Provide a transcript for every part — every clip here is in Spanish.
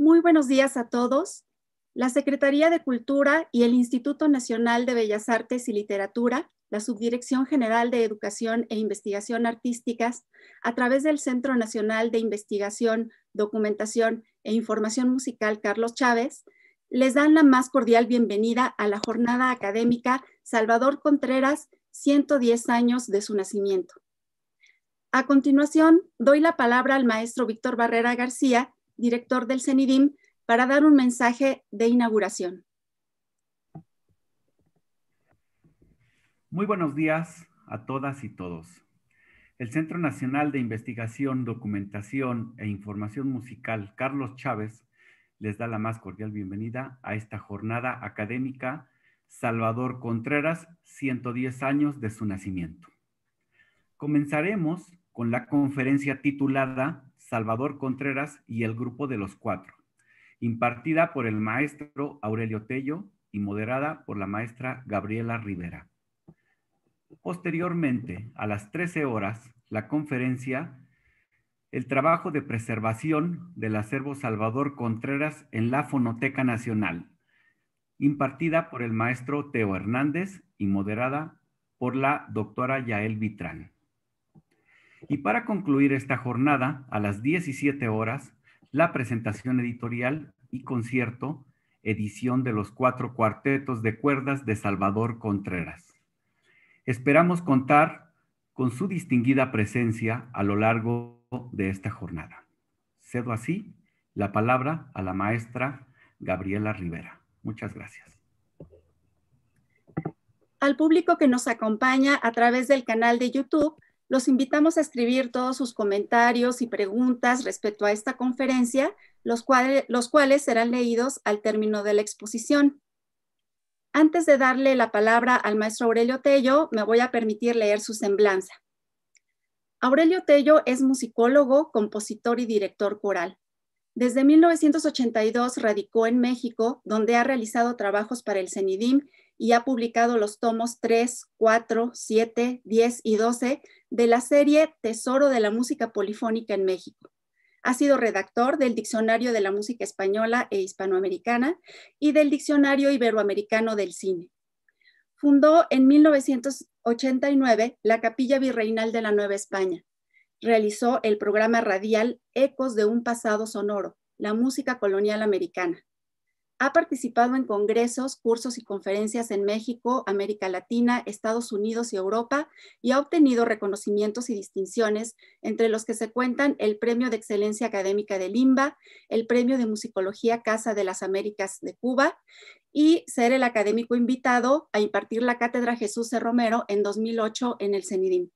Muy buenos días a todos. La Secretaría de Cultura y el Instituto Nacional de Bellas Artes y Literatura, la Subdirección General de Educación e Investigación Artísticas, a través del Centro Nacional de Investigación, Documentación e Información Musical Carlos Chávez, les dan la más cordial bienvenida a la jornada académica Salvador Contreras, 110 años de su nacimiento. A continuación, doy la palabra al maestro Víctor Barrera García, director del CENIDIM, para dar un mensaje de inauguración. Muy buenos días a todas y todos. El Centro Nacional de Investigación, Documentación e Información Musical Carlos Chávez les da la más cordial bienvenida a esta jornada académica Salvador Contreras, 110 años de su nacimiento. Comenzaremos con la conferencia titulada Salvador Contreras y el Grupo de los Cuatro, impartida por el maestro Aurelio Tello y moderada por la maestra Gabriela Rivera. Posteriormente, a las 13 horas, la conferencia El trabajo de preservación del acervo Salvador Contreras en la Fonoteca Nacional, impartida por el maestro Teo Hernández y moderada por la doctora Yael Vitrán. Y para concluir esta jornada, a las 17 horas, la presentación editorial y concierto, edición de los cuatro cuartetos de cuerdas de Salvador Contreras. Esperamos contar con su distinguida presencia a lo largo de esta jornada. Cedo así la palabra a la maestra Gabriela Rivera. Muchas gracias. Al público que nos acompaña a través del canal de YouTube, los invitamos a escribir todos sus comentarios y preguntas respecto a esta conferencia, los, cuales serán leídos al término de la exposición. Antes de darle la palabra al maestro Aurelio Tello, me voy a permitir leer su semblanza. Aurelio Tello es musicólogo, compositor y director coral. Desde 1982 radicó en México, donde ha realizado trabajos para el CENIDIM y ha publicado los tomos 3, 4, 7, 10 y 12 de la serie Tesoro de la Música Polifónica en México. Ha sido redactor del Diccionario de la Música Española e Hispanoamericana y del Diccionario Iberoamericano del Cine. Fundó en 1989 la Capilla Virreinal de la Nueva España. Realizó el programa radial Ecos de un pasado sonoro, la música colonial americana ha participado en congresos, cursos y conferencias en México, América Latina, Estados Unidos y Europa y ha obtenido reconocimientos y distinciones, entre los que se cuentan el Premio de Excelencia Académica de Limba, el Premio de Musicología Casa de las Américas de Cuba y ser el académico invitado a impartir la Cátedra Jesús C. Romero en 2008 en el CENIDIM.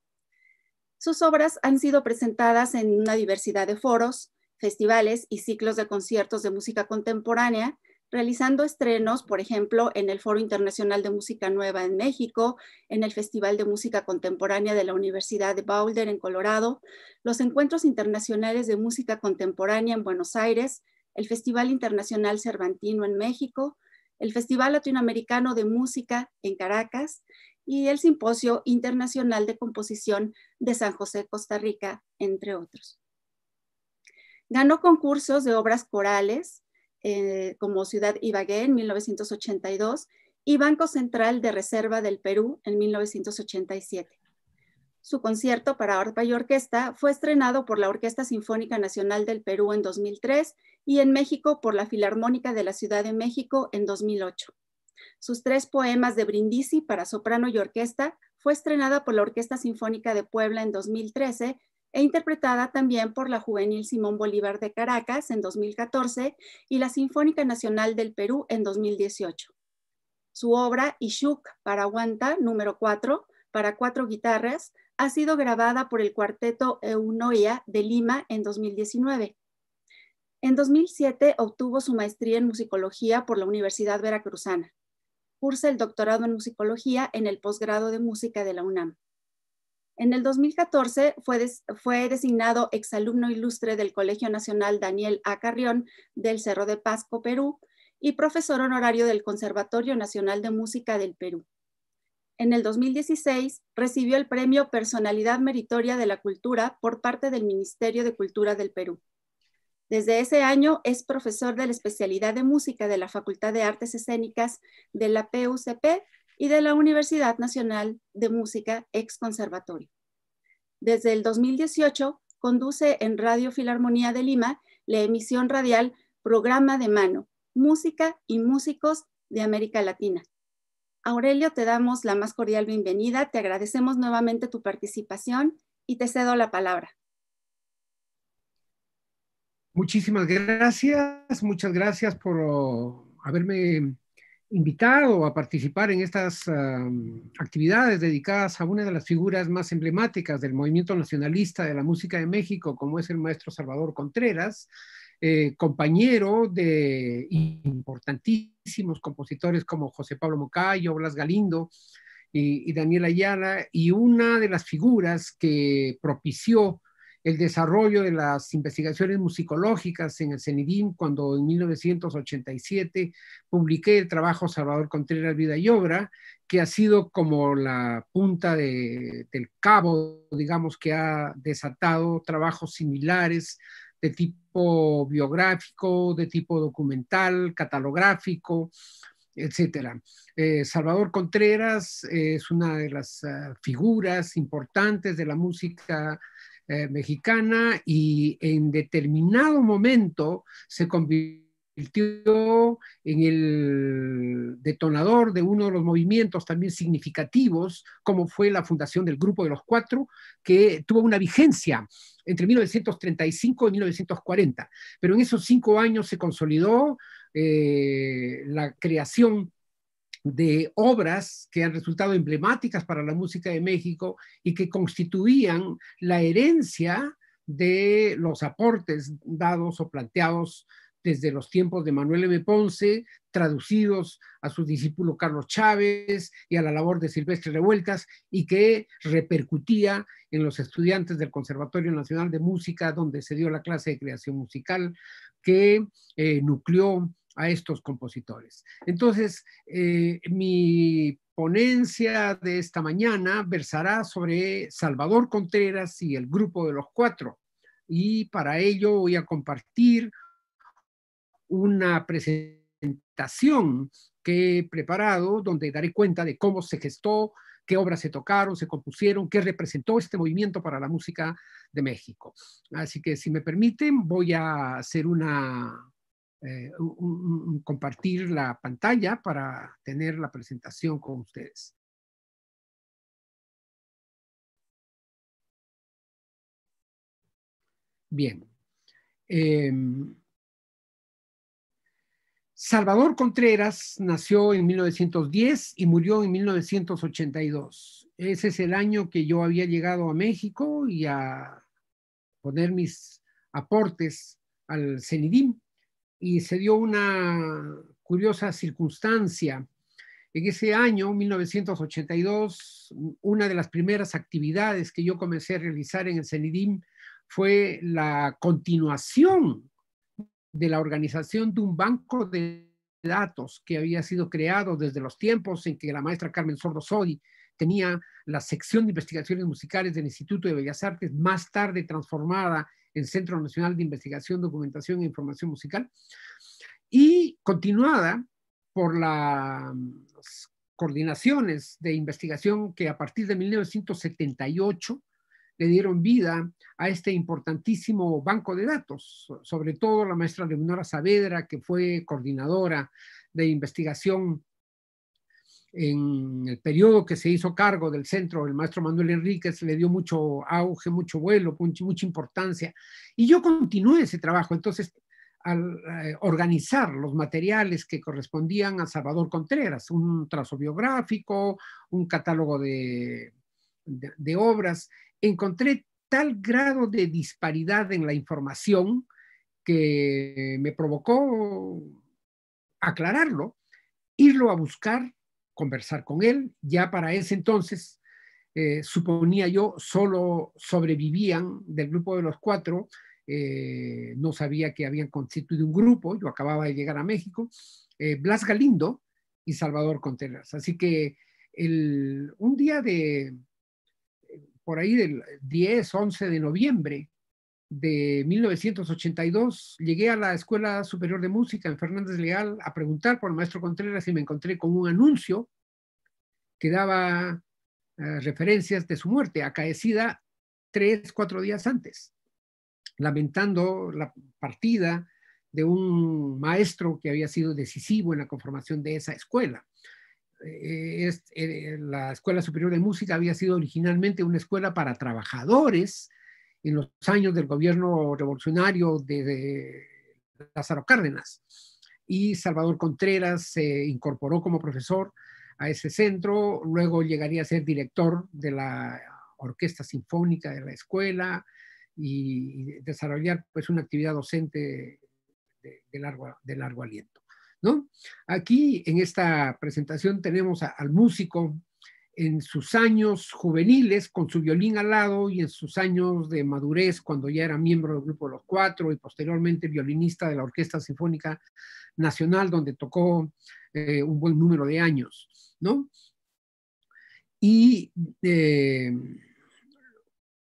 Sus obras han sido presentadas en una diversidad de foros, festivales y ciclos de conciertos de música contemporánea, realizando estrenos, por ejemplo, en el Foro Internacional de Música Nueva en México, en el Festival de Música Contemporánea de la Universidad de Boulder en Colorado, los Encuentros Internacionales de Música Contemporánea en Buenos Aires, el Festival Internacional Cervantino en México, el Festival Latinoamericano de Música en Caracas y el Simposio Internacional de Composición de San José, Costa Rica, entre otros. Ganó concursos de obras corales, eh, como Ciudad Ibagué en 1982 y Banco Central de Reserva del Perú en 1987. Su concierto para arpa y orquesta fue estrenado por la Orquesta Sinfónica Nacional del Perú en 2003 y en México por la Filarmónica de la Ciudad de México en 2008. Sus tres poemas de Brindisi para soprano y orquesta fue estrenada por la Orquesta Sinfónica de Puebla en 2013 e interpretada también por la Juvenil Simón Bolívar de Caracas en 2014 y la Sinfónica Nacional del Perú en 2018. Su obra Ishuk para aguanta número 4 para cuatro guitarras ha sido grabada por el cuarteto Eunoia de Lima en 2019. En 2007 obtuvo su maestría en musicología por la Universidad Veracruzana. Cursa el doctorado en musicología en el posgrado de música de la UNAM. En el 2014 fue, fue designado exalumno ilustre del Colegio Nacional Daniel A. Carrión del Cerro de Pasco, Perú, y profesor honorario del Conservatorio Nacional de Música del Perú. En el 2016 recibió el premio Personalidad Meritoria de la Cultura por parte del Ministerio de Cultura del Perú. Desde ese año es profesor de la especialidad de música de la Facultad de Artes Escénicas de la PUCP y de la Universidad Nacional de Música Ex Conservatorio. Desde el 2018 conduce en Radio Filarmonía de Lima la emisión radial Programa de Mano, Música y Músicos de América Latina. Aurelio, te damos la más cordial bienvenida, te agradecemos nuevamente tu participación y te cedo la palabra. Muchísimas gracias, muchas gracias por oh, haberme invitado a participar en estas actividades dedicadas a una de las figuras más emblemáticas del movimiento nacionalista de la música de México, como es el maestro Salvador Contreras, eh, compañero de importantísimos compositores como José Pablo Mocayo, Blas Galindo y Daniel Ayala, y una de las figuras que propició el desarrollo de las investigaciones musicológicas en el CENIDIM, cuando en 1987 publiqué el trabajo Salvador Contreras, Vida y Obra, que ha sido como la punta de, del cabo, digamos, que ha desatado trabajos similares de tipo biográfico, de tipo documental, catalográfico, etc. Eh, Salvador Contreras es una de las eh, figuras importantes de la música eh, mexicana y en determinado momento se convirtió en el detonador de uno de los movimientos también significativos, como fue la fundación del Grupo de los Cuatro, que tuvo una vigencia entre 1935 y 1940. Pero en esos cinco años se consolidó eh, la creación de obras que han resultado emblemáticas para la música de México y que constituían la herencia de los aportes dados o planteados desde los tiempos de Manuel M. Ponce, traducidos a su discípulo Carlos Chávez y a la labor de Silvestre Revueltas, y que repercutía en los estudiantes del Conservatorio Nacional de Música, donde se dio la clase de creación musical, que eh, nucleó a estos compositores. Entonces, eh, mi ponencia de esta mañana versará sobre Salvador Contreras y el grupo de los cuatro. Y para ello voy a compartir una presentación que he preparado donde daré cuenta de cómo se gestó, qué obras se tocaron, se compusieron, qué representó este movimiento para la música de México. Así que si me permiten, voy a hacer una eh, compartir la pantalla para tener la presentación con ustedes. Bien. Em, Salvador Contreras nació en 1910 y murió en 1982. Ese es el año que yo había llegado a México y a poner mis aportes al CENIDIM y se dio una curiosa circunstancia. En ese año, 1982, una de las primeras actividades que yo comencé a realizar en el CENIDIM fue la continuación de la organización de un banco de datos que había sido creado desde los tiempos en que la maestra Carmen Sordo Sodi tenía la sección de investigaciones musicales del Instituto de Bellas Artes, más tarde transformada el Centro Nacional de Investigación, Documentación e Información Musical, y continuada por las coordinaciones de investigación que a partir de 1978 le dieron vida a este importantísimo banco de datos, sobre todo la maestra Leonora Saavedra, que fue coordinadora de investigación en el periodo que se hizo cargo del centro, el maestro Manuel Enríquez le dio mucho auge, mucho vuelo, mucha importancia. Y yo continué ese trabajo. Entonces, al eh, organizar los materiales que correspondían a Salvador Contreras, un trazo biográfico, un catálogo de obras, encontré tal grado de disparidad en la información que me provocó aclararlo, irlo a buscar conversar con él. Ya para ese entonces, eh, suponía yo, solo sobrevivían del grupo de los cuatro. Eh, no sabía que habían constituido un grupo, yo acababa de llegar a México, eh, Blas Galindo y Salvador Contreras. Así que el, un día de, por ahí del 10, 11 de noviembre de 1982 llegué a la Escuela Superior de Música en Fernández Leal a preguntar por el maestro Contreras y me encontré con un anuncio que daba eh, referencias de su muerte, acaecida tres, cuatro días antes, lamentando la partida de un maestro que había sido decisivo en la conformación de esa escuela. Eh, eh, la Escuela Superior de Música había sido originalmente una escuela para trabajadores, en los años del gobierno revolucionario de, Lázaro Cárdenas. Y Salvador Contreras se incorporó como profesor a ese centro, luego llegaría a ser director de la orquesta sinfónica de la escuela y desarrollar pues una actividad docente de, largo, de largo aliento. ¿no? Aquí en esta presentación tenemos al músico en sus años juveniles con su violín al lado y en sus años de madurez cuando ya era miembro del grupo de los cuatro y posteriormente violinista de la Orquesta Sinfónica Nacional donde tocó eh, un buen número de años, ¿no? Y eh,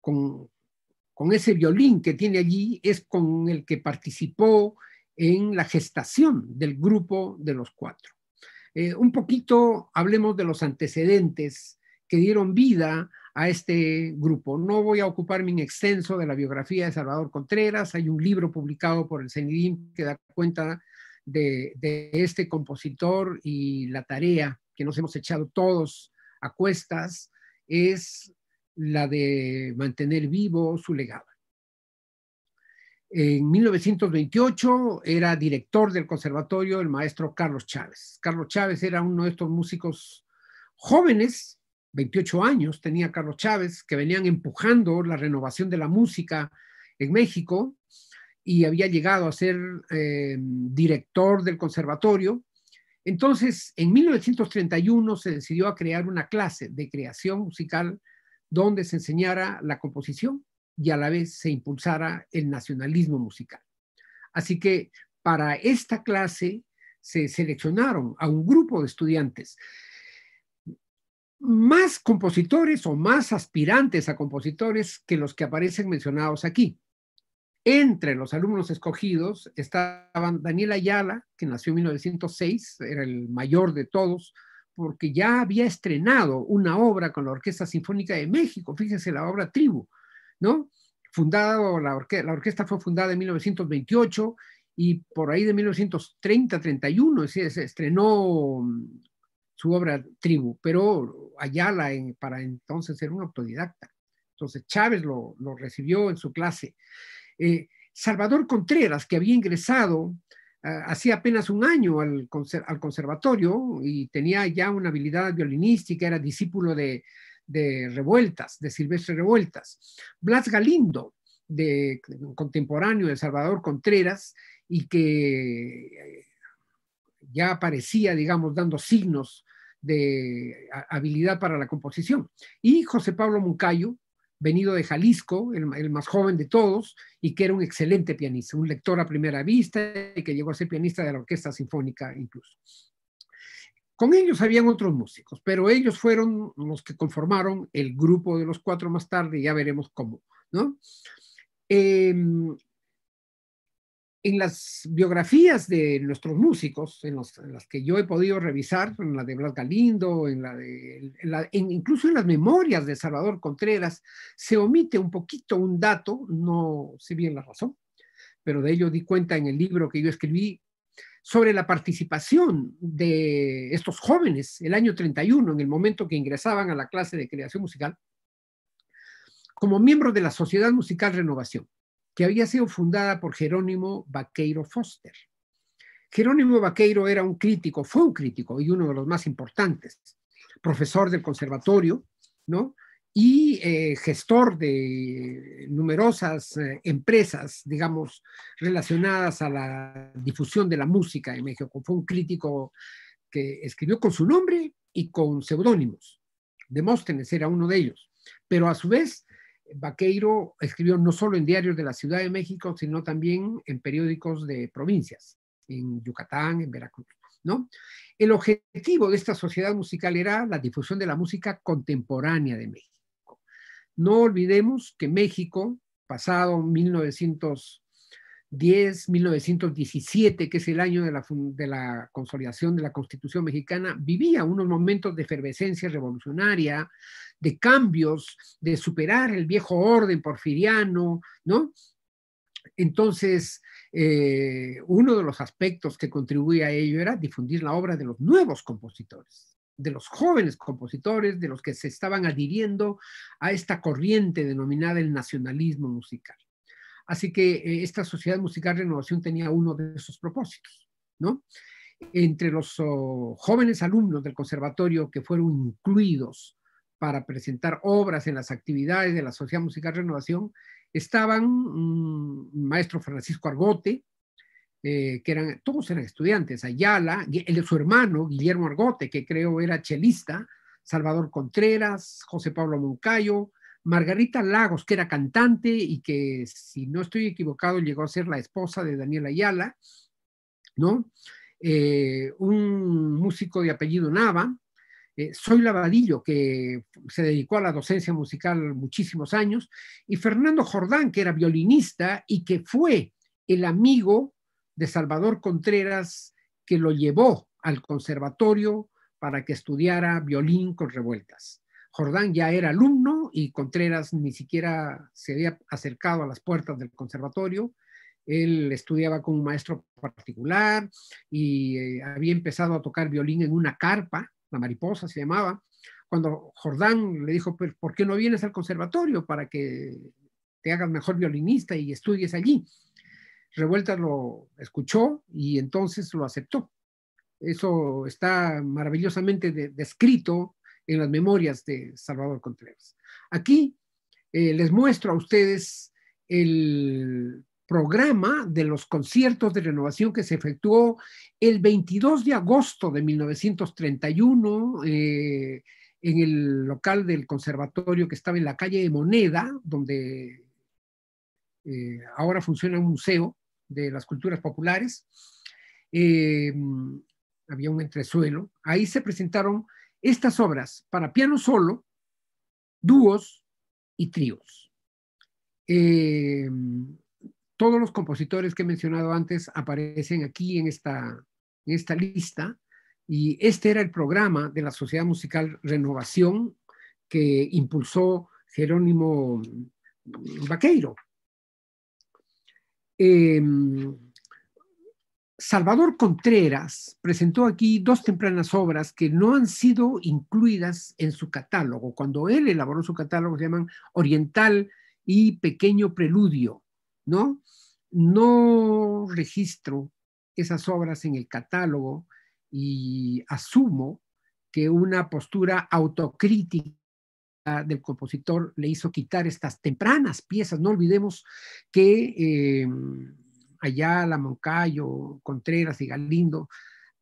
con ese violín que tiene allí es con el que participó en la gestación del grupo de los cuatro. Eh, un poquito hablemos de los antecedentes que dieron vida a este grupo. No voy a ocuparme en extenso de la biografía de Salvador Contreras. Hay un libro publicado por el CENIDIM que da cuenta de este compositor y la tarea que nos hemos echado todos a cuestas es la de mantener vivo su legado. En 1928 era director del conservatorio el maestro Carlos Chávez. Carlos Chávez era uno de estos músicos jóvenes, 28 años tenía Carlos Chávez, que venían empujando la renovación de la música en México y había llegado a ser eh, director del conservatorio. Entonces, en 1931 se decidió a crear una clase de creación musical donde se enseñara la composición, y a la vez se impulsara el nacionalismo musical. Así que para esta clase se seleccionaron a un grupo de estudiantes, más compositores o más aspirantes a compositores que los que aparecen mencionados aquí. Entre los alumnos escogidos estaban Daniel Ayala, que nació en 1906, era el mayor de todos, porque ya había estrenado una obra con la Orquesta Sinfónica de México, fíjense la obra Tribu, ¿no? Fundado, la, orquesta fue fundada en 1928 y por ahí de 1930-31 se estrenó mm, su obra Tribu, pero Ayala para entonces era un autodidacta. Entonces Chávez lo, recibió en su clase. Eh, Salvador Contreras, que había ingresado ah, hacía apenas un año al, conservatorio y tenía ya una habilidad violinística, era discípulo de, de Revueltas, de Silvestre Revueltas. Blas Galindo, de, contemporáneo de Salvador Contreras, y que eh, ya aparecía, digamos, dando signos de habilidad para la composición. Y José Pablo Moncayo, venido de Jalisco, el, el, más joven de todos, y que era un excelente pianista, un lector a primera vista, y que llegó a ser pianista de la Orquesta Sinfónica incluso. Con ellos habían otros músicos, pero ellos fueron los que conformaron el grupo de los cuatro más tarde, ya veremos cómo, ¿no? Em, en las biografías de nuestros músicos, en, las que yo he podido revisar, en la de Blas Galindo, en la de, incluso en las memorias de Salvador Contreras, se omite un poquito un dato, no sé bien la razón, pero de ello di cuenta en el libro que yo escribí sobre la participación de estos jóvenes el año 31, en el momento que ingresaban a la clase de creación musical, como miembros de la Sociedad Musical Renovación, que había sido fundada por Jerónimo Vaqueiro Foster. Jerónimo Vaqueiro era un crítico, fue un crítico y uno de los más importantes, profesor del conservatorio, ¿no? y eh, gestor de numerosas eh, empresas, digamos, relacionadas a la difusión de la música en México. Fue un crítico que escribió con su nombre y con seudónimos. Demóstenes era uno de ellos. Pero a su vez, Vaqueiro escribió no solo en diarios de la Ciudad de México, sino también en periódicos de provincias, en Yucatán, en Veracruz. ¿No? El objetivo de esta sociedad musical era la difusión de la música contemporánea de México. No olvidemos que México, pasado 1910, 1917, que es el año de la, consolidación de la Constitución mexicana, vivía unos momentos de efervescencia revolucionaria, de cambios, de superar el viejo orden porfiriano, ¿no? Entonces, eh, uno de los aspectos que contribuía a ello era difundir la obra de los nuevos compositores de los jóvenes compositores, de los que se estaban adhiriendo a esta corriente denominada el nacionalismo musical. Así que eh, esta Sociedad Musical Renovación tenía uno de esos propósitos, ¿no? Entre los oh, jóvenes alumnos del conservatorio que fueron incluidos para presentar obras en las actividades de la Sociedad Musical Renovación estaban mm, maestro Francisco Argote, eh, que eran, todos eran estudiantes, Ayala, el, su hermano, Guillermo Argote, que creo era chelista, Salvador Contreras, José Pablo Moncayo, Margarita Lagos, que era cantante y que, si no estoy equivocado, llegó a ser la esposa de Daniel Ayala, ¿no? Eh, un músico de apellido Nava, Soy eh, Lavadillo, que se dedicó a la docencia musical muchísimos años, y Fernando Jordán, que era violinista y que fue el amigo de Salvador Contreras que lo llevó al conservatorio para que estudiara violín con revueltas. Jordán ya era alumno y Contreras ni siquiera se había acercado a las puertas del conservatorio. Él estudiaba con un maestro particular y eh, había empezado a tocar violín en una carpa, la mariposa se llamaba, cuando Jordán le dijo, pues, ¿por qué no vienes al conservatorio para que te hagas mejor violinista y estudies allí? Revuelta lo escuchó y entonces lo aceptó. Eso está maravillosamente descrito en las memorias de Salvador Contreras. Aquí eh, les muestro a ustedes el programa de los conciertos de renovación que se efectuó el 22 de agosto de 1931 eh, en el local del conservatorio que estaba en la calle de Moneda, donde eh, ahora funciona un museo, de las culturas populares. Eh, había un entresuelo. Ahí se presentaron estas obras para piano solo, dúos y tríos. Eh, todos los compositores que he mencionado antes aparecen aquí en esta, en esta lista y este era el programa de la Sociedad Musical Renovación que impulsó Jerónimo Vaqueiro, Em, Salvador Contreras presentó aquí dos tempranas obras que no han sido incluidas en su catálogo. Cuando él elaboró su catálogo se llaman Oriental y Pequeño Preludio, ¿no? No registro esas obras en el catálogo y asumo que una postura autocrítica Ah, del compositor le hizo quitar estas tempranas piezas. No olvidemos que em, Ayala, Moncayo, Contreras y Galindo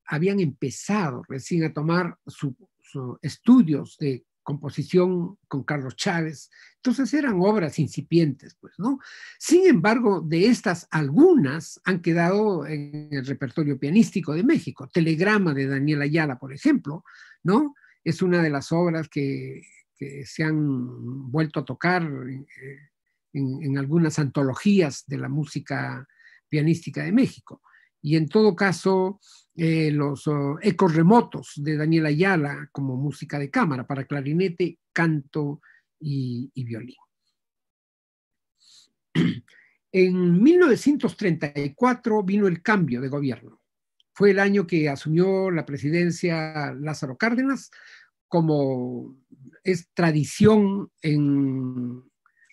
habían empezado recién a tomar sus estudios de composición con Carlos Chávez. Entonces eran obras incipientes, pues, ¿no? Sin embargo, de estas algunas han quedado en el repertorio pianístico de México. Telegrama de Daniel Ayala, por ejemplo, ¿no? Es una de las obras que que se han vuelto a tocar eh, en, algunas antologías de la música pianística de México. Y en todo caso, eh, los oh, ecos remotos de Daniel Ayala como música de cámara para clarinete, canto y, y violín. En 1934 vino el cambio de gobierno. Fue el año que asumió la presidencia Lázaro Cárdenas, como es tradición en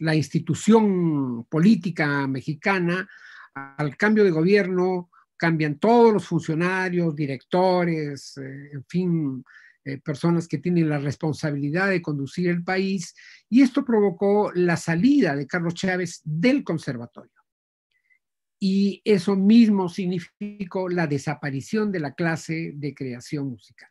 la institución política mexicana, al cambio de gobierno cambian todos los funcionarios, directores, eh, en fin, eh, personas que tienen la responsabilidad de conducir el país, y esto provocó la salida de Carlos Chávez del conservatorio. Y eso mismo significó la desaparición de la clase de creación musical.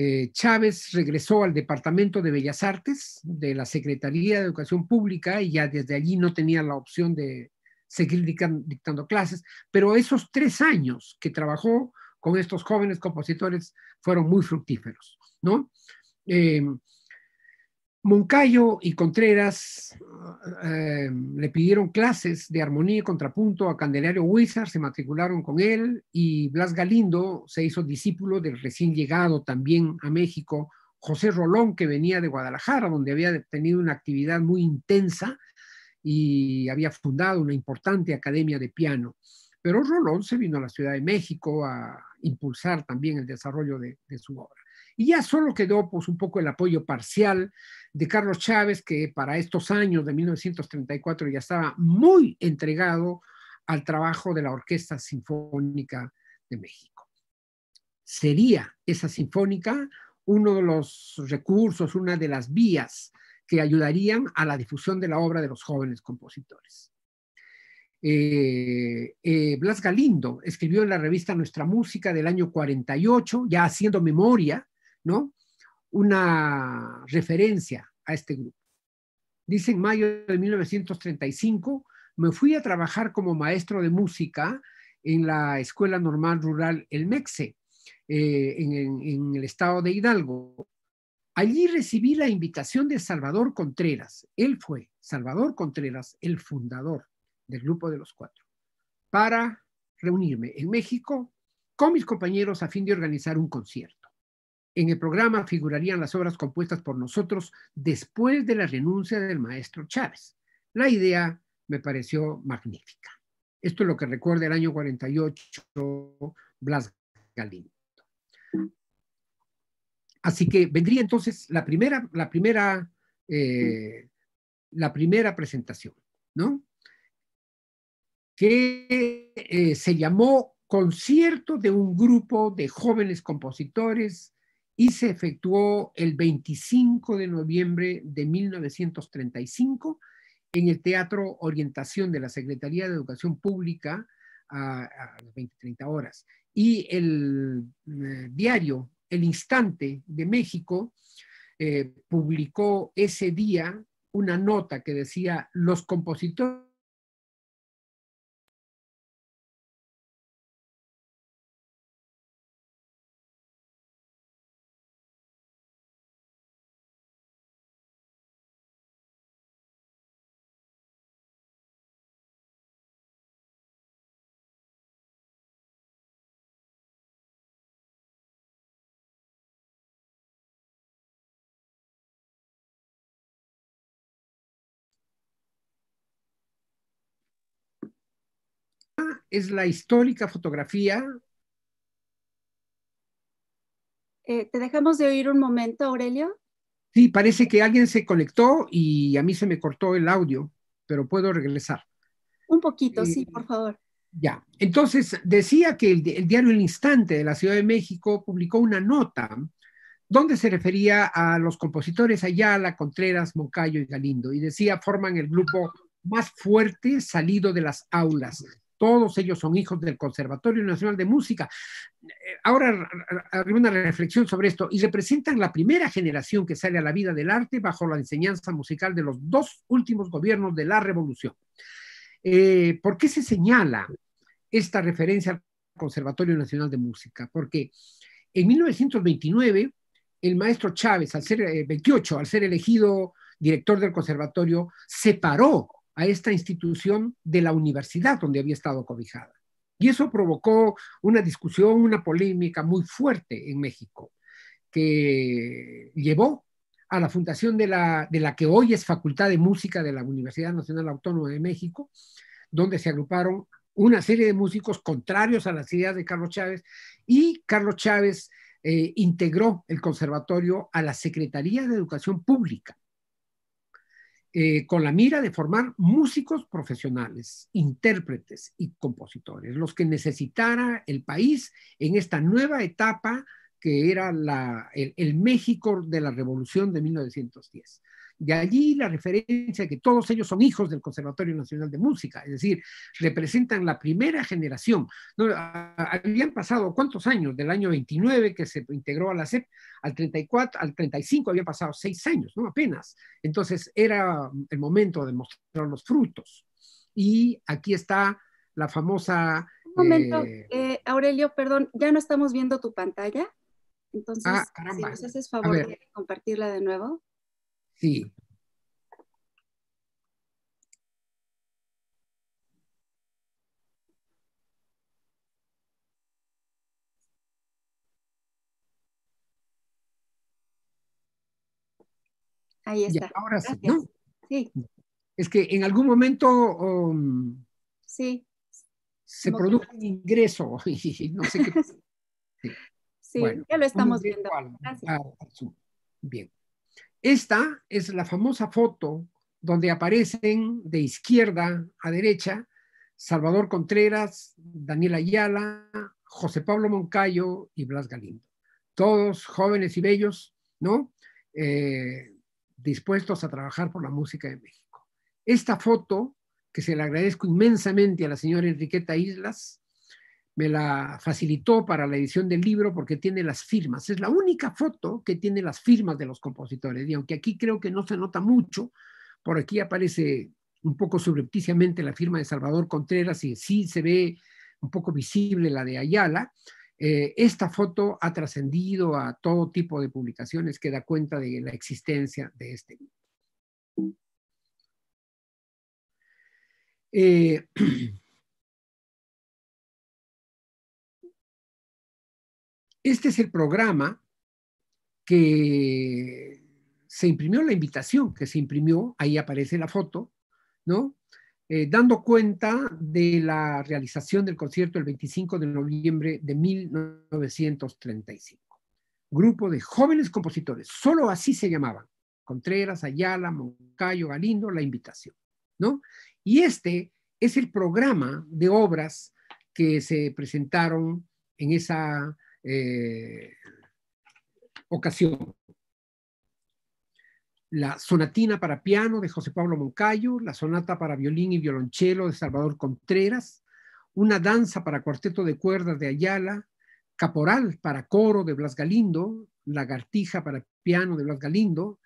Eh, Chávez regresó al Departamento de Bellas Artes de la Secretaría de Educación Pública y ya desde allí no tenía la opción de seguir dictando, clases, pero esos tres años que trabajó con estos jóvenes compositores fueron muy fructíferos, ¿no? Eh, Moncayo y Contreras eh, le pidieron clases de armonía y contrapunto a Candelario Huizar, se matricularon con él y Blas Galindo se hizo discípulo del recién llegado también a México, José Rolón, que venía de Guadalajara, donde había tenido una actividad muy intensa y había fundado una importante academia de piano. Pero Rolón se vino a la Ciudad de México a impulsar también el desarrollo de su obra. Y ya solo quedó pues un poco el apoyo parcial de Carlos Chávez, que para estos años de 1934 ya estaba muy entregado al trabajo de la Orquesta Sinfónica de México. Sería esa sinfónica uno de los recursos, una de las vías que ayudarían a la difusión de la obra de los jóvenes compositores. Eh, eh, Blas Galindo escribió en la revista Nuestra Música del año 48, ya haciendo memoria una referencia a este grupo. Dice en mayo de 1935, me fui a trabajar como maestro de música en la Escuela Normal Rural El Mexe, eh, en el estado de Hidalgo. Allí recibí la invitación de Salvador Contreras. Él fue Salvador Contreras, el fundador del Grupo de los Cuatro, para reunirme en México con mis compañeros a fin de organizar un concierto. En el programa figurarían las obras compuestas por nosotros después de la renuncia del maestro Chávez. La idea me pareció magnífica. Esto es lo que recuerda el año 48 Blas Galindo. Así que vendría entonces la primera, la primera, eh, la primera presentación, ¿no? Que eh, se llamó Concierto de un grupo de jóvenes compositores y se efectuó el 25 de noviembre de 1935 en el Teatro Orientación de la Secretaría de Educación Pública a, las 20.30 horas. Y el eh, diario El Instante de México eh, publicó ese día una nota que decía, los compositores es la histórica fotografía. Eh, ¿Te dejamos de oír un momento, Aurelio? Sí, parece que alguien se conectó y a mí se me cortó el audio, pero puedo regresar. Un poquito, sí, eh, por favor. Ya, entonces decía que el, el, diario El Instante de la Ciudad de México publicó una nota donde se refería a los compositores Ayala, Contreras, Moncayo y Galindo y decía forman el grupo más fuerte salido de las aulas todos ellos son hijos del Conservatorio Nacional de Música. Eh, ahora haré una reflexión sobre esto y representan la primera generación que sale a la vida del arte bajo la enseñanza musical de los dos últimos gobiernos de la Revolución. Eh, ¿Por qué se señala esta referencia al Conservatorio Nacional de Música? Porque en 1929, el maestro Chávez, al ser 28, eh, al ser elegido director del conservatorio, separó a esta institución de la universidad donde había estado cobijada. Y eso provocó una discusión, una polémica muy fuerte en México, que llevó a la fundación de la, de la que hoy es Facultad de Música de la Universidad Nacional Autónoma de México, donde se agruparon una serie de músicos contrarios a las ideas de Carlos Chávez y Carlos Chávez eh, integró el conservatorio a la Secretaría de Educación Pública eh, con la mira de formar músicos profesionales, intérpretes y compositores, los que necesitara el país en esta nueva etapa que era el, el México de la Revolución de 1910. De allí la referencia que todos ellos son hijos del Conservatorio Nacional de Música, es decir, representan la primera generación. ¿No? Habían pasado cuántos años, del año 29 que se integró a la CEP, al 34, al 35 habían pasado seis años, ¿no? Apenas. Entonces era el momento de mostrar los frutos. Y aquí está la famosa... Un momento, eh, eh, Aurelio, perdón, ya no estamos viendo tu pantalla. Entonces, ah, si nos haces favor de compartirla de nuevo. Sí. Ahí está. ahora sí, Sí. Es que en algún momento um, sí. se produjo un ingreso y no sé qué. Sí, sí ya lo estamos viendo. Gracias. bien. Esta es la famosa foto donde aparecen de izquierda a derecha Salvador Contreras, Daniel Ayala, José Pablo Moncayo y Blas Galindo. Todos jóvenes y bellos, ¿no? Eh, dispuestos a trabajar por la música de México. Esta foto, que se la agradezco inmensamente a la señora Enriqueta Islas, me la facilitó para la edición del libro porque tiene las firmas. Es la única foto que tiene las firmas de los compositores. Y aunque aquí creo que no se nota mucho, por aquí aparece un poco subrepticiamente la firma de Salvador Contreras y sí se ve un poco visible la de Ayala. Eh, esta foto ha trascendido a todo tipo de publicaciones que da cuenta de la existencia de este libro. Eh, Este es el programa que se imprimió la invitación, que se imprimió, ahí aparece la foto, ¿no? Eh, dando cuenta de la realización del concierto el 25 de noviembre de 1935. Grupo de jóvenes compositores, solo así se llamaban, Contreras, Ayala, Moncayo, Galindo, la invitación, ¿no? Y este es el programa de obras que se presentaron en esa eh, ocasión. La sonatina para piano de José Pablo Moncayo, la sonata para violín y violonchelo de Salvador Contreras, una danza para cuarteto de cuerdas de Ayala, caporal para coro de Blas Galindo, lagartija para piano de Blas Galindo,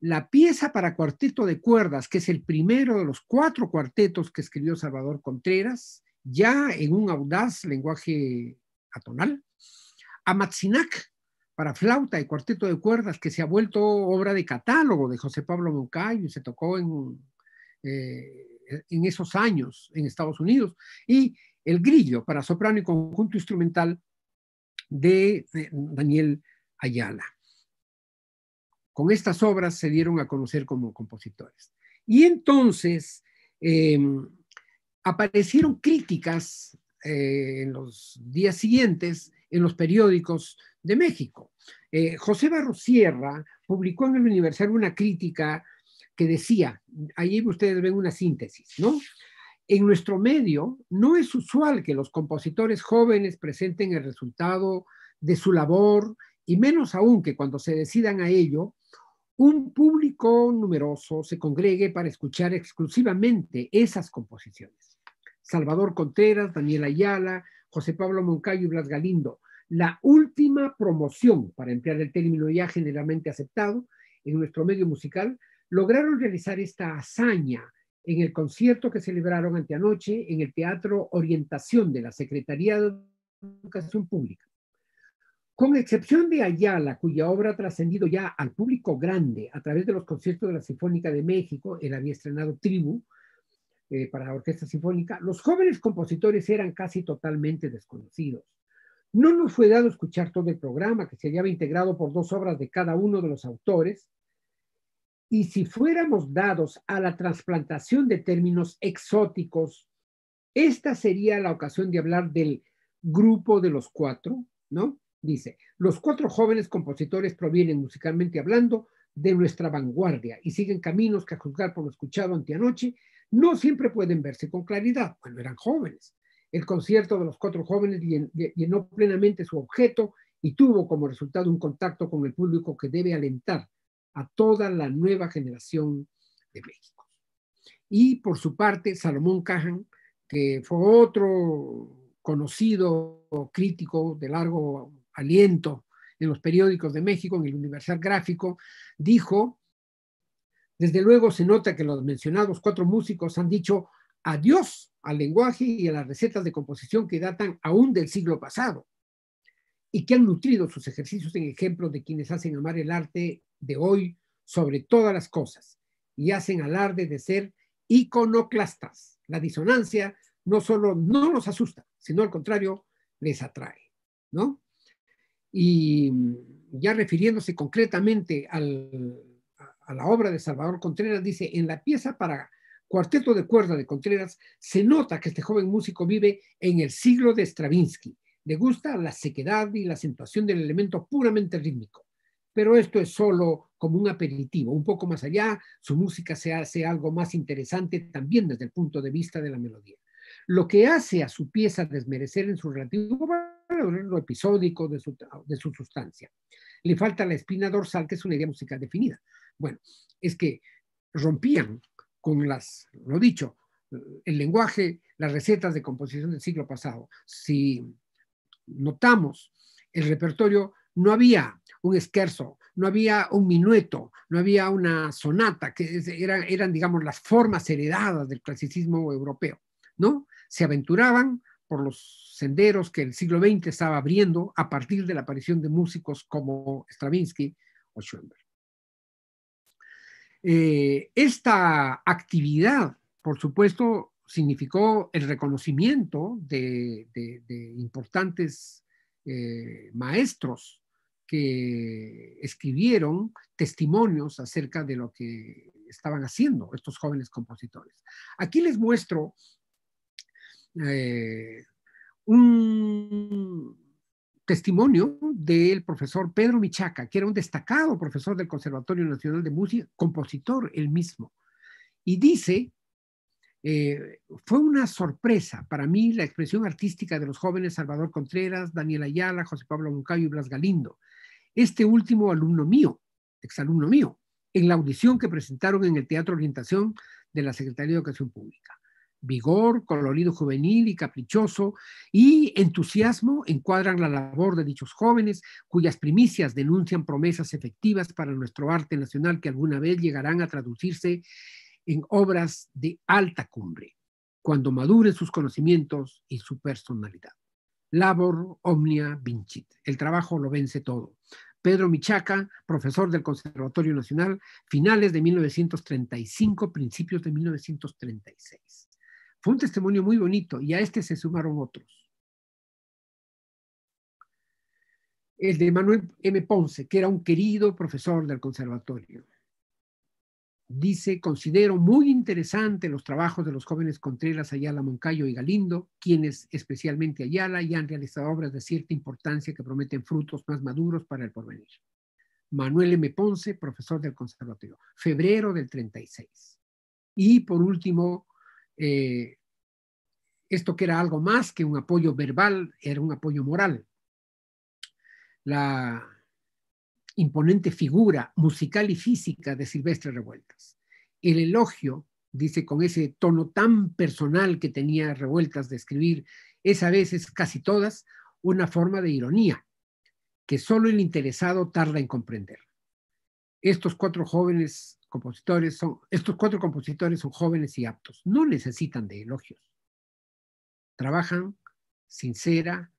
la pieza para cuarteto de cuerdas, que es el primero de los cuatro cuartetos que escribió Salvador Contreras, ya en un audaz lenguaje atonal, Matzinac para flauta y cuarteto de cuerdas, que se ha vuelto obra de catálogo de José Pablo Moncayo y se tocó en, eh, en esos años en Estados Unidos, y El Grillo para soprano y conjunto instrumental de Daniel Ayala. Con estas obras se dieron a conocer como compositores. Y entonces em, aparecieron críticas eh, en los días siguientes en los periódicos de México. Eh, José José Sierra publicó en el Universal una crítica que decía, ahí ustedes ven una síntesis, ¿no? En nuestro medio no es usual que los compositores jóvenes presenten el resultado de su labor y menos aún que cuando se decidan a ello, un público numeroso se congregue para escuchar exclusivamente esas composiciones. Salvador Contreras, Daniel Ayala, José Pablo Moncayo y Blas Galindo. La última promoción, para emplear el término ya generalmente aceptado en nuestro medio musical, lograron realizar esta hazaña en el concierto que celebraron anteanoche en el Teatro Orientación de la Secretaría de Educación Pública. Con excepción de Ayala, cuya obra ha trascendido ya al público grande a través de los conciertos de la Sinfónica de México, el había estrenado Tribu, eh, para la orquesta sinfónica, los jóvenes compositores eran casi totalmente desconocidos. No nos fue dado escuchar todo el programa, que se hallaba integrado por dos obras de cada uno de los autores, y si fuéramos dados a la trasplantación de términos exóticos, esta sería la ocasión de hablar del grupo de los cuatro, ¿no? Dice, los cuatro jóvenes compositores provienen musicalmente hablando de nuestra vanguardia y siguen caminos que a juzgar por lo escuchado anteanoche no siempre pueden verse con claridad, cuando eran jóvenes. El concierto de los cuatro jóvenes llenó plenamente su objeto y tuvo como resultado un contacto con el público que debe alentar a toda la nueva generación de México. Y por su parte, Salomón Cajan, que fue otro conocido crítico de largo aliento en los periódicos de México, en el Universal Gráfico, dijo desde luego se nota que los mencionados cuatro músicos han dicho adiós al lenguaje y a las recetas de composición que datan aún del siglo pasado y que han nutrido sus ejercicios en ejemplos de quienes hacen amar el arte de hoy sobre todas las cosas y hacen alarde de ser iconoclastas. La disonancia no solo no los asusta, sino al contrario, les atrae, ¿no? Y ya refiriéndose concretamente al a la obra de Salvador Contreras, dice, en la pieza para cuarteto de cuerda de Contreras, se nota que este joven músico vive en el siglo de Stravinsky. Le gusta la sequedad y la acentuación del elemento puramente rítmico. Pero esto es solo como un aperitivo. Un poco más allá, su música se hace algo más interesante también desde el punto de vista de la melodía. Lo que hace a su pieza desmerecer en su relativo lo episódico de su sustancia. Le falta la espina dorsal, que es una idea musical definida. Bueno, es que rompían con las, lo dicho, el lenguaje, las recetas de composición del siglo pasado. Si notamos el repertorio, no había un esquerzo, no había un minueto, no había una sonata, que eran, eran, digamos, las formas heredadas del clasicismo europeo, ¿no? Se aventuraban por los senderos que el siglo XX estaba abriendo a partir de la aparición de músicos como Stravinsky o Schoenberg. Eh, esta actividad, por supuesto, significó el reconocimiento de, importantes eh, maestros que escribieron testimonios acerca de lo que estaban haciendo estos jóvenes compositores. Aquí les muestro eh, un, testimonio del profesor Pedro Michaca, que era un destacado profesor del Conservatorio Nacional de Música, compositor él mismo. Y dice, eh, fue una sorpresa para mí la expresión artística de los jóvenes Salvador Contreras, Daniel Ayala, José Pablo Moncayo y Blas Galindo. Este último alumno mío, exalumno mío, en la audición que presentaron en el Teatro Orientación de la Secretaría de Educación Pública vigor, colorido juvenil y caprichoso y entusiasmo encuadran la labor de dichos jóvenes cuyas primicias denuncian promesas efectivas para nuestro arte nacional que alguna vez llegarán a traducirse en obras de alta cumbre, cuando maduren sus conocimientos y su personalidad. Labor omnia vincit. El trabajo lo vence todo. Pedro Michaca, profesor del Conservatorio Nacional, finales de 1935, principios de 1936. Fue un testimonio muy bonito y a este se sumaron otros. El de Manuel M. Ponce, que era un querido profesor del conservatorio. Dice, considero muy interesante los trabajos de los jóvenes Contreras, Ayala, Moncayo y Galindo, quienes, especialmente Ayala, ya han realizado obras de cierta importancia que prometen frutos más maduros para el porvenir. Manuel M. Ponce, profesor del Conservatorio, febrero del 36. Y por último, eh, esto que era algo más que un apoyo verbal, era un apoyo moral. La imponente figura musical y física de Silvestre Revueltas. El elogio, dice con ese tono tan personal que tenía Revueltas de escribir, es a veces, casi todas, una forma de ironía que solo el interesado tarda en comprender. Estos cuatro jóvenes compositores son, estos cuatro compositores son jóvenes y aptos, no necesitan de elogios. Trabajan sincera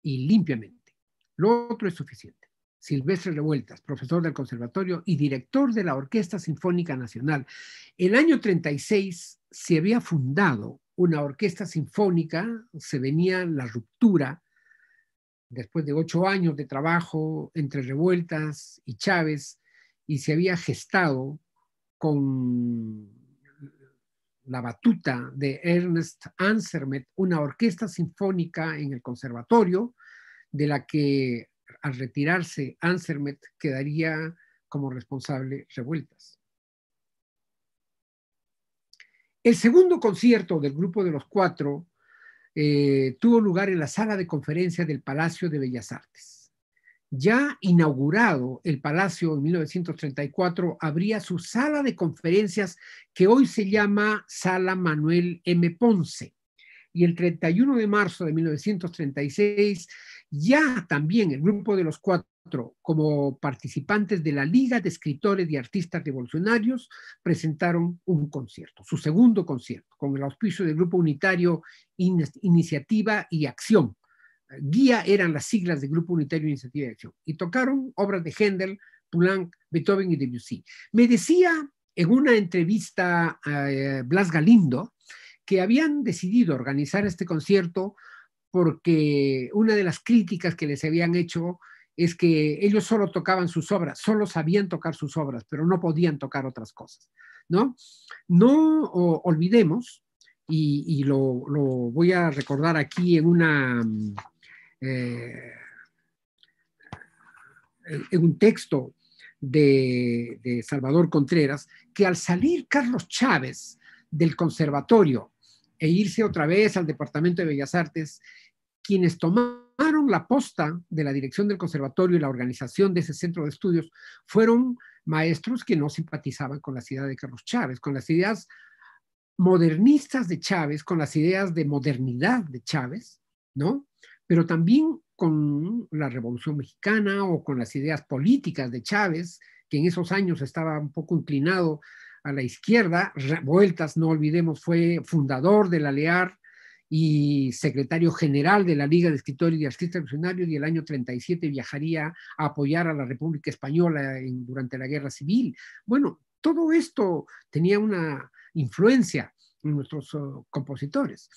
y limpiamente. Lo otro es suficiente. Silvestre Revueltas, profesor del conservatorio y director de la Orquesta Sinfónica Nacional. El año 36 se había fundado una orquesta sinfónica, se venía la ruptura después de ocho años de trabajo entre Revueltas y Chávez, y se había gestado con la batuta de Ernest Ansermet, una orquesta sinfónica en el conservatorio, de la que al retirarse Ansermet quedaría como responsable Revueltas. El segundo concierto del grupo de los cuatro eh, tuvo lugar en la sala de conferencia del Palacio de Bellas Artes. Ya inaugurado el palacio en 1934, abría su sala de conferencias que hoy se llama Sala Manuel M. Ponce. Y el 31 de marzo de 1936, ya también el grupo de los cuatro, como participantes de la Liga de Escritores y Artistas Revolucionarios, presentaron un concierto, su segundo concierto, con el auspicio del grupo unitario Iniciativa y Acción guía eran las siglas de Grupo Unitario Iniciativa de Acción y tocaron obras de Händel, Poulenc, Beethoven y Debussy. Me decía en una entrevista a eh, Blas Galindo que habían decidido organizar este concierto porque una de las críticas que les habían hecho es que ellos solo tocaban sus obras, solo sabían tocar sus obras, pero no podían tocar otras cosas, ¿no? No olvidemos, y, lo, voy a recordar aquí en una, eh, en un texto de, de, Salvador Contreras, que al salir Carlos Chávez del conservatorio e irse otra vez al Departamento de Bellas Artes, quienes tomaron la posta de la dirección del conservatorio y la organización de ese centro de estudios fueron maestros que no simpatizaban con la ciudad de Carlos Chávez, con las ideas modernistas de Chávez, con las ideas de modernidad de Chávez, ¿no? pero también con la Revolución Mexicana o con las ideas políticas de Chávez, que en esos años estaba un poco inclinado a la izquierda. Revueltas, no olvidemos, fue fundador del ALEAR y secretario general de la Liga de Escritores y Artistas Revolucionarios y el año 37 viajaría a apoyar a la República Española durante la Guerra Civil. Bueno, todo esto tenía una influencia en nuestros oh, compositores.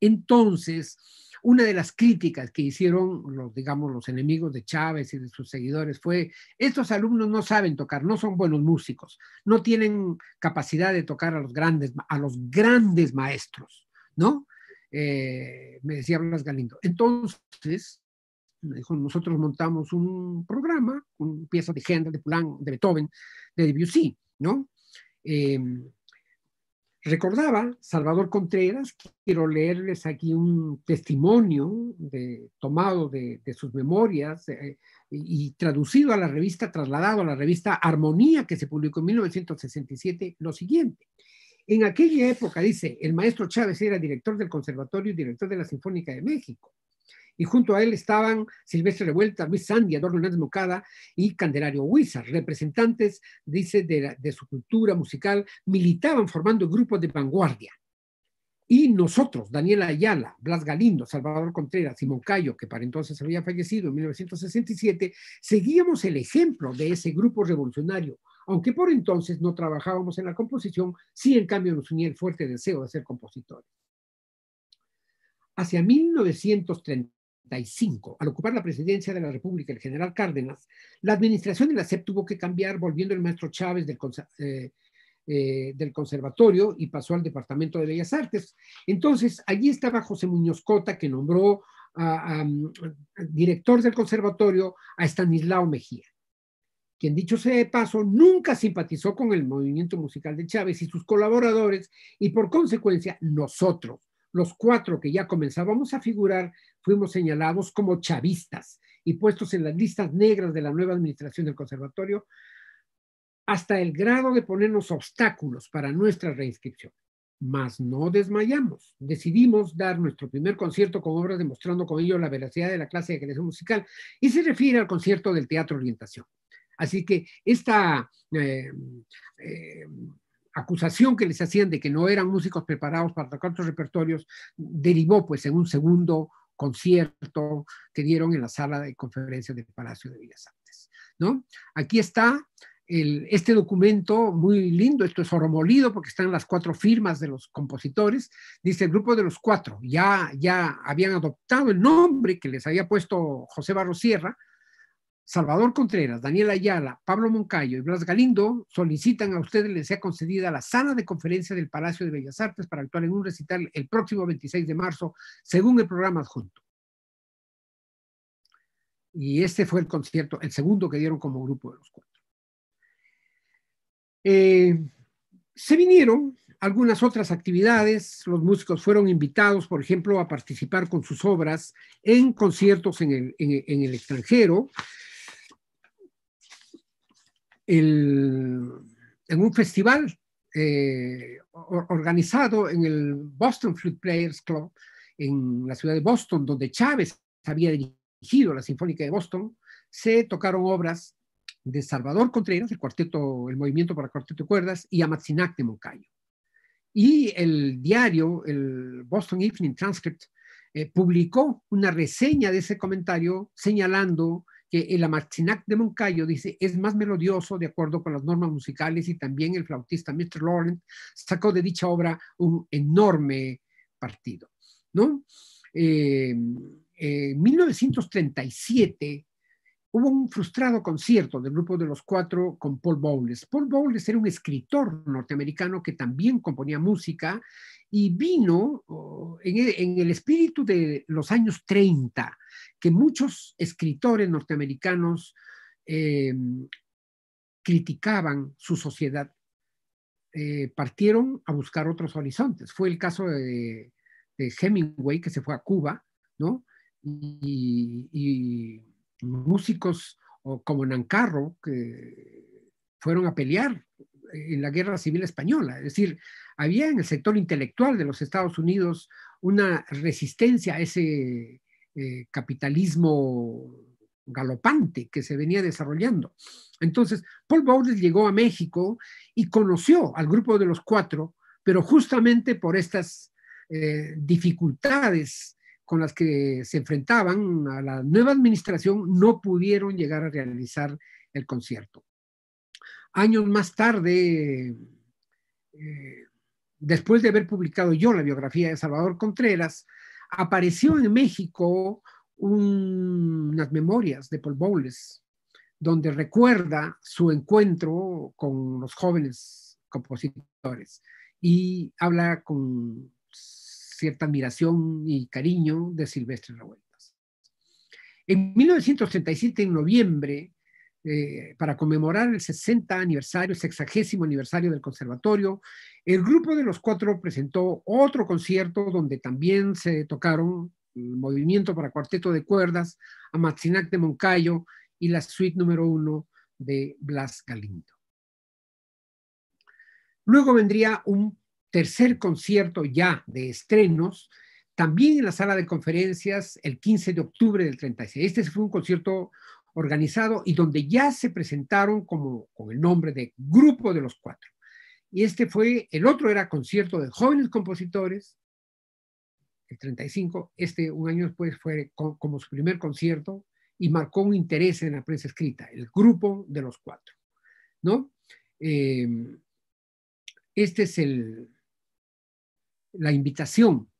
Entonces, una de las críticas que hicieron los, digamos, los enemigos de Chávez y de sus seguidores fue, estos alumnos no saben tocar, no son buenos músicos, no tienen capacidad de tocar a los grandes, a los grandes maestros, ¿no? Eh, me decía Blas Galindo. Entonces, nosotros montamos un programa, una pieza de Händel, de Plan, de Beethoven, de Debussy, ¿no? Em, Recordaba Salvador Contreras, quiero leerles aquí un testimonio tomado de, sus memorias eh, y traducido a la revista, trasladado a la revista Armonía, que se publicó en 1967, lo siguiente. En aquella época, dice, el maestro Chávez era director del Conservatorio y director de la Sinfónica de México y junto a él estaban Silvestre Revuelta, Luis Sandia, Adorno Hernández Mocada y Candelario Huiza, representantes, dice, de, su cultura musical, militaban formando grupos de vanguardia. Y nosotros, Daniel Ayala, Blas Galindo, Salvador Contreras y Moncayo, que para entonces había fallecido en 1967, seguíamos el ejemplo de ese grupo revolucionario, aunque por entonces no trabajábamos en la composición, sí en cambio nos unía el fuerte deseo de ser compositores. Hacia 1930, al ocupar la presidencia de la República el general Cárdenas, la administración de la SEP tuvo que cambiar, volviendo el maestro Chávez eh, eh, del, conservatorio y pasó al Departamento de Bellas Artes. Entonces, allí estaba José Muñoz Cota, que nombró a, mm, director del conservatorio a Estanislao Mejía quien dicho sea de paso, nunca simpatizó con el movimiento musical de Chávez y sus colaboradores, y por consecuencia nosotros, los cuatro que ya comenzábamos a figurar, fuimos señalados como chavistas y puestos en las listas negras de la nueva administración del conservatorio, hasta el grado de ponernos obstáculos para nuestra reinscripción. Mas no desmayamos. Decidimos dar nuestro primer concierto con obras demostrando con ello la velocidad de la clase de creación musical y se refiere al concierto del Teatro Orientación. Así que esta eh, eh, acusación que les hacían de que no eran músicos preparados para tocar otros repertorios derivó pues en un segundo concierto que dieron en la sala de conferencia del Palacio de Villas Artes. ¿no? Aquí está este documento muy lindo, esto es oro porque están las cuatro firmas de los compositores, dice el grupo de los cuatro, ya, ya habían adoptado el nombre que les había puesto José Barro Sierra, Salvador Contreras, Daniel Ayala, Pablo Moncayo y Blas Galindo solicitan a ustedes les sea concedida la sala de conferencia del Palacio de Bellas Artes para actuar en un recital el próximo 26 de marzo, según el programa adjunto. Y este fue el concierto, el segundo que dieron como grupo de los cuatro. Eh, se vinieron algunas otras actividades, los músicos fueron invitados, por ejemplo, a participar con sus obras en conciertos en el, en el extranjero en un festival eh, organizado en el Boston Flute Players Club, en la ciudad de Boston, donde Chávez había dirigido la Sinfónica de Boston, se tocaron obras de Salvador Contreras, el cuarteto, el movimiento para cuarteto de cuerdas, y Amatsinak de Moncayo. Y el diario, el Boston Evening Transcript, eh, publicó una reseña de ese comentario señalando que el Amartinac de Moncayo dice es más melodioso de acuerdo con las normas musicales y también el flautista Mr. Lawrence sacó de dicha obra un enorme partido. ¿no? Eh, eh, en 1937 hubo un frustrado concierto del grupo de los cuatro con Paul Bowles. Paul Bowles era un escritor norteamericano que también componía música y vino en, el espíritu de los años 30, que muchos escritores norteamericanos em, criticaban su sociedad. Eh, partieron a buscar otros horizontes. Fue el caso de, Hemingway, que se fue a Cuba, ¿no? Y, y músicos como Nancarro, que fueron a pelear en la Guerra Civil Española. Es decir, había en el sector intelectual de los Estados Unidos una resistencia a ese eh, capitalismo galopante que se venía desarrollando. Entonces, Paul Bowles llegó a México y conoció al grupo de los cuatro, pero justamente por estas eh, dificultades con las que se enfrentaban a la nueva administración, no pudieron llegar a realizar el concierto. Años más tarde, eh, después de haber publicado yo la biografía de Salvador Contreras, apareció en México unas memorias de Paul Bowles, donde recuerda su encuentro con los jóvenes compositores y habla con cierta admiración y cariño de Silvestre Revueltas. En 1937, en noviembre, eh, para conmemorar el 60 aniversario, el sexagésimo aniversario del conservatorio, el grupo de los cuatro presentó otro concierto donde también se tocaron el movimiento para cuarteto de cuerdas, Amatzinac de Moncayo y la suite número uno de Blas Galindo. Luego vendría un tercer concierto ya de estrenos, también en la sala de conferencias el 15 de octubre del 36. Este fue un concierto organizado y donde ya se presentaron como, con el nombre de Grupo de los Cuatro. Y este fue, el otro era concierto de jóvenes compositores, el 35, este un año después fue como su primer concierto y marcó un interés en la prensa escrita, el Grupo de los Cuatro. ¿no? Em, este es el, la invitación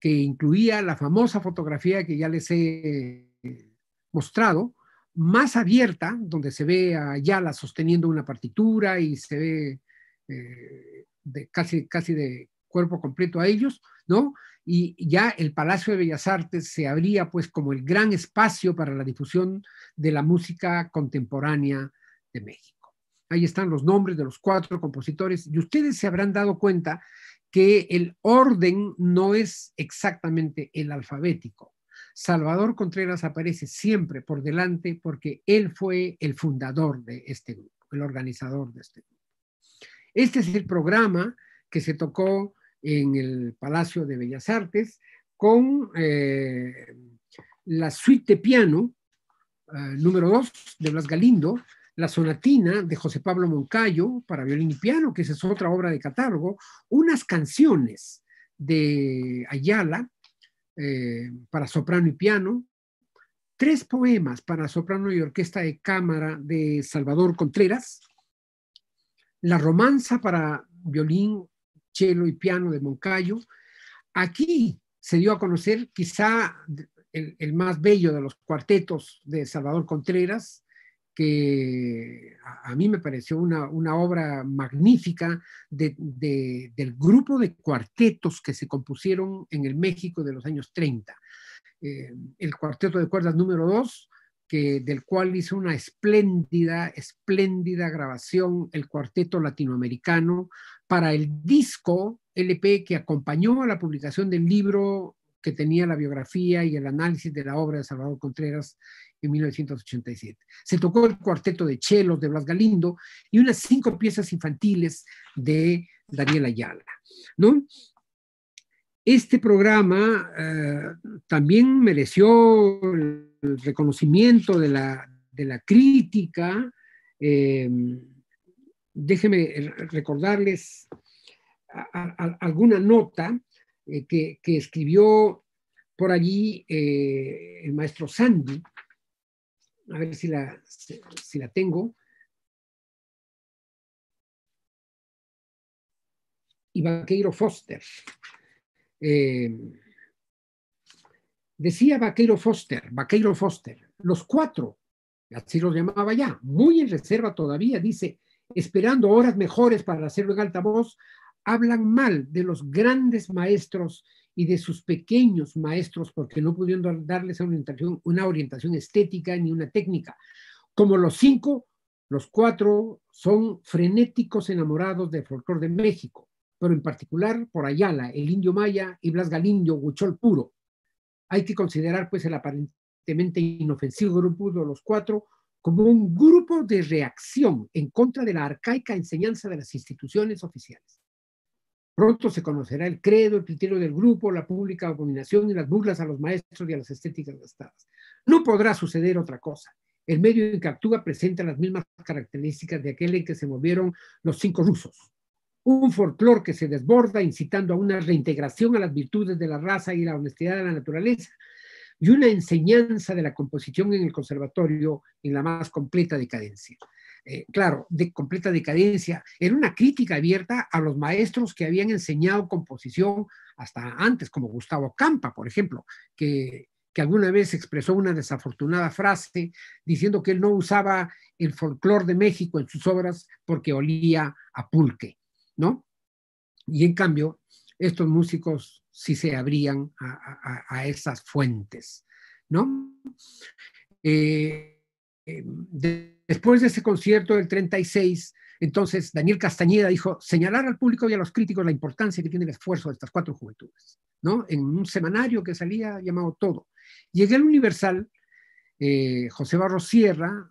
que incluía la famosa fotografía que ya les he eh, mostrado más abierta, donde se ve a Yala sosteniendo una partitura y se ve eh, de casi, casi de cuerpo completo a ellos, ¿no? Y ya el Palacio de Bellas Artes se abría pues como el gran espacio para la difusión de la música contemporánea de México. Ahí están los nombres de los cuatro compositores y ustedes se habrán dado cuenta que el orden no es exactamente el alfabético. Salvador Contreras aparece siempre por delante porque él fue el fundador de este grupo, el organizador de este grupo. Este es el programa que se tocó en el Palacio de Bellas Artes con eh, la suite de piano eh, número 2 de Blas Galindo, la sonatina de José Pablo Moncayo para violín y piano, que es otra obra de catálogo, unas canciones de Ayala, eh, para soprano y piano, tres poemas para soprano y orquesta de cámara de Salvador Contreras, la romanza para violín, cello y piano de Moncayo. Aquí se dio a conocer quizá el más bello de los cuartetos de Salvador Contreras, que a, mí me pareció una, obra magnífica del grupo de cuartetos que se compusieron en el México de los años 30. Eh, el cuarteto de cuerdas número 2, del cual hizo una espléndida, espléndida grabación el cuarteto latinoamericano para el disco LP que acompañó a la publicación del libro que tenía la biografía y el análisis de la obra de Salvador Contreras en 1987. Se tocó el cuarteto de chelos de Blas Galindo y unas cinco piezas infantiles de Daniel Ayala, ¿no? Este programa eh, también mereció el reconocimiento de la, crítica. Eh, déjeme eh, recordarles alguna nota eh, que, escribió por allí eh, el maestro Sandy, a ver si la, si la tengo. Y Vaqueiro Foster. Eh, decía Vaqueiro Foster, Vaqueiro Foster, los cuatro, así los llamaba ya, muy en reserva todavía, dice, esperando horas mejores para hacerlo en alta voz, hablan mal de los grandes maestros y de sus pequeños maestros porque no pudieron darles una orientación, estética ni una técnica. Como los cinco, los cuatro son frenéticos enamorados del folclore de México, pero en particular por Ayala, el indio maya y Blas Galindo, Huichol puro. Hay que considerar pues el aparentemente inofensivo grupo de los cuatro como un grupo de reacción en contra de la arcaica enseñanza de las instituciones oficiales. Pronto se conocerá el credo, el criterio del grupo, la pública abominación y las burlas a los maestros y a las estéticas gastadas. No podrá suceder otra cosa. El medio en que actúa presenta las mismas características de aquel en que se movieron los cinco rusos. Un folclor que se desborda incitando a una reintegración a las virtudes de la raza y la honestidad de la naturaleza y una enseñanza de la composición en el conservatorio en la más completa decadencia. Eh, claro, de completa decadencia. Era una crítica abierta a los maestros que habían enseñado composición hasta antes, como Gustavo Campa, por ejemplo, que, que alguna vez expresó una desafortunada frase diciendo que él no usaba el folclore de México en sus obras porque olía a pulque, ¿no? Y en cambio, estos músicos sí se abrían a, a esas fuentes, ¿no? Eh, eh, después de ese concierto del 36, entonces Daniel Castañeda dijo, señalar al público y a los críticos la importancia que tiene el esfuerzo de estas cuatro juventudes, ¿no? En un semanario que salía llamado Todo. Llegué al Universal, eh, José barro Sierra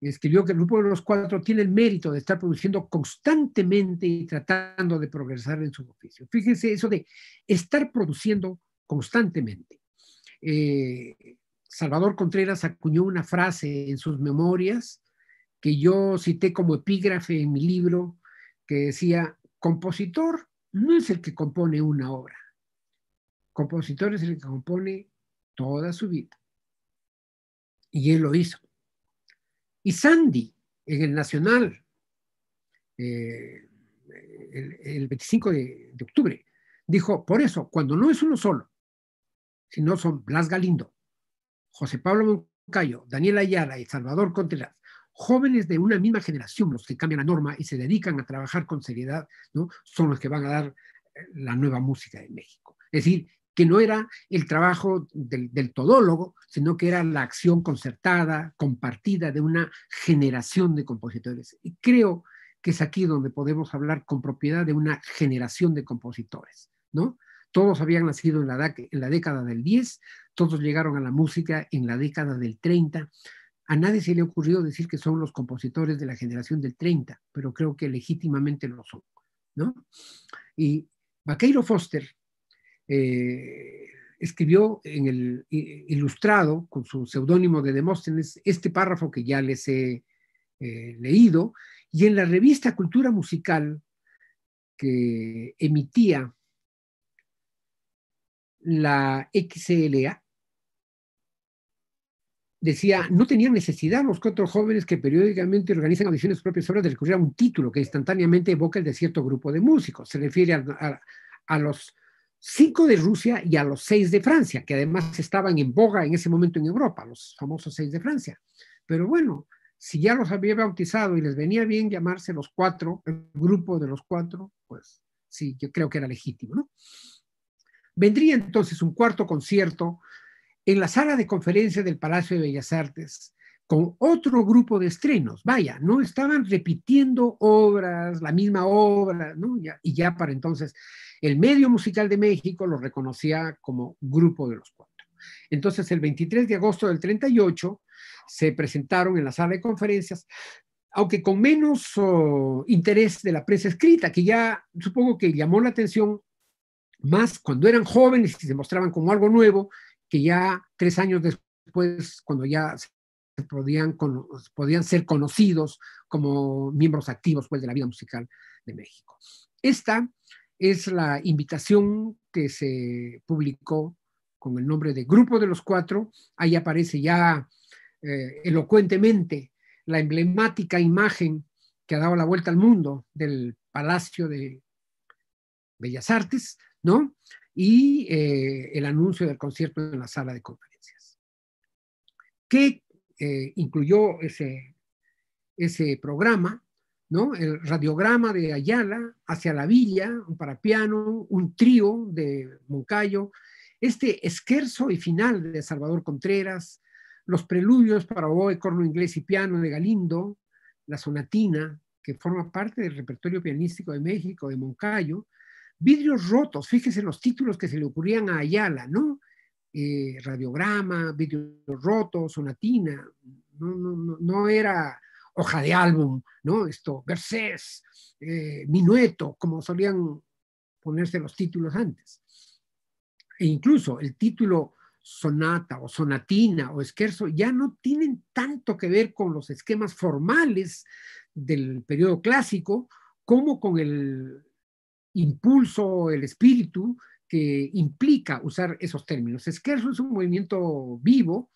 escribió que el grupo de los cuatro tiene el mérito de estar produciendo constantemente y tratando de progresar en su oficio. Fíjense eso de estar produciendo constantemente. Eh, Salvador Contreras acuñó una frase en sus memorias que yo cité como epígrafe en mi libro, que decía, compositor no es el que compone una obra, compositor es el que compone toda su vida. Y él lo hizo. Y Sandy, en el Nacional, eh, el, 25 de, de octubre, dijo, por eso, cuando no es uno solo, sino son Blas Galindo, José Pablo Moncayo, Daniel Ayala y Salvador Contreras, jóvenes de una misma generación, los que cambian la norma y se dedican a trabajar con seriedad, ¿no? son los que van a dar eh, la nueva música de México. Es decir, que no era el trabajo del, del todólogo, sino que era la acción concertada, compartida de una generación de compositores. Y creo que es aquí donde podemos hablar con propiedad de una generación de compositores, ¿no? Todos habían nacido en la, década del 10, todos llegaron a la música en la década del 30. A nadie se le ha ocurrido decir que son los compositores de la generación del 30, pero creo que legítimamente lo son. ¿no? Y Vaqueiro Foster eh, escribió en el Ilustrado, con su seudónimo de Demóstenes, este párrafo que ya les he eh, leído, y en la revista Cultura Musical que emitía la XLA, decía, no tenían necesidad los cuatro jóvenes que periódicamente organizan audiciones propias obras de recurrir a un título que instantáneamente evoca el de cierto grupo de músicos. Se refiere a, a, los cinco de Rusia y a los seis de Francia, que además estaban en boga en ese momento en Europa, los famosos seis de Francia. Pero bueno, si ya los había bautizado y les venía bien llamarse los cuatro, el grupo de los cuatro, pues sí, yo creo que era legítimo, ¿no? Vendría entonces un cuarto concierto en la sala de conferencias del Palacio de Bellas Artes con otro grupo de estrenos. Vaya, no estaban repitiendo obras, la misma obra, ¿no? y ya para entonces el medio musical de México lo reconocía como grupo de los cuatro. Entonces, el 23 de agosto del 38 se presentaron en la sala de conferencias, aunque con menos oh, interés de la prensa escrita, que ya supongo que llamó la atención más cuando eran jóvenes y se mostraban como algo nuevo, que ya tres años después, cuando ya se podían, ser conocidos como miembros activos pues, de la vida musical de México. Esta es la invitación que se publicó con el nombre de Grupo de los Cuatro. Ahí aparece ya eh, elocuentemente la emblemática imagen que ha dado la vuelta al mundo del Palacio de Bellas Artes, ¿no? Y eh, el anuncio del concierto en la sala de conferencias. ¿Qué eh, incluyó ese, ese programa? ¿no? El radiograma de Ayala hacia la villa, un piano un trío de Moncayo, este esquerzo y final de Salvador Contreras, los preludios para oboe, corno inglés y piano de Galindo, la sonatina, que forma parte del repertorio pianístico de México, de Moncayo, Vidrios rotos, fíjese los títulos que se le ocurrían a Ayala, ¿no? Eh, radiograma, vidrios rotos, sonatina, no, era hoja de álbum, ¿no? Esto, versés, eh, minueto, como solían ponerse los títulos antes. E incluso el título sonata o sonatina o esquerzo ya no tienen tanto que ver con los esquemas formales del periodo clásico como con el impulso, el espíritu que implica usar esos términos. eso es un movimiento vivo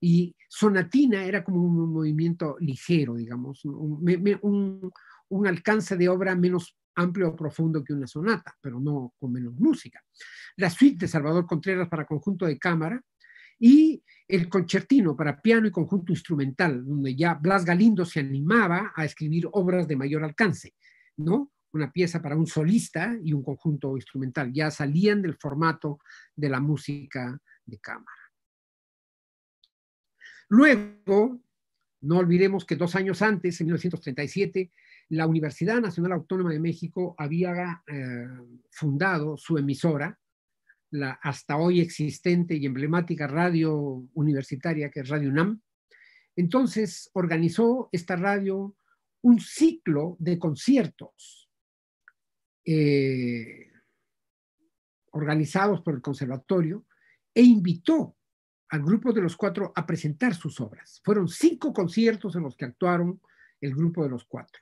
y Sonatina era como un movimiento ligero, digamos, un, un alcance de obra menos amplio o profundo que una sonata, pero no con menos música. La suite de Salvador Contreras para conjunto de cámara y el concertino para piano y conjunto instrumental, donde ya Blas Galindo se animaba a escribir obras de mayor alcance, ¿no? una pieza para un solista y un conjunto instrumental. Ya salían del formato de la música de cámara. Luego, no olvidemos que dos años antes, en 1937, la Universidad Nacional Autónoma de México había eh, fundado su emisora, la hasta hoy existente y emblemática radio universitaria que es Radio UNAM. Entonces organizó esta radio un ciclo de conciertos eh, organizados por el conservatorio e invitó al grupo de los cuatro a presentar sus obras. Fueron cinco conciertos en los que actuaron el grupo de los cuatro.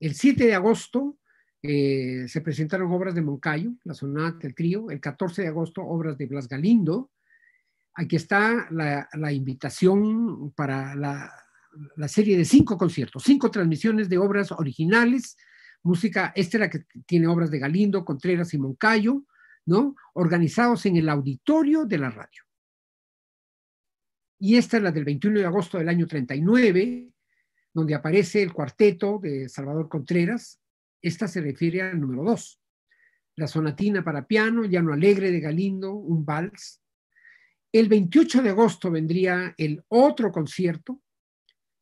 El 7 de agosto eh, se presentaron obras de Moncayo, la sonata, del trío. El 14 de agosto, obras de Blas Galindo. Aquí está la, invitación para la, serie de cinco conciertos, cinco transmisiones de obras originales música, esta es la que tiene obras de Galindo, Contreras y Moncayo, ¿no? Organizados en el auditorio de la radio. Y esta es la del 21 de agosto del año 39, donde aparece el cuarteto de Salvador Contreras. Esta se refiere al número 2. La sonatina para piano, Llano Alegre de Galindo, un vals. El 28 de agosto vendría el otro concierto,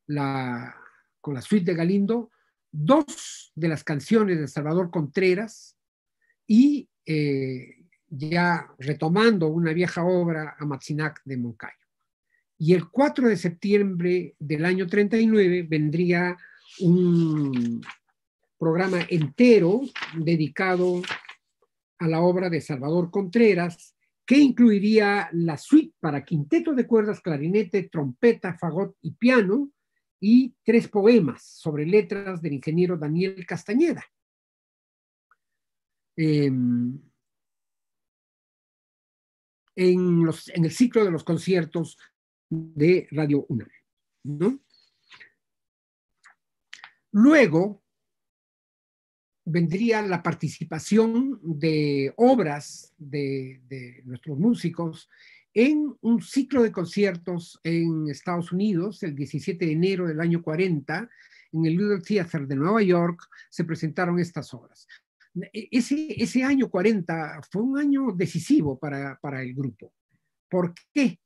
la, con la suite de Galindo, dos de las canciones de Salvador Contreras y eh, ya retomando una vieja obra a Matzinac de Moncayo. Y el 4 de septiembre del año 39 vendría un programa entero dedicado a la obra de Salvador Contreras, que incluiría la suite para quinteto de cuerdas, clarinete, trompeta, fagot y piano, y tres poemas sobre letras del ingeniero Daniel Castañeda. Em, en, los, en, el ciclo de los conciertos de Radio Una. Luego vendría la participación de obras de, de nuestros músicos en un ciclo de conciertos en Estados Unidos, el 17 de enero del año 40, en el Little Theater de Nueva York, se presentaron estas obras. E, ese, año 40 fue un año decisivo para, el grupo. ¿Por qué?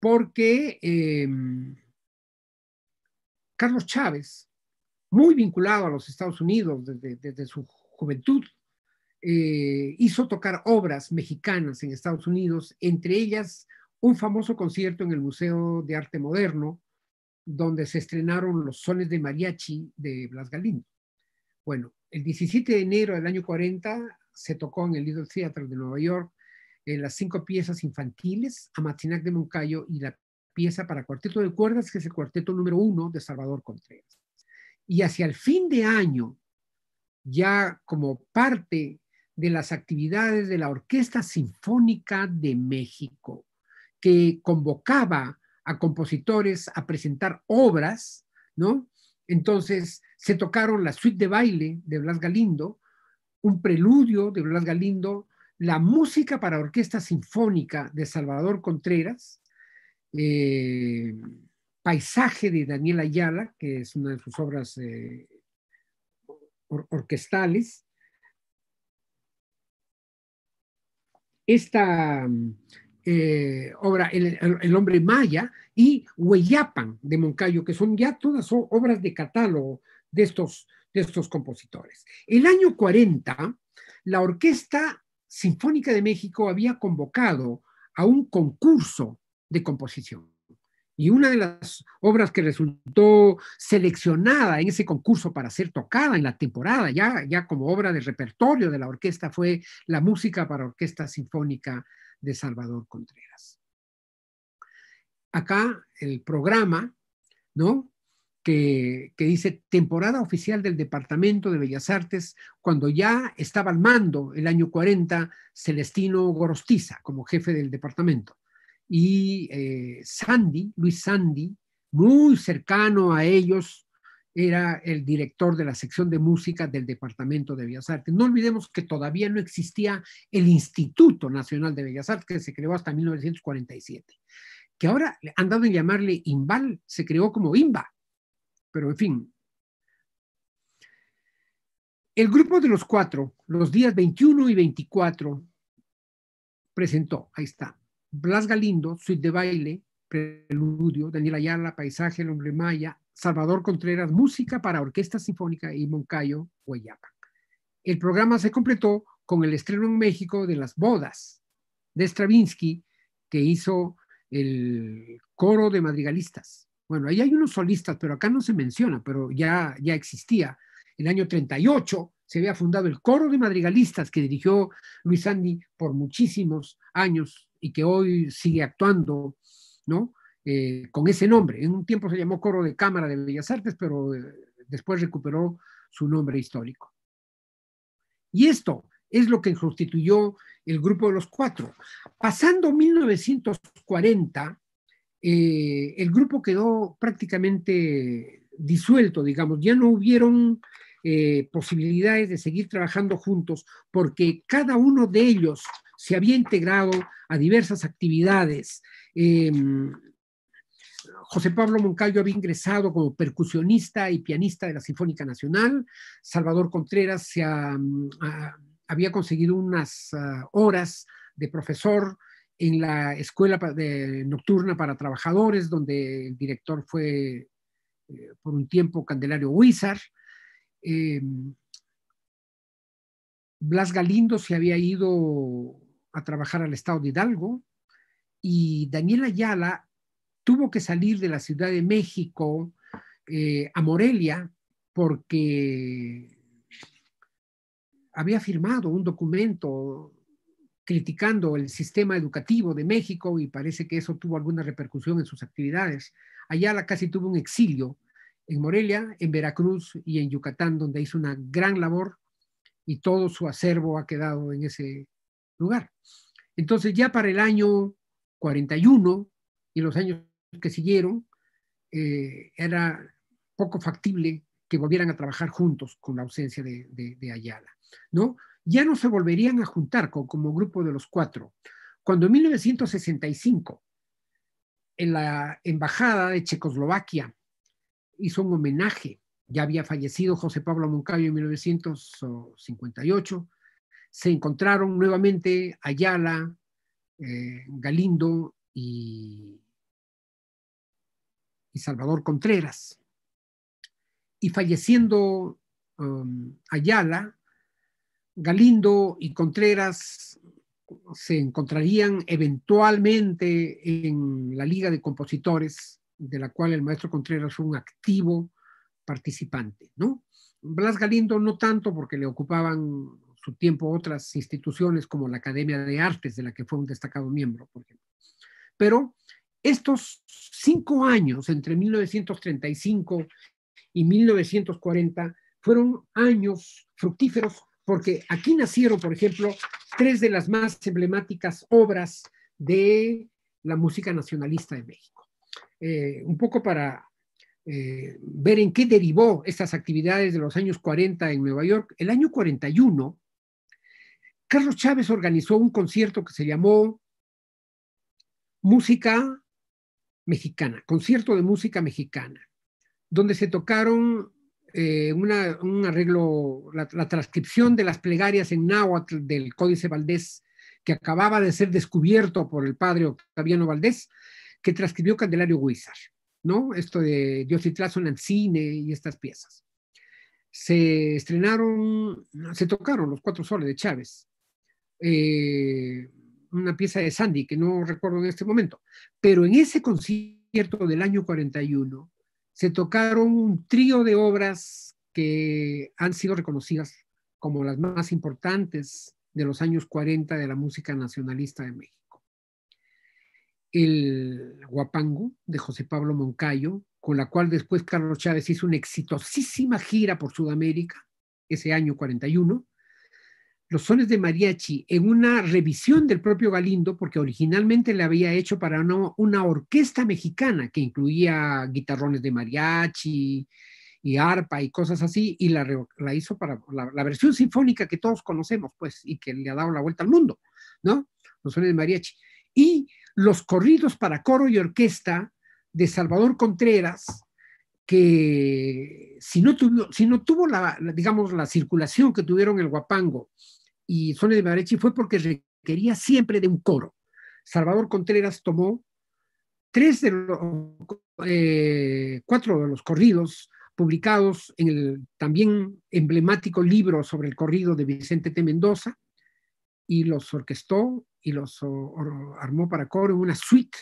Porque em, Carlos Chávez, muy vinculado a los Estados Unidos desde su juventud, eh, hizo tocar obras mexicanas en Estados Unidos, entre ellas un famoso concierto en el Museo de Arte Moderno, donde se estrenaron los sones de mariachi de Blas Galindo. Bueno, el 17 de enero del año 40 se tocó en el Little Theatre de Nueva York en las cinco piezas infantiles, Amatinac de Moncayo y la pieza para cuarteto de cuerdas, que es el cuarteto número uno de Salvador Contreras. Y hacia el fin de año, ya como parte de las actividades de la Orquesta Sinfónica de México, que convocaba a compositores a presentar obras, ¿no? Entonces se tocaron la suite de baile de Blas Galindo, un preludio de Blas Galindo, la música para orquesta sinfónica de Salvador Contreras, eh, paisaje de Daniel Ayala, que es una de sus obras eh, orquestales, esta eh, obra el, hombre maya y Hueyapan de Moncayo, que son ya todas obras de catálogo de estos, de estos compositores. El año 40, la Orquesta Sinfónica de México había convocado a un concurso de composición. Y una de las obras que resultó seleccionada en ese concurso para ser tocada en la temporada, ya, ya como obra de repertorio de la orquesta, fue la música para orquesta sinfónica de Salvador Contreras. Acá el programa, ¿no? Que, que, dice temporada oficial del Departamento de Bellas Artes, cuando ya estaba al mando el año 40 Celestino Gorostiza como jefe del departamento y eh, Sandy, Luis Sandy, muy cercano a ellos, era el director de la sección de música del Departamento de Bellas Artes. No olvidemos que todavía no existía el Instituto Nacional de Bellas Artes, que se creó hasta 1947, que ahora han dado en llamarle Imbal, se creó como Imba. pero en fin. El grupo de los cuatro, los días 21 y 24, presentó, ahí está, Blas Galindo, suite de baile, preludio, Daniel Ayala, paisaje, el hombre maya, Salvador Contreras, música para orquesta sinfónica y Moncayo, Huayapa. El programa se completó con el estreno en México de Las Bodas de Stravinsky, que hizo el coro de madrigalistas. Bueno, ahí hay unos solistas, pero acá no se menciona, pero ya, ya existía. El año 38 se había fundado el coro de madrigalistas que dirigió Luis Andy por muchísimos años y que hoy sigue actuando, eh, con ese nombre. En un tiempo se llamó Coro de Cámara de Bellas Artes, pero eh, después recuperó su nombre histórico. Y esto es lo que constituyó el Grupo de los Cuatro. Pasando 1940, eh, el grupo quedó prácticamente disuelto, digamos, ya no hubieron eh, posibilidades de seguir trabajando juntos, porque cada uno de ellos se había integrado a diversas actividades. Eh, José Pablo Moncayo había ingresado como percusionista y pianista de la Sinfónica Nacional. Salvador Contreras había conseguido unas ah, horas de profesor en la escuela nocturna para trabajadores, donde el director fue eh, por un tiempo Candelario Huizar. Em, Blas Galindo se había ido a trabajar al estado de Hidalgo y Daniel Ayala tuvo que salir de la Ciudad de México eh, a Morelia porque había firmado un documento criticando el sistema educativo de México y parece que eso tuvo alguna repercusión en sus actividades. Ayala casi tuvo un exilio en Morelia, en Veracruz y en Yucatán, donde hizo una gran labor y todo su acervo ha quedado en ese lugar. Entonces ya para el año 41 y los años que siguieron, eh, era poco factible que volvieran a trabajar juntos con la ausencia de, Ayala. ¿no? Ya no se volverían a juntar como grupo de los cuatro. Cuando en 1965, en la embajada de Checoslovaquia hizo un homenaje. Ya había fallecido José Pablo Moncayo en 1958. Se encontraron nuevamente Ayala, eh, Galindo y, Salvador Contreras. Y falleciendo um, Ayala, Galindo y Contreras se encontrarían eventualmente en la Liga de Compositores de la cual el maestro Contreras fue un activo participante. ¿no? Blas Galindo no tanto porque le ocupaban su tiempo otras instituciones como la Academia de Artes, de la que fue un destacado miembro, por ejemplo. Pero estos cinco años entre 1935 y 1940 fueron años fructíferos porque aquí nacieron, por ejemplo, tres de las más emblemáticas obras de la música nacionalista de México. Eh, un poco para eh, ver en qué derivó estas actividades de los años 40 en Nueva York, el año 41, Carlos Chávez organizó un concierto que se llamó Música Mexicana, concierto de música mexicana, donde se tocaron eh, una, un arreglo, la, transcripción de las plegarias en náhuatl del Códice Valdés, que acababa de ser descubierto por el padre Octaviano Valdés, que transcribió Candelario Huizar, ¿no? Esto de Dios y Tlazo en cine y estas piezas. Se estrenaron, se tocaron los cuatro soles de Chávez, eh, una pieza de Sandy que no recuerdo en este momento, pero en ese concierto del año 41 se tocaron un trío de obras que han sido reconocidas como las más importantes de los años 40 de la música nacionalista de México el Guapango de José Pablo Moncayo, con la cual después Carlos Chávez hizo una exitosísima gira por Sudamérica, ese año 41. Los sones de mariachi, en una revisión del propio Galindo, porque originalmente le había hecho para una, una orquesta mexicana que incluía guitarrones de mariachi y arpa y cosas así, y la, hizo para la, la, versión sinfónica que todos conocemos, pues, y que le ha dado la vuelta al mundo, ¿no? Los sones de mariachi y los corridos para coro y orquesta de Salvador Contreras, que si no tuvo, si no tuvo la, digamos, la circulación que tuvieron el Guapango y son de Marechi fue porque requería siempre de un coro. Salvador Contreras tomó tres de los, eh, cuatro de los corridos publicados en el también emblemático libro sobre el corrido de Vicente T. Mendoza y los orquestó y los armó para coro en una suite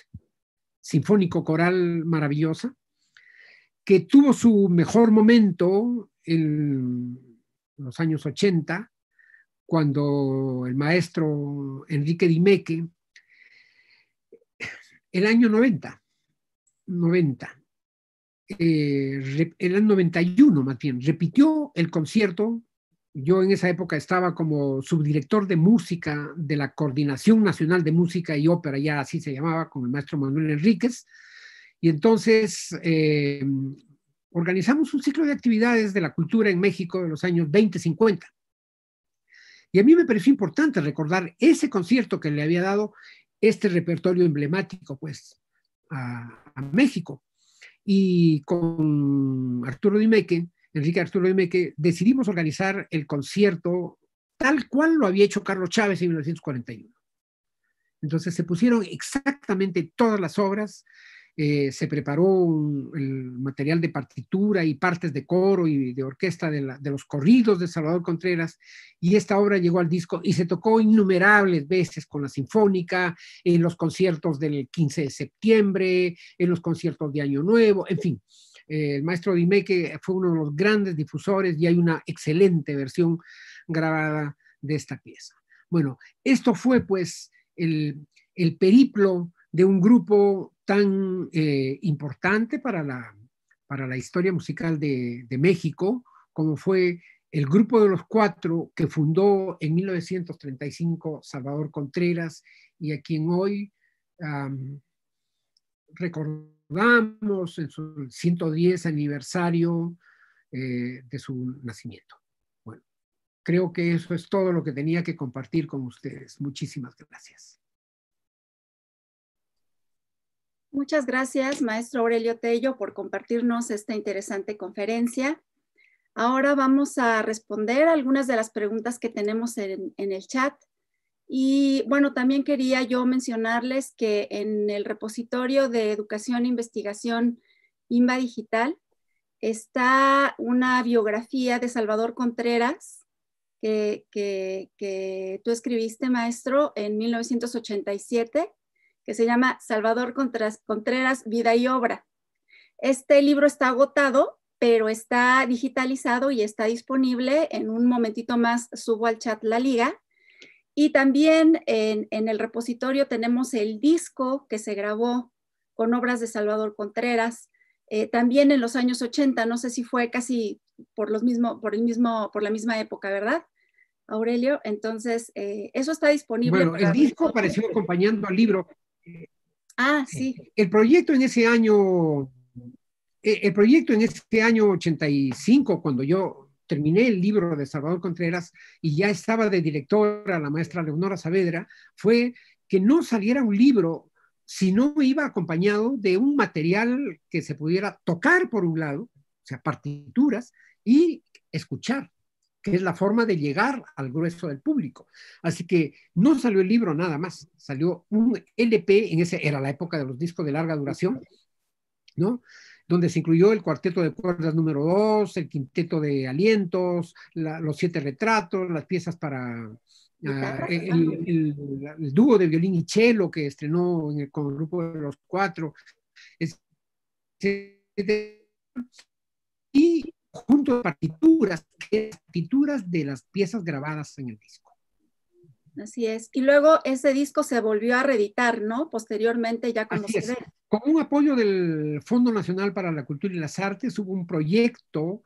sinfónico-coral maravillosa, que tuvo su mejor momento en los años 80, cuando el maestro Enrique Dimeque, el año 90, 90, eh, el año 91 más bien, repitió el concierto yo en esa época estaba como subdirector de música de la Coordinación Nacional de Música y Ópera, ya así se llamaba, con el maestro Manuel Enríquez. Y entonces eh, organizamos un ciclo de actividades de la cultura en México de los años 20, 50. Y a mí me pareció importante recordar ese concierto que le había dado este repertorio emblemático, pues, a, México. Y con Arturo Dimeque, Enrique Arturo M., que decidimos organizar el concierto tal cual lo había hecho Carlos Chávez en 1941. Entonces se pusieron exactamente todas las obras, eh, se preparó el material de partitura y partes de coro y de orquesta de, de, los corridos de Salvador Contreras, y esta obra llegó al disco y se tocó innumerables veces con la Sinfónica, en los conciertos del 15 de septiembre, en los conciertos de Año Nuevo, en fin. Eh, el maestro Dime, que fue uno de los grandes difusores y hay una excelente versión grabada de esta pieza. Bueno, esto fue pues el, periplo de un grupo tan eh, importante para la, para la historia musical de, México, como fue el grupo de los cuatro que fundó en 1935 Salvador Contreras y a quien hoy recordamos vamos en su 110 aniversario eh, de su nacimiento. Bueno, creo que eso es todo lo que tenía que compartir con ustedes. Muchísimas gracias. Muchas gracias, maestro Aurelio Tello, por compartirnos esta interesante conferencia. Ahora vamos a responder algunas de las preguntas que tenemos en el chat. Y bueno, también quería yo mencionarles que en el repositorio de educación e investigación INVA Digital está una biografía de Salvador Contreras que, tú escribiste, maestro, en 1987, que se llama Salvador Contreras, Contreras, Vida y Obra. Este libro está agotado, pero está digitalizado y está disponible. En un momentito más subo al chat la liga y también en, el repositorio tenemos el disco que se grabó con obras de Salvador Contreras, eh, también en los años 80, no sé si fue casi por, los mismo, por, el mismo, por la misma época, ¿verdad? Aurelio, entonces eh, eso está disponible. Bueno, el disco apareció acompañando al libro. Eh, ah, sí. El proyecto en ese año, el proyecto en ese año 85, cuando yo terminé el libro de Salvador Contreras y ya estaba de directora la maestra Leonora Saavedra, fue que no saliera un libro si no iba acompañado de un material que se pudiera tocar por un lado, o sea, partituras, y escuchar, que es la forma de llegar al grueso del público. Así que no salió el libro nada más, salió un LP, en ese era la época de los discos de larga duración, ¿no? donde se incluyó el cuarteto de cuerdas número 2, el quinteto de alientos, los siete retratos, las piezas para, ah, el, dúo de violín y cello que estrenó en el, con el grupo de los cuatro, y junto a partituras, partituras de las piezas grabadas en el disco. Así es. Y luego ese disco se volvió a reeditar, ¿no? Posteriormente ya como se ve. Con un apoyo del Fondo Nacional para la Cultura y las Artes hubo un proyecto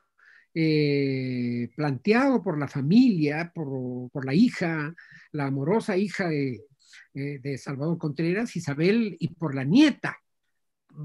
eh, planteado por la familia, por, la hija, la amorosa hija eh, de, Salvador Contreras, Isabel, y por la nieta,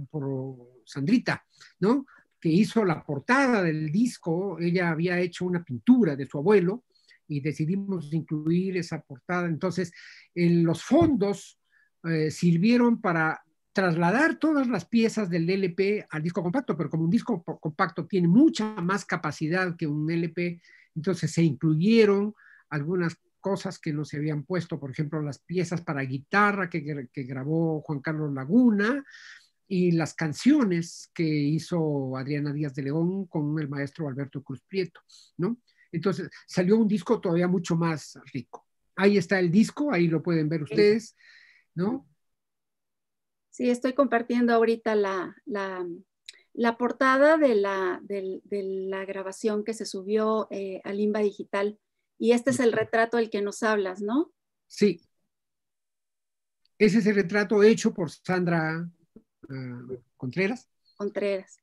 por Sandrita, ¿no? que hizo la portada del disco, ella había hecho una pintura de su abuelo y decidimos incluir esa portada. Entonces, en los fondos eh, sirvieron para trasladar todas las piezas del LP al disco compacto, pero como un disco compacto tiene mucha más capacidad que un LP, entonces se incluyeron algunas cosas que no se habían puesto, por ejemplo, las piezas para guitarra que, grabó Juan Carlos Laguna y las canciones que hizo Adriana Díaz de León con el maestro Alberto Cruz Prieto, ¿no? Entonces salió un disco todavía mucho más rico. Ahí está el disco, ahí lo pueden ver ustedes, ¿no? Sí, estoy compartiendo ahorita la, la, portada de la, la, grabación que se subió al eh, a Limba Digital. Y este es el retrato del que nos hablas, ¿no? Sí. Ese es el retrato hecho por Sandra ah, Contreras. Contreras.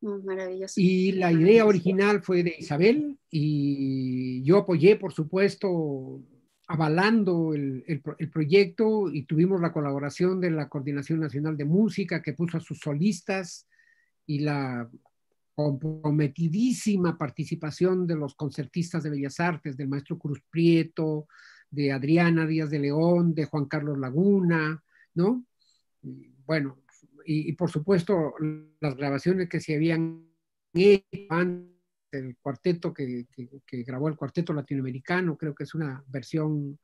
Oh, maravilloso. Y la idea original fue de Isabel y yo apoyé, por supuesto, avalando el, proyecto y tuvimos la colaboración de la Coordinación Nacional de Música que puso a sus solistas y la comprometidísima participación de los concertistas de Bellas Artes, del maestro Cruz Prieto, de Adriana Díaz de León, de Juan Carlos Laguna, ¿no? bueno, y, y, por supuesto las grabaciones que se habían hecho el cuarteto que, grabó el cuarteto latinoamericano, creo que es una versión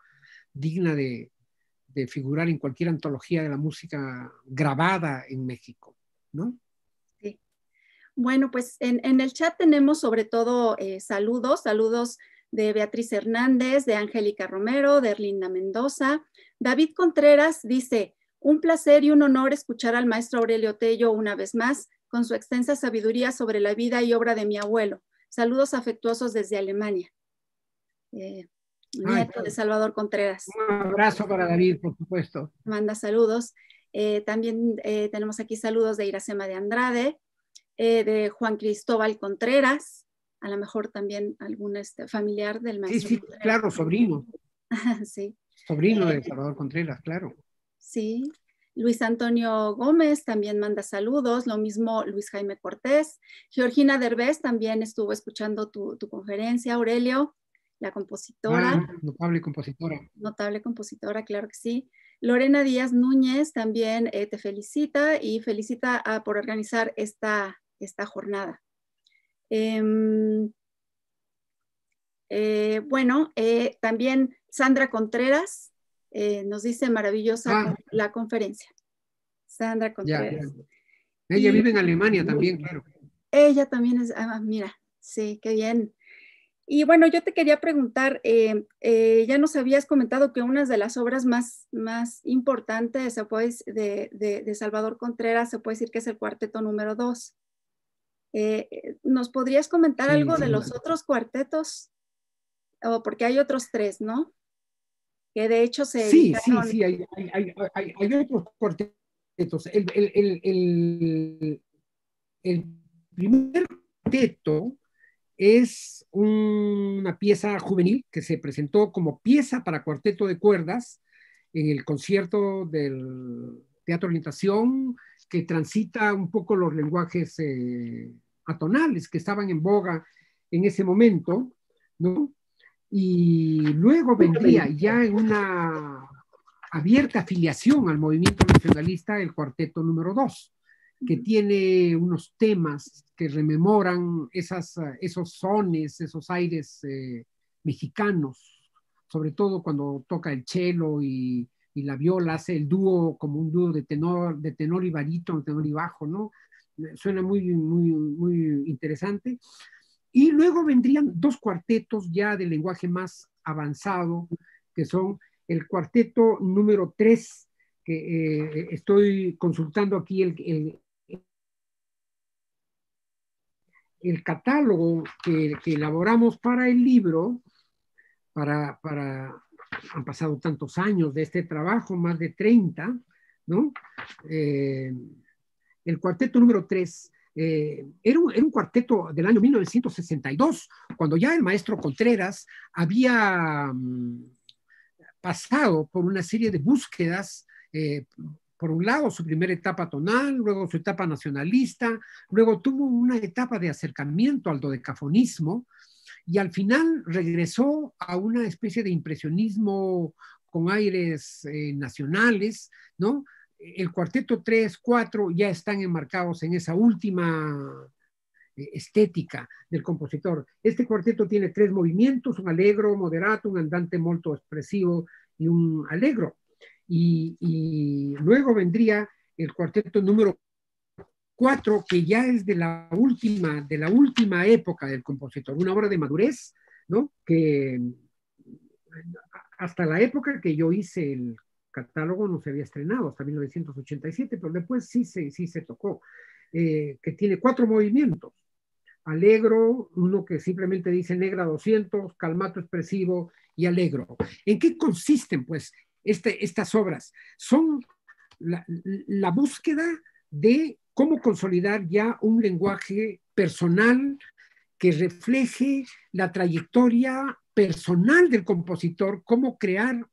digna de, figurar en cualquier antología de la música grabada en México, ¿no? Bueno, pues en, el chat tenemos sobre todo eh, saludos, saludos de Beatriz Hernández, de Angélica Romero, de Erlinda Mendoza. David Contreras dice, un placer y un honor escuchar al maestro Aurelio Tello una vez más con su extensa sabiduría sobre la vida y obra de mi abuelo. Saludos afectuosos desde Alemania. Eh, nieto de Salvador Contreras. Un abrazo para David, por supuesto. Manda saludos. Eh, también eh, tenemos aquí saludos de Iracema de Andrade, eh, de Juan Cristóbal Contreras, a lo mejor también algún este, familiar del maestro. Sí, sí, claro, sobrino. sí. Sobrino de Salvador Contreras, claro. Sí, Luis Antonio Gómez también manda saludos, lo mismo Luis Jaime Cortés. Georgina Derbez también estuvo escuchando tu, conferencia, Aurelio, la compositora. Ah, notable compositora. Notable compositora, claro que sí. Lorena Díaz Núñez también eh, te felicita y felicita ah, por organizar esta, esta jornada. Em, eh, bueno, eh, también Sandra Contreras eh, nos dice maravillosa ah. la conferencia. Sandra Contreras. Ella vive en Alemania también, claro. Ella también es, ah, mira, sí, qué bien. Y bueno, yo te quería preguntar, eh, eh, ya nos habías comentado que una de las obras más, más importantes de, Salvador Contreras se puede decir que es el cuarteto número 2. ¿Nos podrías comentar algo de los otros cuartetos? O porque hay otros tres, ¿no? que de hecho se... Sí, sí, sí, hay, otros cuartetos. El, primer cuarteto es una pieza juvenil que se presentó como pieza para cuarteto de cuerdas en el concierto del Teatro Orientación, que transita un poco los lenguajes eh, atonales que estaban en boga en ese momento, ¿no? y luego vendría ya en una abierta afiliación al movimiento nacionalista el cuarteto número 2, que tiene unos temas que rememoran esas, esos sones, esos aires eh, mexicanos, sobre todo cuando toca el cello y, la viola, hace el dúo como un dúo de tenor, de tenor y barito, tenor y bajo, ¿no? Suena muy, muy, muy interesante. Y luego vendrían dos cuartetos ya de lenguaje más avanzado, que son el cuarteto número 3, que eh, estoy consultando aquí el, el catálogo que, elaboramos para el libro, para, han pasado tantos años de este trabajo, más de 30, ¿no? Eh, el cuarteto número 3 eh, era, un, cuarteto del año 1962, cuando ya el maestro Contreras había mm, pasado por una serie de búsquedas. Eh, por un lado su primera etapa tonal, luego su etapa nacionalista, luego tuvo una etapa de acercamiento al dodecafonismo y al final regresó a una especie de impresionismo con aires eh, nacionales, ¿no? el cuarteto 3, 4 ya están enmarcados en esa última eh, estética del compositor. Este cuarteto tiene tres movimientos, un alegro, moderato, un andante molto expresivo y un alegro. Y, luego vendría el cuarteto número 4, que ya es de la última, de la última época del compositor, una obra de madurez, ¿no? Que hasta la época que yo hice el catálogo no se había estrenado hasta 1987, pero después sí se, sí se tocó, eh, que tiene cuatro movimientos. Alegro, uno que simplemente dice negra 200, calmato expresivo y alegro. ¿En qué consisten, pues, este, estas obras? Son la, la búsqueda de cómo consolidar ya un lenguaje personal que refleje la trayectoria personal del compositor, cómo crear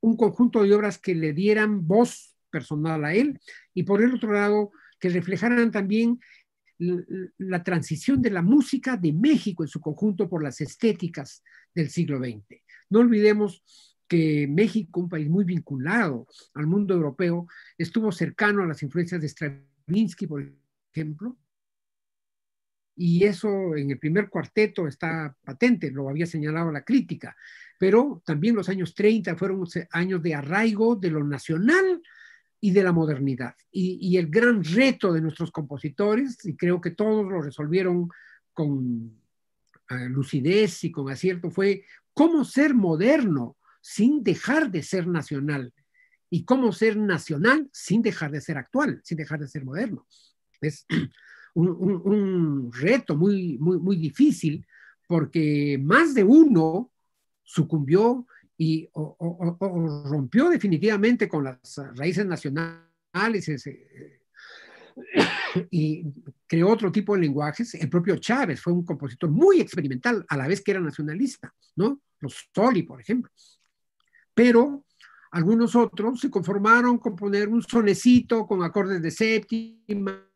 un conjunto de obras que le dieran voz personal a él y por el otro lado que reflejaran también la transición de la música de México en su conjunto por las estéticas del siglo XX. No olvidemos que México, un país muy vinculado al mundo europeo, estuvo cercano a las influencias de Stravinsky, por ejemplo, y eso en el primer cuarteto está patente, lo había señalado la crítica, pero también los años 30 fueron años de arraigo de lo nacional y de la modernidad. Y, el gran reto de nuestros compositores, y creo que todos lo resolvieron con eh, lucidez y con acierto, fue cómo ser moderno sin dejar de ser nacional y cómo ser nacional sin dejar de ser actual, sin dejar de ser moderno. Es, un, reto muy, muy, muy difícil, porque más de uno sucumbió y o, rompió definitivamente con las raíces nacionales eh, eh, y creó otro tipo de lenguajes. El propio Chávez fue un compositor muy experimental, a la vez que era nacionalista, ¿no? Los Toli, por ejemplo. Pero algunos otros se conformaron con poner un sonecito con acordes de séptima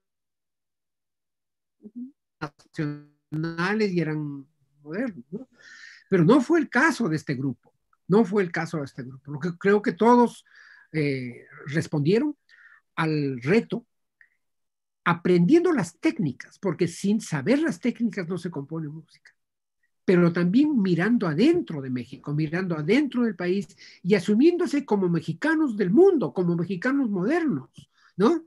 nacionales y eran modernos, ¿no? Pero no fue el caso de este grupo, no fue el caso de este grupo. Lo que creo que todos eh, respondieron al reto aprendiendo las técnicas, porque sin saber las técnicas no se compone música, pero también mirando adentro de México, mirando adentro del país y asumiéndose como mexicanos del mundo, como mexicanos modernos, ¿no?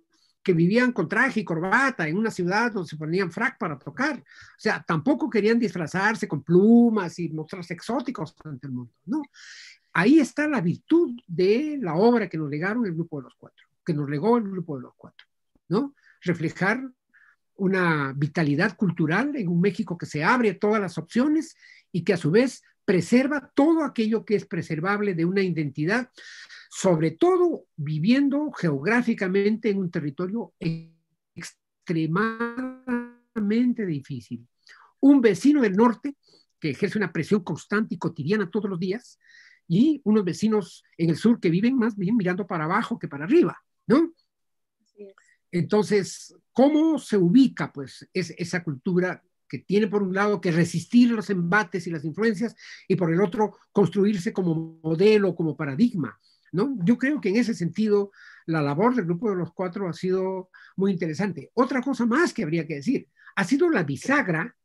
que vivían con traje y corbata en una ciudad donde se ponían frac para tocar. O sea, tampoco querían disfrazarse con plumas y mostrarse exóticos ante el mundo, ¿no? Ahí está la virtud de la obra que nos legaron el grupo de los cuatro, que nos legó el grupo de los cuatro, ¿no? Reflejar una vitalidad cultural en un México que se abre a todas las opciones y que a su vez preserva todo aquello que es preservable de una identidad sobre todo viviendo geográficamente en un territorio extremadamente difícil. Un vecino del norte que ejerce una presión constante y cotidiana todos los días, y unos vecinos en el sur que viven más bien mirando para abajo que para arriba, ¿no? Entonces, ¿cómo se ubica pues esa cultura que tiene por un lado que resistir los embates y las influencias y por el otro construirse como modelo, como paradigma? ¿no? Yo creo que en ese sentido la labor del Grupo de los Cuatro ha sido muy interesante. Otra cosa más que habría que decir, ha sido la bisagra,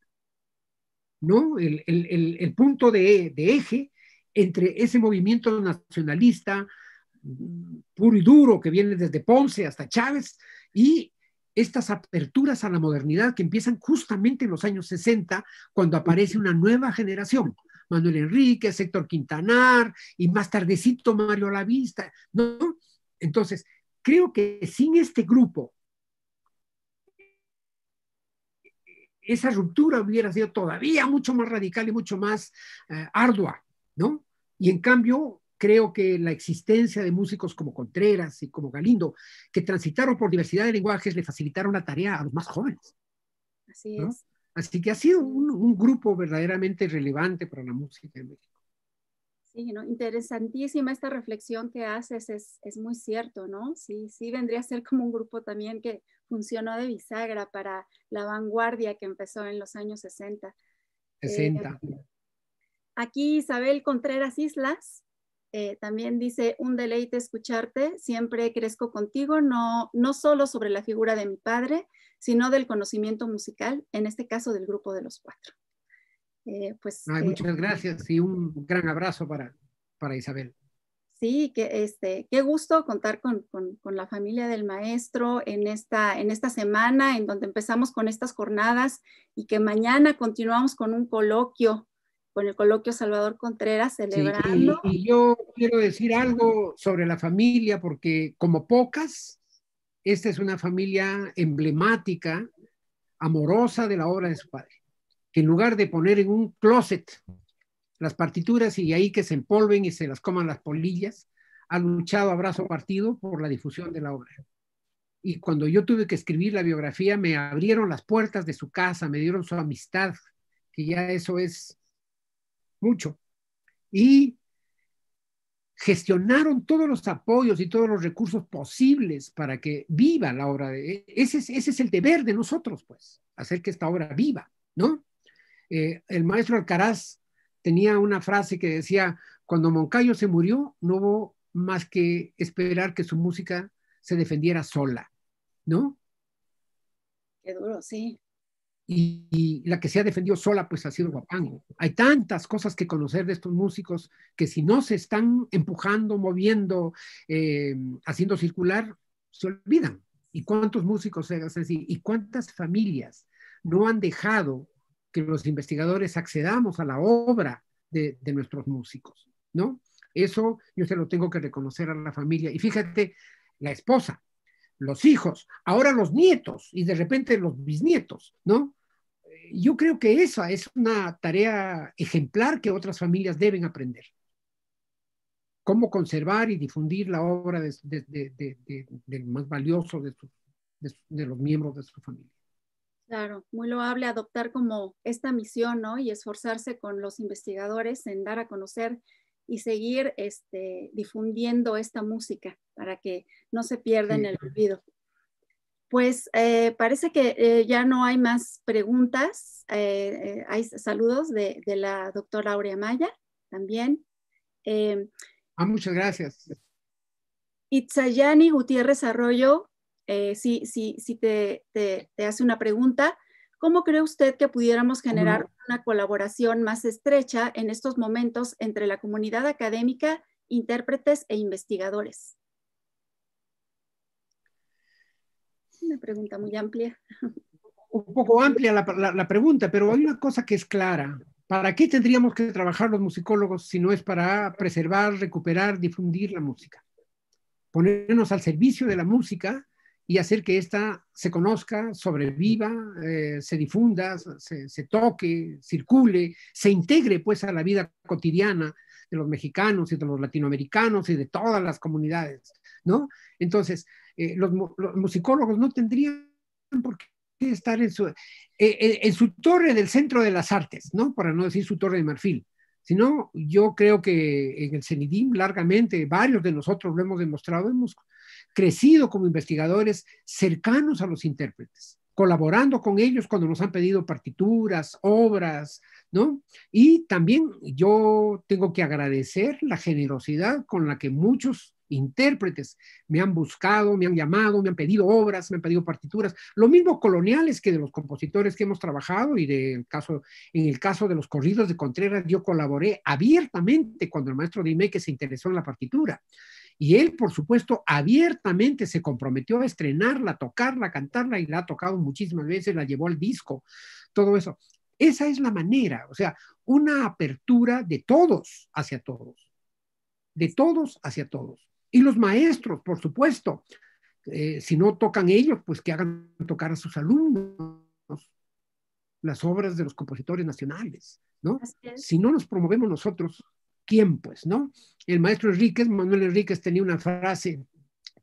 ¿no? El, punto de, de eje entre ese movimiento nacionalista mm, puro y duro que viene desde Ponce hasta Chávez y estas aperturas a la modernidad que empiezan justamente en los años 60, cuando aparece una nueva generación, Manuel Enrique, Héctor Quintanar y más tardecito Mario Lavista, ¿no? Entonces, creo que sin este grupo, esa ruptura hubiera sido todavía mucho más radical y mucho más eh, ardua, ¿no? Y en cambio, creo que la existencia de músicos como Contreras y como Galindo, que transitaron por diversidad de lenguajes, le facilitaron la tarea a los más jóvenes. Así es. Así que ha sido un, grupo verdaderamente relevante para la música en México. Sí, ¿no? interesantísima esta reflexión que haces, es, es, muy cierto, ¿no? Sí, sí, vendría a ser como un grupo también que funcionó de bisagra para la vanguardia que empezó en los años 60. 60. Eh, aquí Isabel Contreras Islas eh, también dice, un deleite escucharte, siempre crezco contigo, no, no solo sobre la figura de mi padre, sino del conocimiento musical, en este caso del grupo de los cuatro. Eh, pues, eh, muchas gracias y un gran abrazo para, para Isabel. Sí, que este, qué gusto contar con, la familia del maestro en esta, en esta semana, en donde empezamos con estas jornadas y que mañana continuamos con un coloquio, con el coloquio Salvador Contreras celebrando. y, yo quiero decir algo sobre la familia, porque como pocas, esta es una familia emblemática, amorosa de la obra de su padre, que en lugar de poner en un closet las partituras y ahí que se empolven y se las coman las polillas, ha luchado a brazo partido por la difusión de la obra. Y cuando yo tuve que escribir la biografía, me abrieron las puertas de su casa, me dieron su amistad, que ya eso es mucho. Y gestionaron todos los apoyos y todos los recursos posibles para que viva la obra. De, ese, es, ese es el deber de nosotros, pues, hacer que esta obra viva, ¿no? Eh, el maestro Alcaraz tenía una frase que decía, cuando Moncayo se murió, no hubo más que esperar que su música se defendiera sola, ¿no? Qué duro, sí y, la que se ha defendido sola pues ha sido Guapango. Hay tantas cosas que conocer de estos músicos que si no se están empujando, moviendo, eh, haciendo circular, se olvidan. ¿Y cuántos músicos, hacen así, y cuántas familias no han dejado que los investigadores accedamos a la obra de, de nuestros músicos? ¿No? Eso yo se lo tengo que reconocer a la familia. Y fíjate, la esposa, los hijos, ahora los nietos y de repente los bisnietos, ¿no? yo creo que esa es una tarea ejemplar que otras familias deben aprender. Cómo conservar y difundir la obra del más valioso de, los miembros de su familia. Claro, muy loable adoptar como esta misión, ¿no? Y esforzarse con los investigadores en dar a conocer y seguir este, difundiendo esta música para que no se pierda en el olvido. Pues eh, parece que eh, ya no hay más preguntas. Eh, hay saludos de, la doctora Aurea Maya también. ah, muchas gracias. Itzayani Gutiérrez Arroyo, si, te, hace una pregunta, ¿cómo cree usted que pudiéramos generar una colaboración más estrecha en estos momentos entre la comunidad académica, intérpretes e investigadores? una pregunta muy amplia. Un poco amplia la, pregunta, pero hay una cosa que es clara. ¿Para qué tendríamos que trabajar los musicólogos si no es para preservar, recuperar, difundir la música? Ponernos al servicio de la música y hacer que ésta se conozca, sobreviva, eh, se difunda, se, se toque, circule, se integre pues a la vida cotidiana, de los mexicanos y de los latinoamericanos y de todas las comunidades, ¿no? Entonces, eh, los, musicólogos no tendrían por qué estar en su, eh, eh, en su torre del centro de las artes, ¿no? Para no decir su torre de marfil. Sino yo creo que en el CENIDIM largamente, varios de nosotros lo hemos demostrado, hemos crecido como investigadores cercanos a los intérpretes, colaborando con ellos cuando nos han pedido partituras, obras, ¿no? Y también yo tengo que agradecer la generosidad con la que muchos intérpretes, me han buscado, me han llamado, me han pedido obras, me han pedido partituras, lo mismo coloniales que de los compositores que hemos trabajado y de caso, en el caso de los corridos de Contreras yo colaboré abiertamente cuando el maestro Dime que se interesó en la partitura. Y él, por supuesto, abiertamente se comprometió a estrenarla, tocarla, cantarla y la ha tocado muchísimas veces, la llevó al disco, todo eso. Esa es la manera, o sea, una apertura de todos hacia todos, de todos hacia todos. Y los maestros, por supuesto. Eh, si no tocan ellos, pues que hagan tocar a sus alumnos las obras de los compositores nacionales, ¿no? Si no nos promovemos nosotros, ¿quién pues, no? El maestro Enríquez, Manuel Enríquez tenía una frase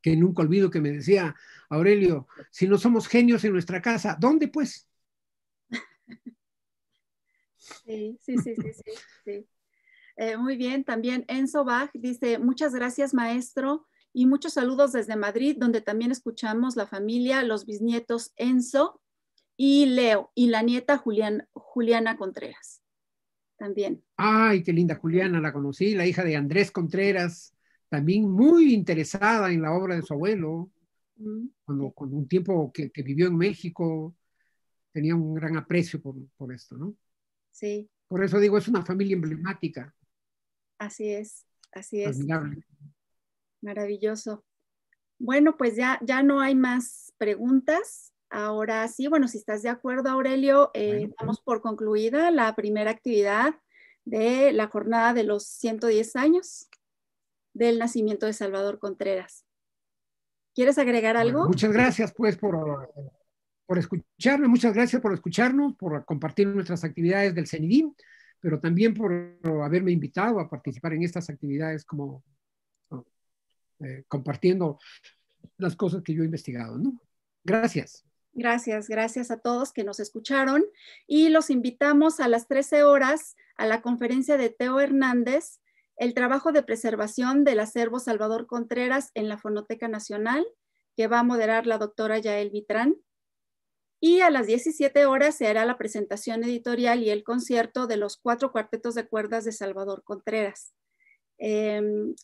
que nunca olvido que me decía Aurelio, si no somos genios en nuestra casa, ¿dónde pues? sí, sí, sí, sí. sí. Eh, muy bien, también Enzo Bach dice, muchas gracias maestro y muchos saludos desde Madrid, donde también escuchamos la familia, los bisnietos Enzo y Leo y la nieta Julián, Juliana Contreras. También. Ay, qué linda Juliana, la conocí, la hija de Andrés Contreras, también muy interesada en la obra de su abuelo, mm. cuando, con un tiempo que, vivió en México, tenía un gran aprecio por, por esto, ¿no? Sí. Por eso digo, es una familia emblemática. Así es, así es. Maravilloso. Bueno, pues ya, ya no hay más preguntas. Ahora sí, bueno, si estás de acuerdo, Aurelio, eh, damos pues. por concluida la primera actividad de la jornada de los 110 años del nacimiento de Salvador Contreras. ¿Quieres agregar algo? muchas gracias, pues, eh, por, escucharme, muchas gracias por escucharnos, por compartir nuestras actividades del CENIDIM pero también por haberme invitado a participar en estas actividades como eh, compartiendo las cosas que yo he investigado. Gracias. Gracias, gracias a todos que nos escucharon y los invitamos a las 13 horas a la conferencia de Teo Hernández, el trabajo de preservación del acervo Salvador Contreras en la Fonoteca Nacional, que va a moderar la doctora Yael Vitrán. Y a las 17 horas se hará la presentación editorial y el concierto de los cuatro cuartetos de cuerdas de Salvador Contreras. Em,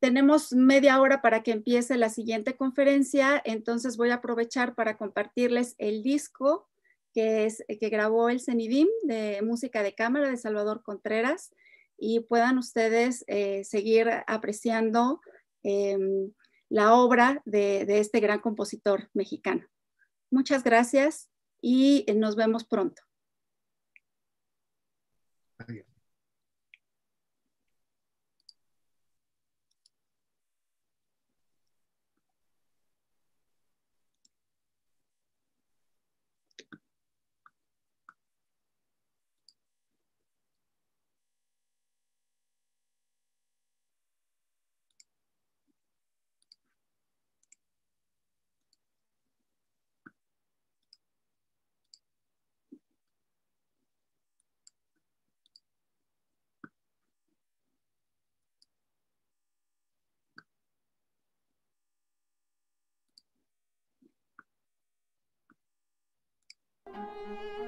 tenemos media hora para que empiece la siguiente conferencia, entonces voy a aprovechar para compartirles el disco que, grabó el CENIDIM de música de cámara de Salvador Contreras y puedan ustedes eh, seguir apreciando em, la obra de este gran compositor mexicano. Muchas gracias y nos vemos pronto. Adiós. thank you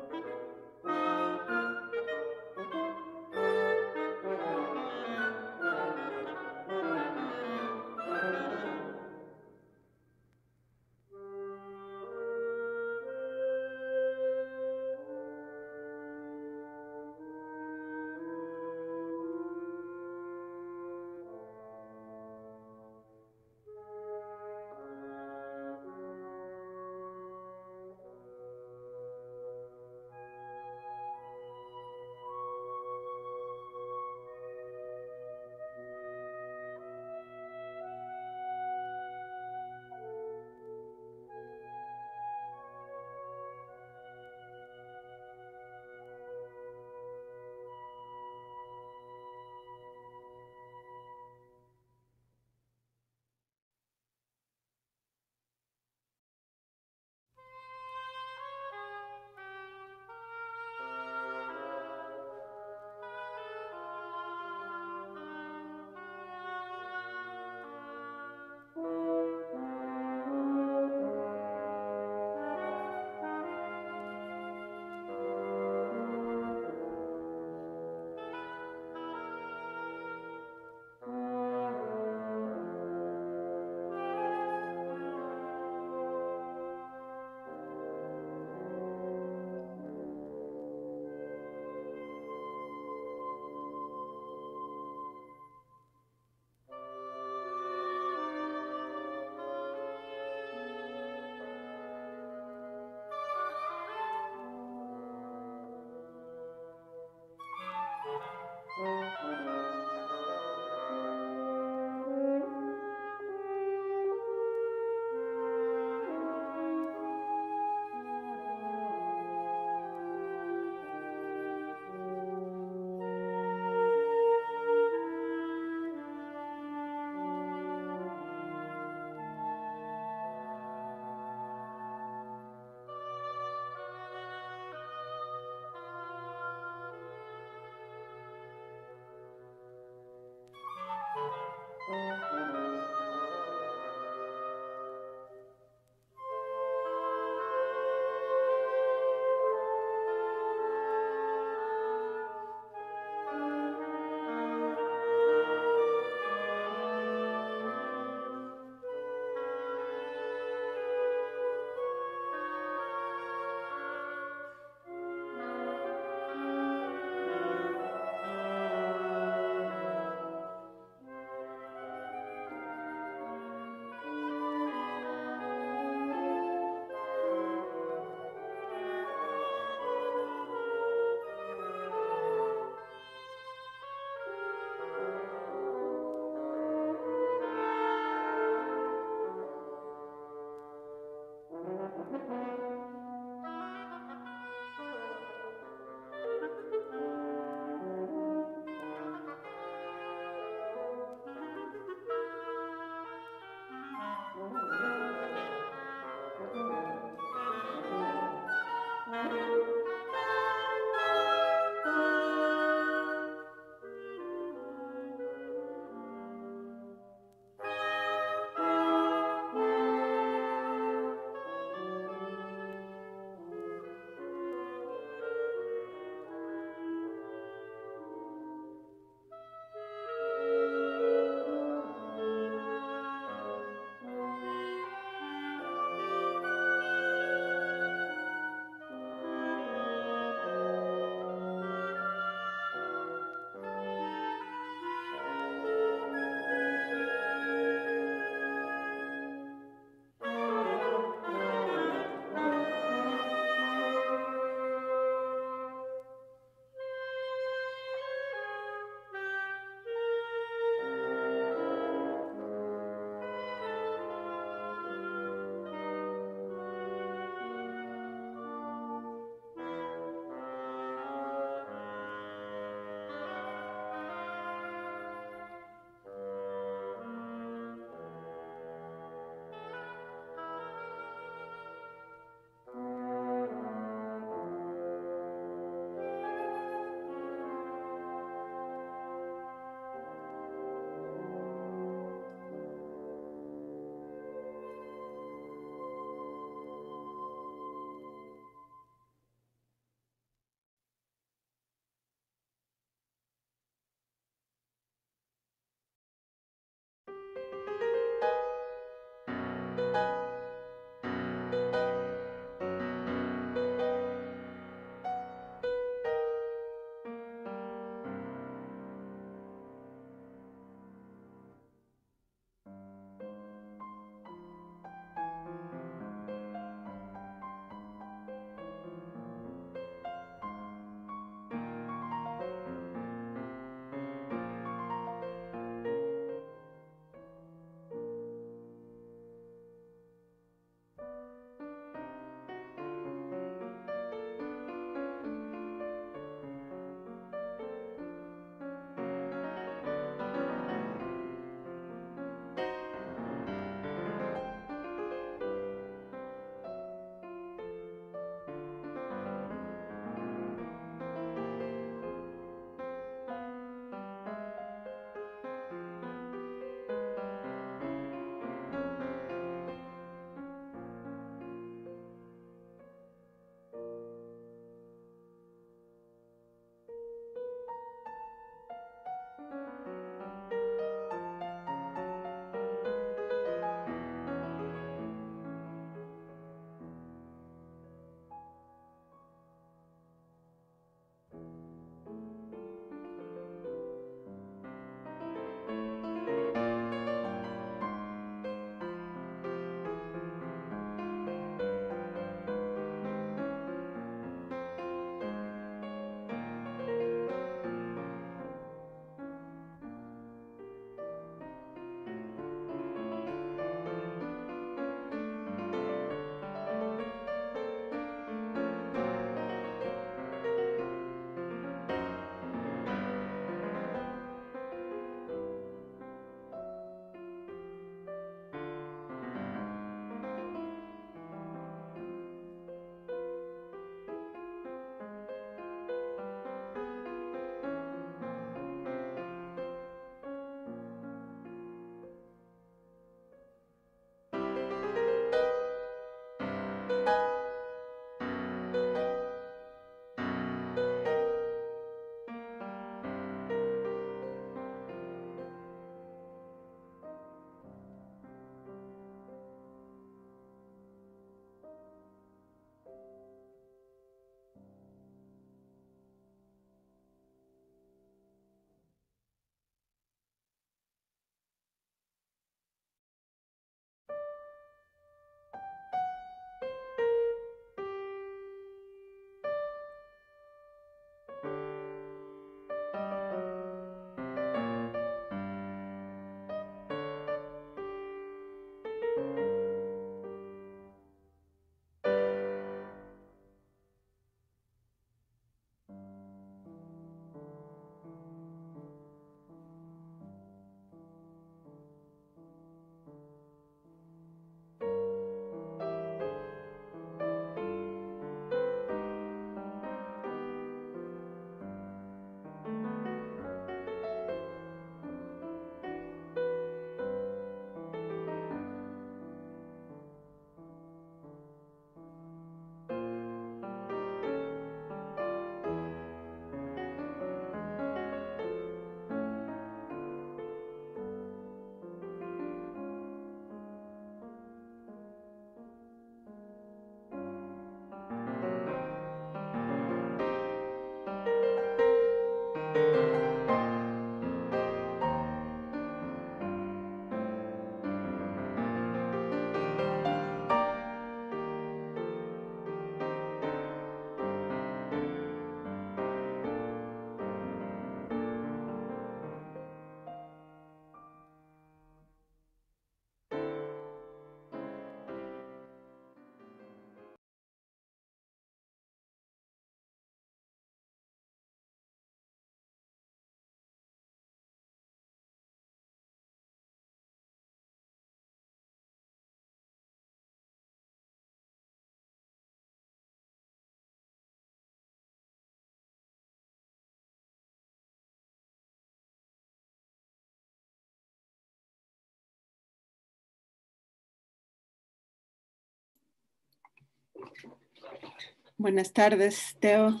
Buenas tardes, Teo.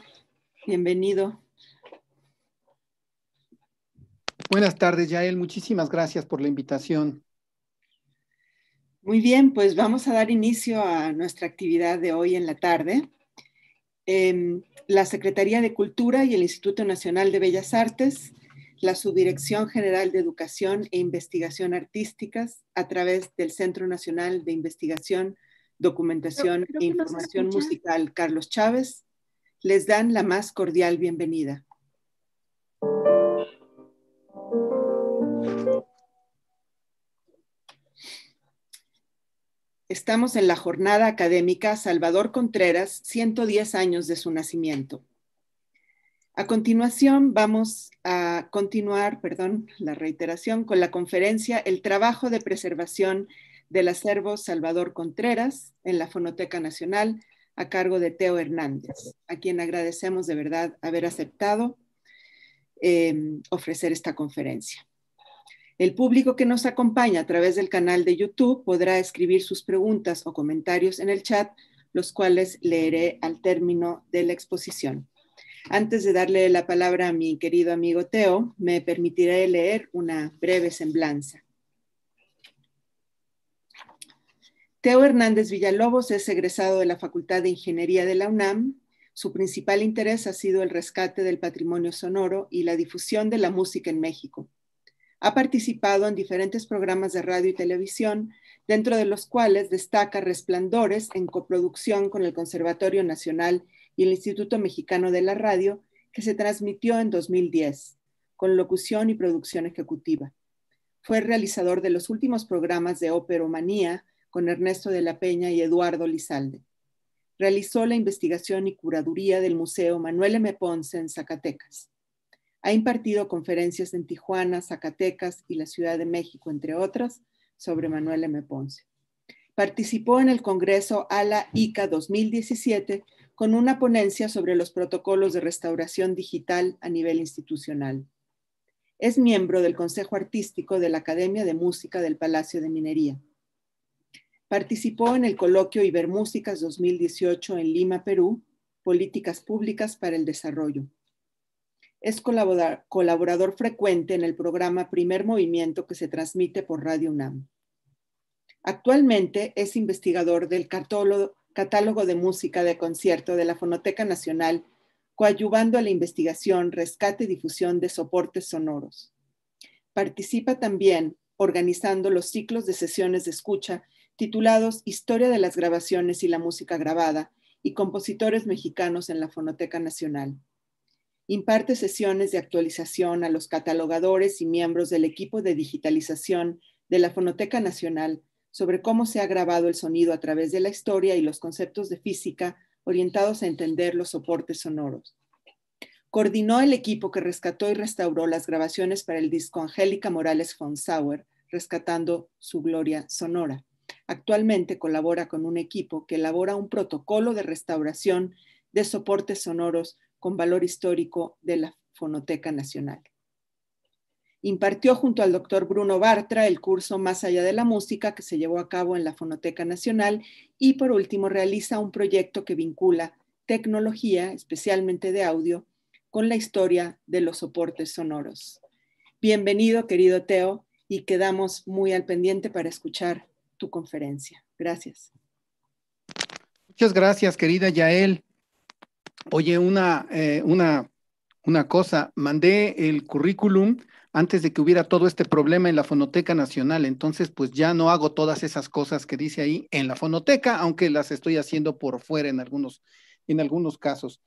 Bienvenido. Buenas tardes, Yael. Muchísimas gracias por la invitación. Muy bien, pues vamos a dar inicio a nuestra actividad de hoy en la tarde. Em, la Secretaría de Cultura y el Instituto Nacional de Bellas Artes, la Subdirección General de Educación e Investigación Artísticas, a través del Centro Nacional de Investigación Documentación e Información Musical Carlos Chávez, les dan la más cordial bienvenida. Estamos en la jornada académica Salvador Contreras, 110 años de su nacimiento. A continuación, vamos a continuar, perdón, la reiteración con la conferencia El trabajo de preservación del acervo Salvador Contreras en la Fonoteca Nacional a cargo de Teo Hernández, a quien agradecemos de verdad haber aceptado em, ofrecer esta conferencia. El público que nos acompaña a través del canal de YouTube podrá escribir sus preguntas o comentarios en el chat, los cuales leeré al término de la exposición. Antes de darle la palabra a mi querido amigo Teo, me permitiré leer una breve semblanza. Teo Hernández Villalobos es egresado de la Facultad de Ingeniería de la UNAM. Su principal interés ha sido el rescate del patrimonio sonoro y la difusión de la música en México. Ha participado en diferentes programas de radio y televisión, dentro de los cuales destaca Resplandores en coproducción con el Conservatorio Nacional y el Instituto Mexicano de la Radio, que se transmitió en 2010, con locución y producción ejecutiva. Fue realizador de los últimos programas de Manía, con Ernesto de la Peña y Eduardo Lizalde. Realizó la investigación y curaduría del Museo Manuel M. Ponce en Zacatecas. Ha impartido conferencias en Tijuana, Zacatecas y la Ciudad de México, entre otras, sobre Manuel M. Ponce. Participó en el Congreso ALA ICA 2017 con una ponencia sobre los protocolos de restauración digital a nivel institucional. Es miembro del Consejo Artístico de la Academia de Música del Palacio de Minería. Participó en el coloquio Ibermúsicas 2018 en Lima, Perú, Políticas Públicas para el Desarrollo. Es colaborador, frecuente en el programa Primer Movimiento que se transmite por Radio UNAM. Actualmente es investigador del catálogo de música de concierto de la Fonoteca Nacional, coadyuvando a la investigación, rescate y difusión de soportes sonoros. Participa también organizando los ciclos de sesiones de escucha titulados Historia de las grabaciones y la música grabada y compositores mexicanos en la Fonoteca Nacional. Imparte sesiones de actualización a los catalogadores y miembros del equipo de digitalización de la Fonoteca Nacional sobre cómo se ha grabado el sonido a través de la historia y los conceptos de física orientados a entender los soportes sonoros. Coordinó el equipo que rescató y restauró las grabaciones para el disco Angélica Morales Sauer, rescatando su gloria sonora. Actualmente colabora con un equipo que elabora un protocolo de restauración de soportes sonoros con valor histórico de la Fonoteca Nacional. Impartió junto al doctor Bruno Bartra el curso Más allá de la música que se llevó a cabo en la Fonoteca Nacional y por último realiza un proyecto que vincula tecnología, especialmente de audio, con la historia de los soportes sonoros. Bienvenido, querido Teo, y quedamos muy al pendiente para escuchar tu conferencia. Gracias. Muchas gracias, querida Yael. Oye, una, eh, una, una cosa, mandé el currículum antes de que hubiera todo este problema en la Fonoteca Nacional. Entonces, pues ya no hago todas esas cosas que dice ahí en la Fonoteca, aunque las estoy haciendo por fuera en algunos, en algunos casos.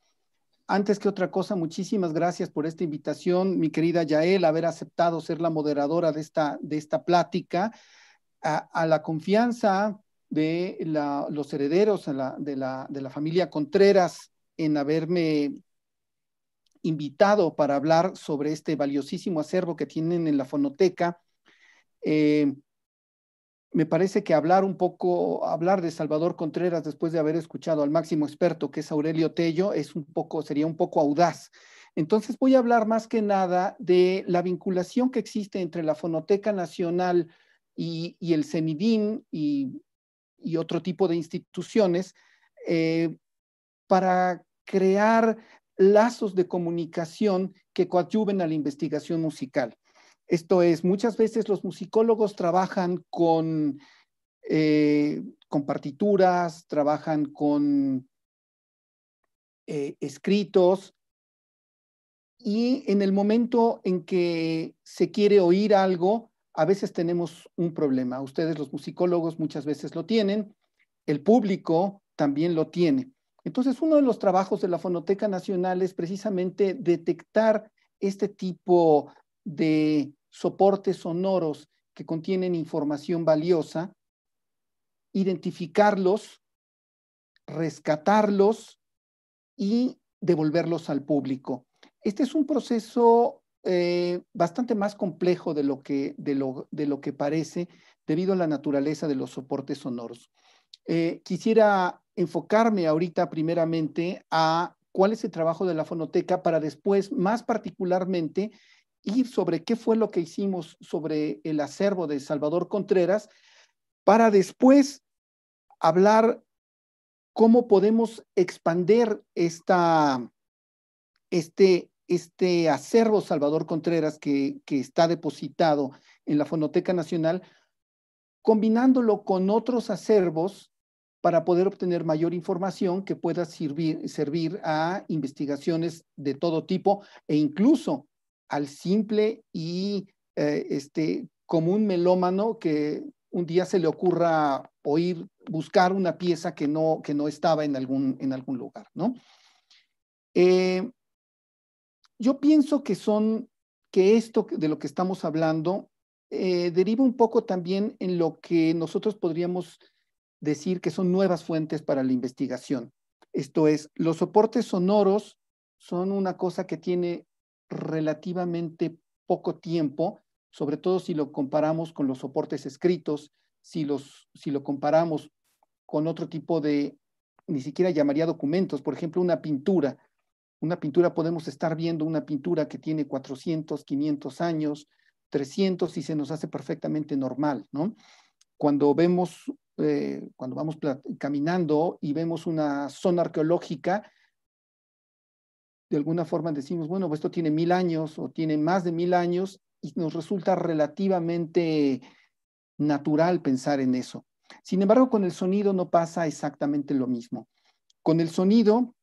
Antes que otra cosa, muchísimas gracias por esta invitación, mi querida Yael, haber aceptado ser la moderadora de esta, de esta plática a, la confianza de los herederos de, la, familia Contreras en haberme invitado para hablar sobre este valiosísimo acervo que tienen en la fonoteca. Eh, me parece que hablar un poco, hablar de Salvador Contreras después de haber escuchado al máximo experto que es Aurelio Tello, es un poco, sería un poco audaz. Entonces voy a hablar más que nada de la vinculación que existe entre la Fonoteca Nacional y, el CENIDIN y, otro tipo de instituciones eh, para crear lazos de comunicación que coadyuven a la investigación musical. Esto es, muchas veces los musicólogos trabajan con, eh, partituras, trabajan con eh, escritos, y en el momento en que se quiere oír algo, a veces tenemos un problema. Ustedes los musicólogos muchas veces lo tienen, el público también lo tiene. Entonces, uno de los trabajos de la Fonoteca Nacional es precisamente detectar este tipo de soportes sonoros que contienen información valiosa, identificarlos, rescatarlos y devolverlos al público. Este es un proceso eh, bastante más complejo de lo, que, de, lo, que parece debido a la naturaleza de los soportes sonoros. Eh, quisiera enfocarme ahorita primeramente a cuál es el trabajo de la fonoteca para después, más particularmente, ir sobre qué fue lo que hicimos sobre el acervo de Salvador Contreras, para después hablar cómo podemos expander esta, este este acervo Salvador Contreras que, que está depositado en la Fonoteca Nacional, combinándolo con otros acervos para poder obtener mayor información que pueda servir, servir a investigaciones de todo tipo e incluso al simple y eh, este, común melómano que un día se le ocurra oír, buscar una pieza que no, que no estaba en algún, en algún lugar, ¿no? Eh, yo pienso que son, que esto de lo que estamos hablando eh, deriva un poco también en lo que nosotros podríamos decir que son nuevas fuentes para la investigación. Esto es, los soportes sonoros son una cosa que tiene relativamente poco tiempo, sobre todo si lo comparamos con los soportes escritos, si, los, si lo comparamos con otro tipo de, ni siquiera llamaría documentos, por ejemplo, una pintura. Una pintura podemos estar viendo una pintura que tiene 400, 500 años, 300 y se nos hace perfectamente normal, ¿no? Cuando vemos, eh, cuando vamos caminando y vemos una zona arqueológica, de alguna forma decimos, bueno, pues esto tiene mil años o tiene más de mil años y nos resulta relativamente natural pensar en eso. Sin embargo, con el sonido no pasa exactamente lo mismo. Con el sonido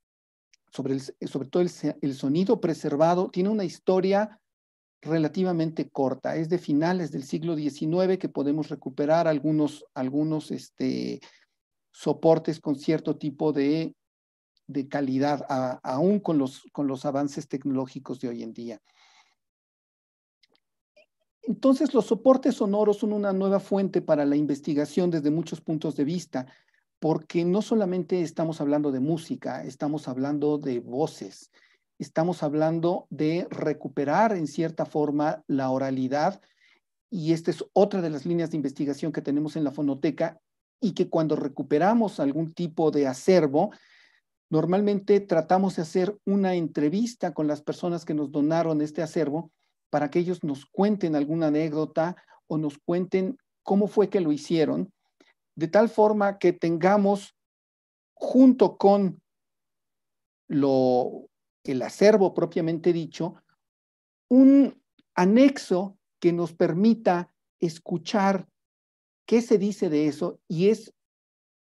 eh, sobre, todo el, sonido preservado, tiene una historia relativamente corta, es de finales del siglo XIX que podemos recuperar algunos, algunos este, soportes con cierto tipo de, calidad, aún con los, con los avances tecnológicos de hoy en día. Entonces, los soportes sonoros son una nueva fuente para la investigación desde muchos puntos de vista porque no solamente estamos hablando de música, estamos hablando de voces, estamos hablando de recuperar en cierta forma la oralidad y esta es otra de las líneas de investigación que tenemos en la fonoteca y que cuando recuperamos algún tipo de acervo, normalmente tratamos de hacer una entrevista con las personas que nos donaron este acervo para que ellos nos cuenten alguna anécdota o nos cuenten cómo fue que lo hicieron de tal forma que tengamos junto con lo, el acervo propiamente dicho, un anexo que nos permita escuchar qué se dice de eso y es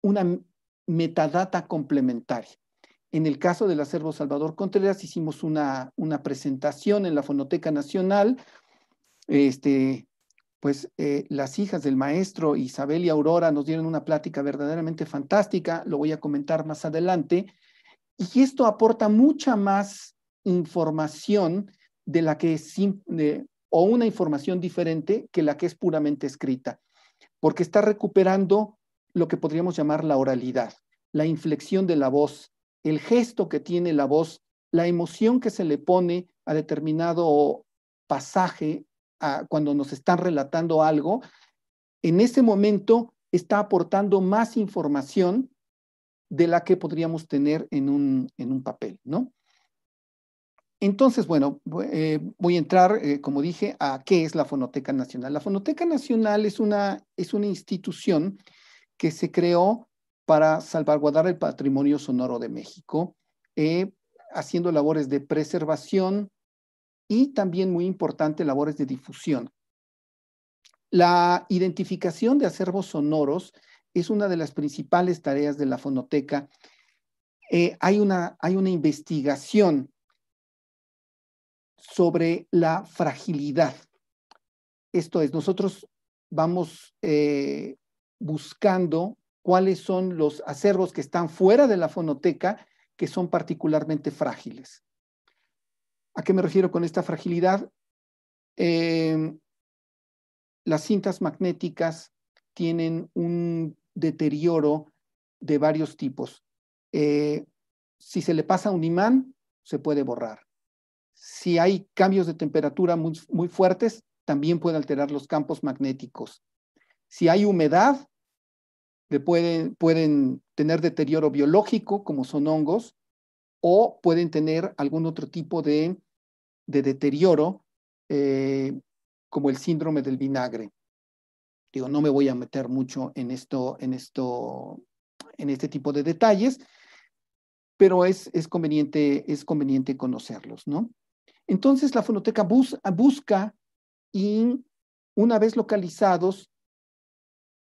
una metadata complementaria. En el caso del acervo Salvador Contreras hicimos una, una presentación en la Fonoteca Nacional este, pues eh, las hijas del maestro Isabel y Aurora nos dieron una plática verdaderamente fantástica, lo voy a comentar más adelante, y esto aporta mucha más información de la que o una información diferente que la que es puramente escrita, porque está recuperando lo que podríamos llamar la oralidad, la inflexión de la voz, el gesto que tiene la voz, la emoción que se le pone a determinado pasaje cuando nos están relatando algo, en ese momento está aportando más información de la que podríamos tener en un, papel, ¿no? Entonces, bueno, eh, voy a entrar, eh, como dije, a qué es la Fonoteca Nacional. La Fonoteca Nacional es una, es una institución que se creó para salvaguardar el patrimonio sonoro de México, eh, haciendo labores de preservación, y también muy importante labores de difusión. La identificación de acervos sonoros es una de las principales tareas de la fonoteca. Eh, hay, una, investigación sobre la fragilidad. Esto es, nosotros vamos eh, buscando cuáles son los acervos que están fuera de la fonoteca que son particularmente frágiles. ¿A qué me refiero con esta fragilidad? Eh, las cintas magnéticas tienen un deterioro de varios tipos. Eh, si se le pasa un imán, se puede borrar. Si hay cambios de temperatura muy, fuertes, también puede alterar los campos magnéticos. Si hay humedad, pueden tener deterioro biológico, como son hongos, o pueden tener algún otro tipo de, deterioro, eh, como el síndrome del vinagre. Digo, no me voy a meter mucho en esto, en esto, en este tipo de detalles, pero es, es conveniente, es conveniente conocerlos, ¿no? Entonces, la fonoteca busca y una vez localizados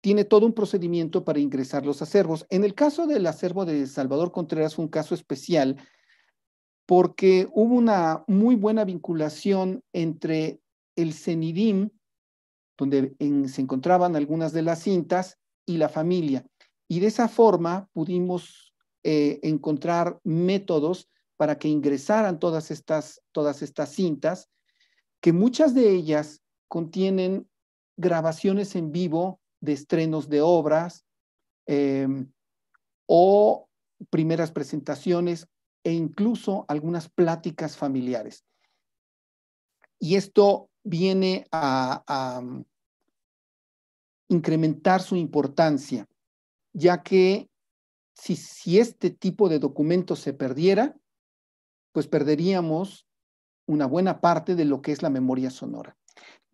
tiene todo un procedimiento para ingresar los acervos. En el caso del acervo de Salvador Contreras fue un caso especial porque hubo una muy buena vinculación entre el CENIDIM, donde se encontraban algunas de las cintas, y la familia. Y de esa forma pudimos eh, encontrar métodos para que ingresaran todas estas, todas estas cintas, que muchas de ellas contienen grabaciones en vivo de estrenos de obras em, o primeras presentaciones e incluso algunas pláticas familiares. Y esto viene a, mm, incrementar su importancia, ya que si, si, este tipo de documento se perdiera, pues perderíamos una buena parte de lo que es la memoria sonora.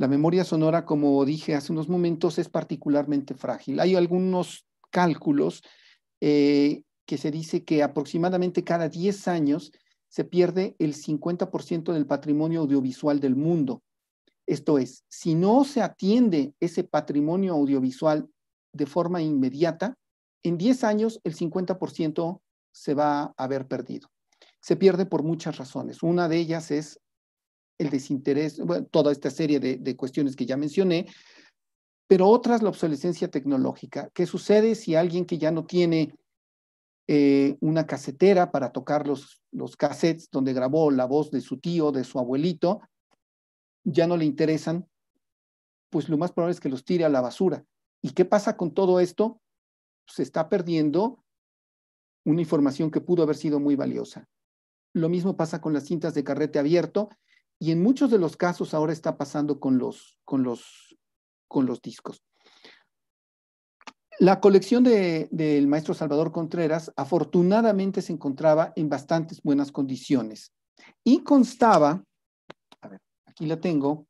La memoria sonora, como dije hace unos momentos, es particularmente frágil. Hay algunos cálculos eh, que se dice que aproximadamente cada 10 años se pierde el 50% del patrimonio audiovisual del mundo. Esto es, si no se atiende ese patrimonio audiovisual de forma inmediata, en 10 años el 50% se va a haber perdido. Se pierde por muchas razones. Una de ellas es el desinterés, toda esta serie de, cuestiones que ya mencioné, pero otras la obsolescencia tecnológica. ¿Qué sucede si alguien que ya no tiene eh, una casetera para tocar los, los cassettes donde grabó la voz de su tío, de su abuelito, ya no le interesan? Pues lo más probable es que los tire a la basura. ¿Y qué pasa con todo esto? Se está perdiendo una información que pudo haber sido muy valiosa. Lo mismo pasa con las cintas de carrete abierto y en muchos de los casos ahora está pasando con los, con los, con los discos. La colección del maestro Salvador Contreras afortunadamente se encontraba en bastantes buenas condiciones y constaba, aquí la tengo,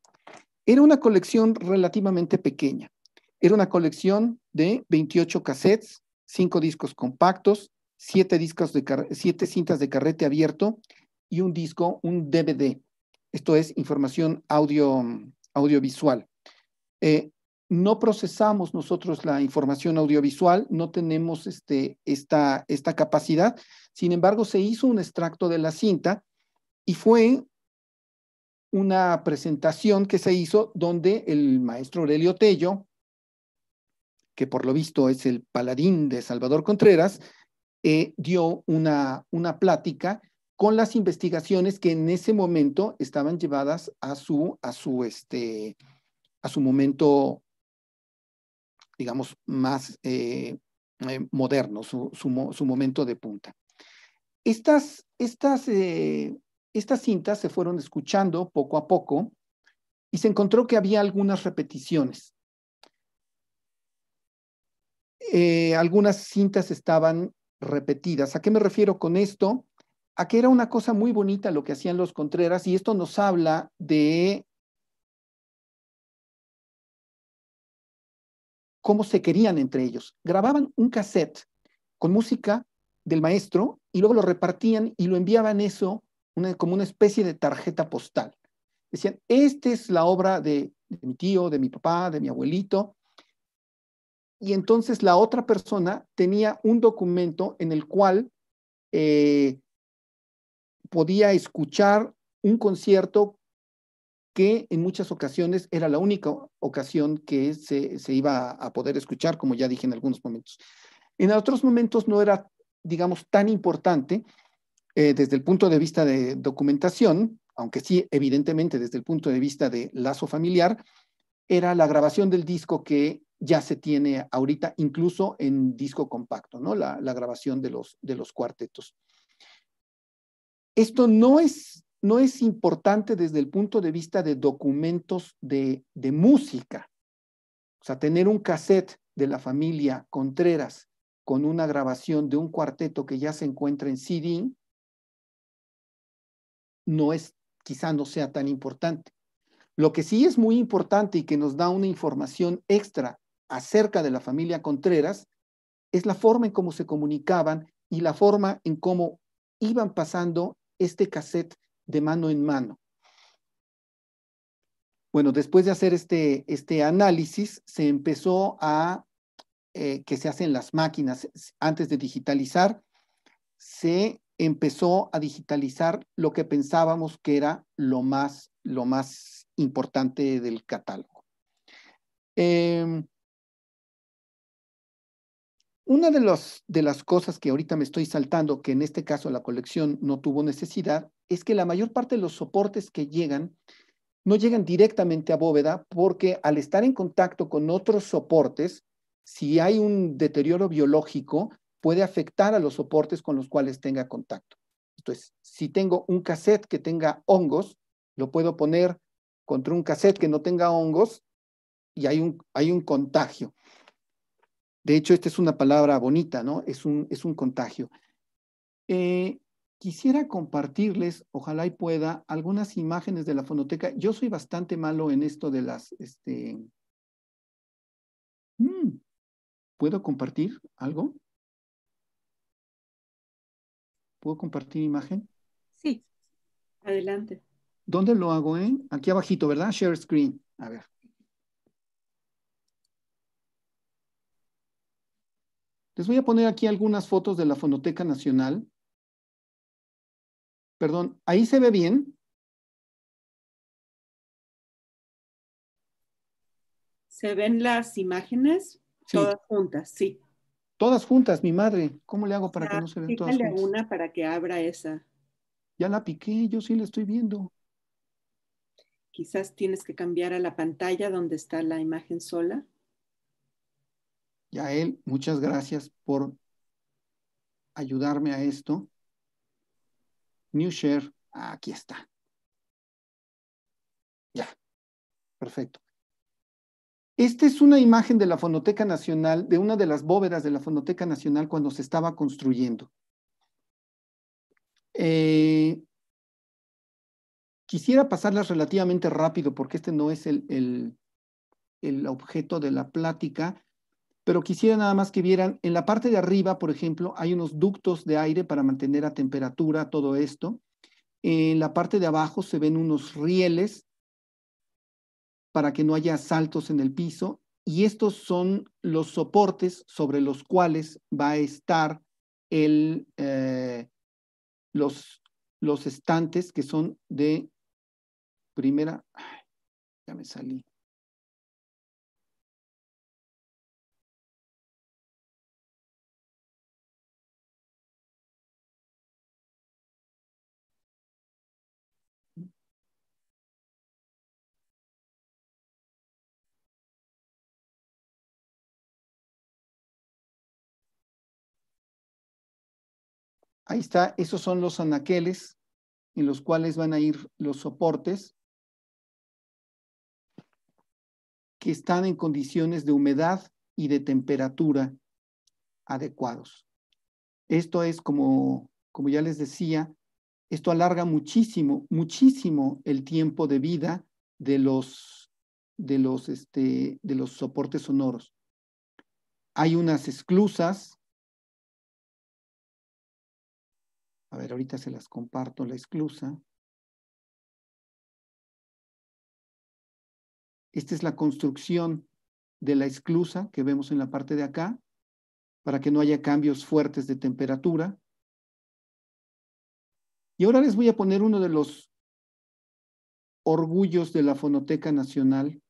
era una colección relativamente pequeña. Era una colección de 28 cassettes, 5 discos compactos, 7, discos de 7 cintas de carrete abierto y un disco, un DVD. Esto es información audio, mm, audiovisual. Eh, no procesamos nosotros la información audiovisual, no tenemos este, esta, esta capacidad. Sin embargo, se hizo un extracto de la cinta y fue una presentación que se hizo donde el maestro Aurelio Tello, que por lo visto es el paladín de Salvador Contreras, eh, dio una, una plática con las investigaciones que en ese momento estaban llevadas a su, a su, este, a su momento, digamos, más eh, eh, moderno, su, momento de punta. Eh, estas, cintas se fueron escuchando poco a poco y se encontró que había algunas repeticiones. algunas cintas estaban repetidas. ¿A qué me refiero con esto? Aquí era una cosa muy bonita lo que hacían los Contreras y esto nos habla de cómo se querían entre ellos. Grababan un cassette con música del maestro y luego lo repartían y lo enviaban eso una, como una especie de tarjeta postal. Decían, esta es la obra de, mi tío, de mi papá, de mi abuelito. Y entonces la otra persona tenía un documento en el cual eh, podía escuchar un concierto que en muchas ocasiones era la única ocasión que se, iba a poder escuchar, como ya dije en algunos momentos. En otros momentos no era, digamos, tan importante eh, desde el punto de vista de documentación, aunque sí, evidentemente, desde el punto de vista de lazo familiar, era la grabación del disco que ya se tiene ahorita, incluso en disco compacto, ¿no? La, la grabación de los, de los cuartetos. Esto no es, importante desde el punto de vista de documentos de, música. O sea, tener un cassette de la familia Contreras con una grabación de un cuarteto que ya se encuentra en CD no es, quizá no sea tan importante. Lo que sí es muy importante y que nos da una información extra acerca de la familia Contreras es la forma en cómo se comunicaban y la forma en cómo iban pasando este cassette de mano en mano. Bueno, después de hacer este, este análisis, se empezó a, eh, que se hacen las máquinas, antes de digitalizar, se empezó a digitalizar lo que pensábamos que era lo más, lo más importante del catálogo. Em, una de, las cosas que ahorita me estoy saltando, que en este caso la colección no tuvo necesidad, es que la mayor parte de los soportes que llegan no llegan directamente a bóveda porque al estar en contacto con otros soportes, si hay un deterioro biológico, puede afectar a los soportes con los cuales tenga contacto. Entonces, si tengo un cassette que tenga hongos, lo puedo poner contra un cassette que no tenga hongos y hay un, hay un contagio. De hecho, esta es una palabra bonita, ¿no? Es un, es un contagio. Eh, quisiera compartirles, ojalá y pueda, algunas imágenes de la fonoteca. Yo soy bastante malo en esto de las, este... Mm, ¿Puedo compartir algo? ¿Puedo compartir imagen? Sí, adelante. ¿Dónde lo hago? Eh? Aquí abajito, ¿verdad? Share screen. A ver. Les voy a poner aquí algunas fotos de la Fonoteca Nacional. Perdón, ¿ahí se ve bien? ¿Se ven las imágenes? Todas juntas, sí. Todas juntas, mi madre. ¿Cómo le hago para que no se vean todas juntas? una para que abra esa. Ya la piqué, yo sí la estoy viendo. Quizás tienes que cambiar a la pantalla donde está la imagen sola. Yael, muchas gracias por ayudarme a esto. New Share, aquí está. Ya, perfecto. Esta es una imagen de la Fonoteca Nacional, de una de las bóvedas de la Fonoteca Nacional cuando se estaba construyendo. Eh, quisiera pasarlas relativamente rápido porque este no es el, el objeto de la plática, pero quisiera nada más que vieran, en la parte de arriba, por ejemplo, hay unos ductos de aire para mantener a temperatura todo esto. En la parte de abajo se ven unos rieles para que no haya saltos en el piso y estos son los soportes sobre los cuales va a estar el, eh, los, los estantes que son de primera, ya me salí, Ahí está, esos son los anaqueles en los cuales van a ir los soportes que están en condiciones de humedad y de temperatura adecuados. Esto es como, ya les decía, esto alarga muchísimo, muchísimo el tiempo de vida de los, de los, este, de los soportes sonoros. Hay unas esclusas A ver, ahorita se las comparto la esclusa. Esta es la construcción de la esclusa que vemos en la parte de acá, para que no haya cambios fuertes de temperatura. Y ahora les voy a poner uno de los orgullos de la Fonoteca Nacional,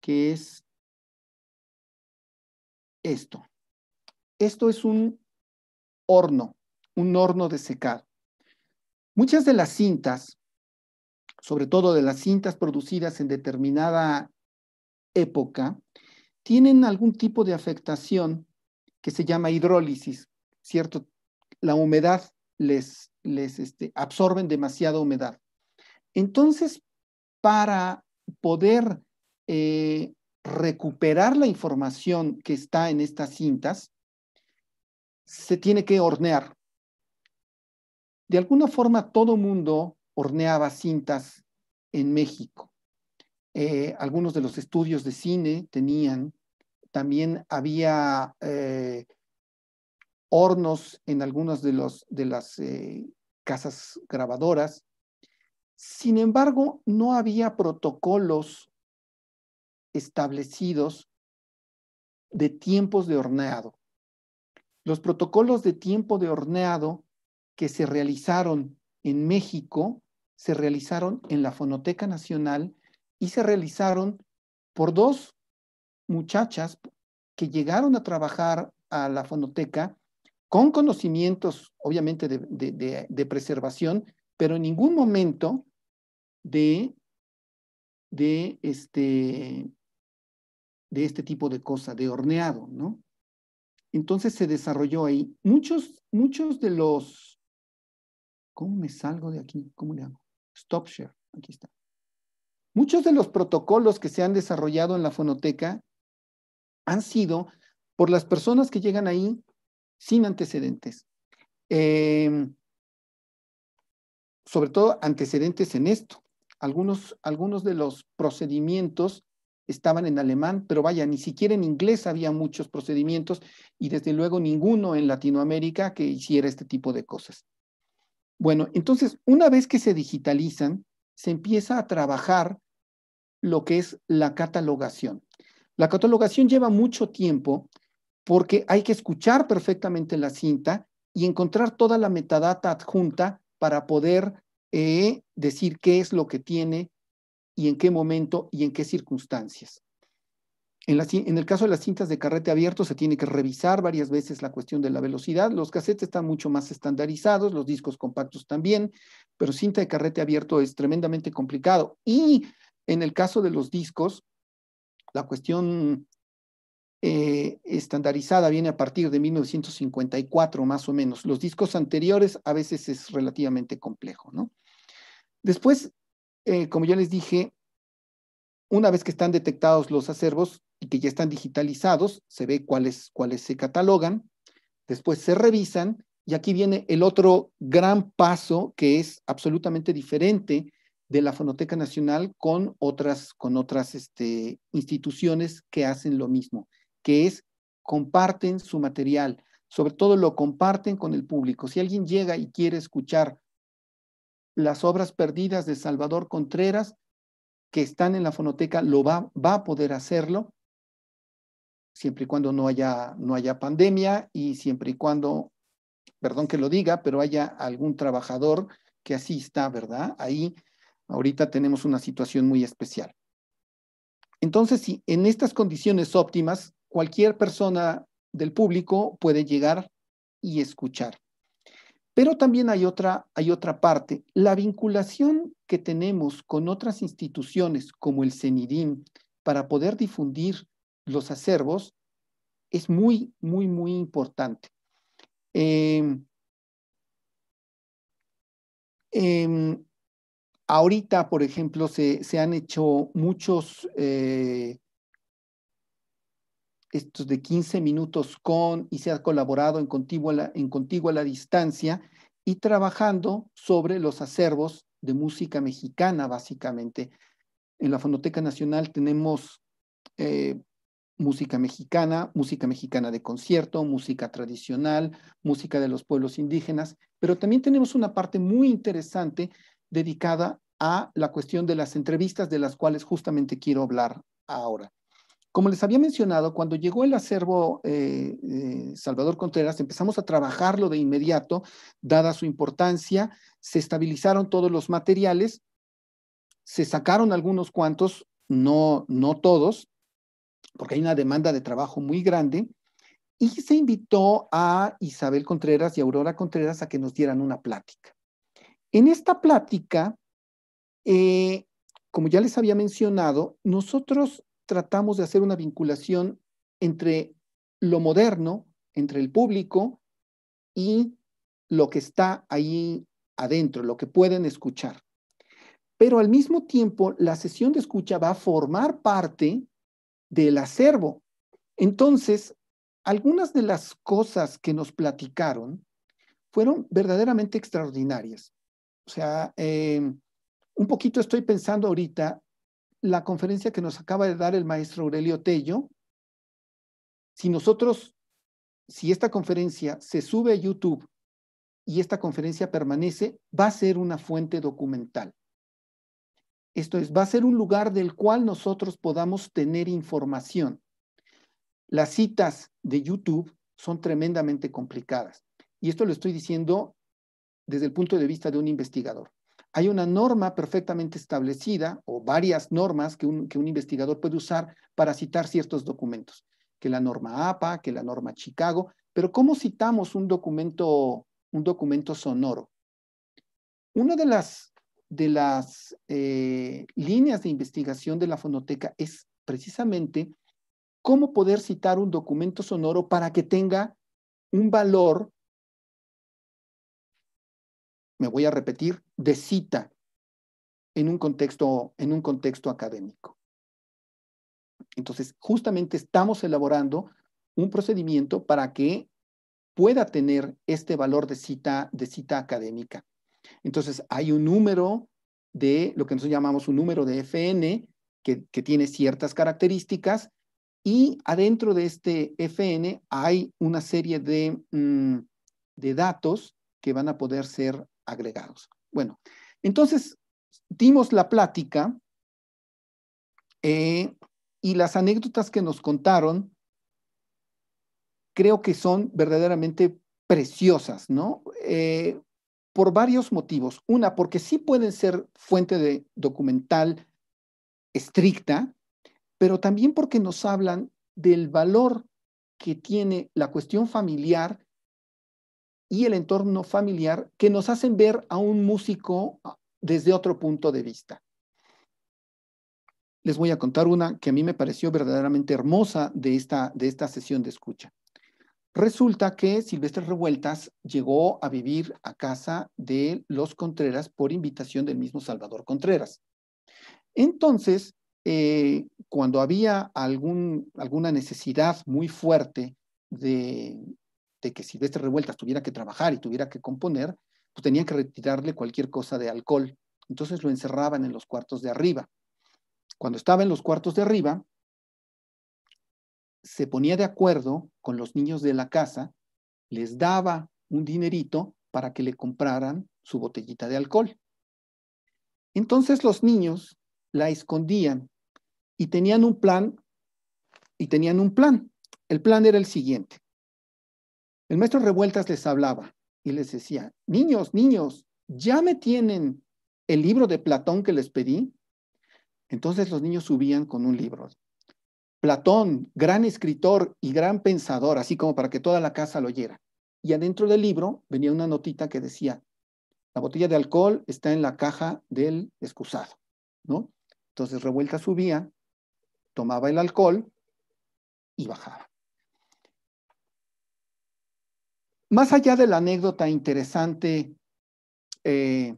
que es esto. Esto es un horno un horno de secado. Muchas de las cintas, sobre todo de las cintas producidas en determinada época, tienen algún tipo de afectación que se llama hidrólisis, ¿cierto? La humedad les, les este, absorben demasiada humedad. Entonces, para poder eh, recuperar la información que está en estas cintas, se tiene que hornear de alguna forma todo mundo horneaba cintas en México. Eh, algunos de los estudios de cine tenían, también había eh, hornos en algunas de, las eh, casas grabadoras. Sin embargo, no había protocolos establecidos de tiempos de horneado. Los protocolos de tiempo de horneado que se realizaron en México, se realizaron en la Fonoteca Nacional y se realizaron por dos muchachas que llegaron a trabajar a la fonoteca con conocimientos, obviamente, de, preservación, pero en ningún momento de, de, este, de este tipo de cosa, de horneado, ¿no? Entonces se desarrolló ahí. Muchos, muchos de los ¿Cómo me salgo de aquí? ¿Cómo le hago? Stop share. Aquí está. Muchos de los protocolos que se han desarrollado en la fonoteca han sido por las personas que llegan ahí sin antecedentes. Em, sobre todo antecedentes en esto. Algunos, algunos de los procedimientos estaban en alemán, pero vaya, ni siquiera en inglés había muchos procedimientos y desde luego ninguno en Latinoamérica que hiciera este tipo de cosas. Bueno, entonces, una vez que se digitalizan, se empieza a trabajar lo que es la catalogación. La catalogación lleva mucho tiempo porque hay que escuchar perfectamente la cinta y encontrar toda la metadata adjunta para poder eh, decir qué es lo que tiene y en qué momento y en qué circunstancias. En, el caso de las cintas de carrete abierto se tiene que revisar varias veces la cuestión de la velocidad. Los casetes están mucho más estandarizados, los discos compactos también, pero cinta de carrete abierto es tremendamente complicado. Y en el caso de los discos, la cuestión eh, estandarizada viene a partir de 1954 más o menos. Los discos anteriores a veces es relativamente complejo, ¿no? Después, eh, como ya les dije, una vez que están detectados los acervos y que ya están digitalizados, se ve cuáles, cuáles se catalogan, después se revisan y aquí viene el otro gran paso que es absolutamente diferente de la Fonoteca Nacional con otras, con otras este, instituciones que hacen lo mismo, que es comparten su material, sobre todo lo comparten con el público. Si alguien llega y quiere escuchar las obras perdidas de Salvador Contreras, que están en la fonoteca lo va, va a poder hacerlo siempre y cuando no haya, no haya pandemia y siempre y cuando, perdón que lo diga, pero haya algún trabajador que asista, ¿verdad? Ahí ahorita tenemos una situación muy especial. Entonces, si en estas condiciones óptimas, cualquier persona del público puede llegar y escuchar. Pero también hay otra, hay otra parte. La vinculación que tenemos con otras instituciones como el CENIDIN para poder difundir los acervos es muy, muy, muy importante. Em, em, ahorita, por ejemplo, se, han hecho muchos, eh, estos de 15 minutos con, y se ha colaborado en contigua, en contigua a la distancia y trabajando sobre los acervos de música mexicana, básicamente. En la Fonoteca Nacional tenemos eh, música mexicana, música mexicana de concierto, música tradicional, música de los pueblos indígenas, pero también tenemos una parte muy interesante dedicada a la cuestión de las entrevistas de las cuales justamente quiero hablar ahora. Como les había mencionado, cuando llegó el acervo eh, eh, Salvador Contreras, empezamos a trabajarlo de inmediato, dada su importancia, se estabilizaron todos los materiales, se sacaron algunos cuantos, no, todos, porque hay una demanda de trabajo muy grande, y se invitó a Isabel Contreras y Aurora Contreras a que nos dieran una plática. En esta plática, eh, como ya les había mencionado, nosotros tratamos de hacer una vinculación entre lo moderno, entre el público y lo que está ahí adentro, lo que pueden escuchar. Pero al mismo tiempo, la sesión de escucha va a formar parte del acervo. Entonces, algunas de las cosas que nos platicaron fueron verdaderamente extraordinarias. O sea, eh, un poquito estoy pensando ahorita la conferencia que nos acaba de dar el maestro Aurelio Tello, si nosotros, si esta conferencia se sube a YouTube y esta conferencia permanece, va a ser una fuente documental. Esto es, va a ser un lugar del cual nosotros podamos tener información. Las citas de YouTube son tremendamente complicadas. Y esto lo estoy diciendo desde el punto de vista de un investigador hay una norma perfectamente establecida o varias normas que un, investigador puede usar para citar ciertos documentos, que la norma APA, que la norma Chicago, pero ¿cómo citamos un documento, un documento sonoro? Una de las, de las eh, líneas de investigación de la fonoteca es precisamente cómo poder citar un documento sonoro para que tenga un valor, me voy a repetir, de cita en un contexto, académico. Entonces, justamente estamos elaborando un procedimiento para que pueda tener este valor de cita, de cita académica. Entonces, hay un número de lo que nosotros llamamos un número de FN que, tiene ciertas características y adentro de este FN hay una serie mm, de datos que van a poder ser agregados. Bueno, entonces dimos la plática eh, y las anécdotas que nos contaron creo que son verdaderamente preciosas, ¿no? Eh, por varios motivos. Una, porque sí pueden ser fuente de documental estricta, pero también porque nos hablan del valor que tiene la cuestión familiar y el entorno familiar que nos hacen ver a un músico ah, desde otro punto de vista. Les voy a contar una que a mí me pareció verdaderamente hermosa de esta, de esta sesión de escucha. Resulta que Silvestre Revueltas llegó a vivir a casa de los Contreras por invitación del mismo Salvador Contreras. Entonces, eh, cuando había algún, alguna necesidad muy fuerte de, si de estas Revueltas tuviera que trabajar y tuviera que componer, pues tenían que retirarle cualquier cosa de alcohol. Entonces lo encerraban en los cuartos de arriba. Cuando estaba en los cuartos de arriba, se ponía de acuerdo con los niños de la casa, les daba un dinerito para que le compraran su botellita de alcohol. Entonces los niños la escondían y tenían un plan y tenían un plan. El plan era el siguiente. El maestro Revueltas les hablaba y les decía, niños, niños, ¿ya me tienen el libro de Platón que les pedí? Entonces los niños subían con un libro. Platón, gran escritor y gran pensador, así como para que toda la casa lo oyera. Y adentro del libro venía una notita que decía, la botella de alcohol está en la caja del excusado, ¿no? Entonces Revueltas subía, tomaba el alcohol y bajaba. Más allá de la anécdota interesante, eh,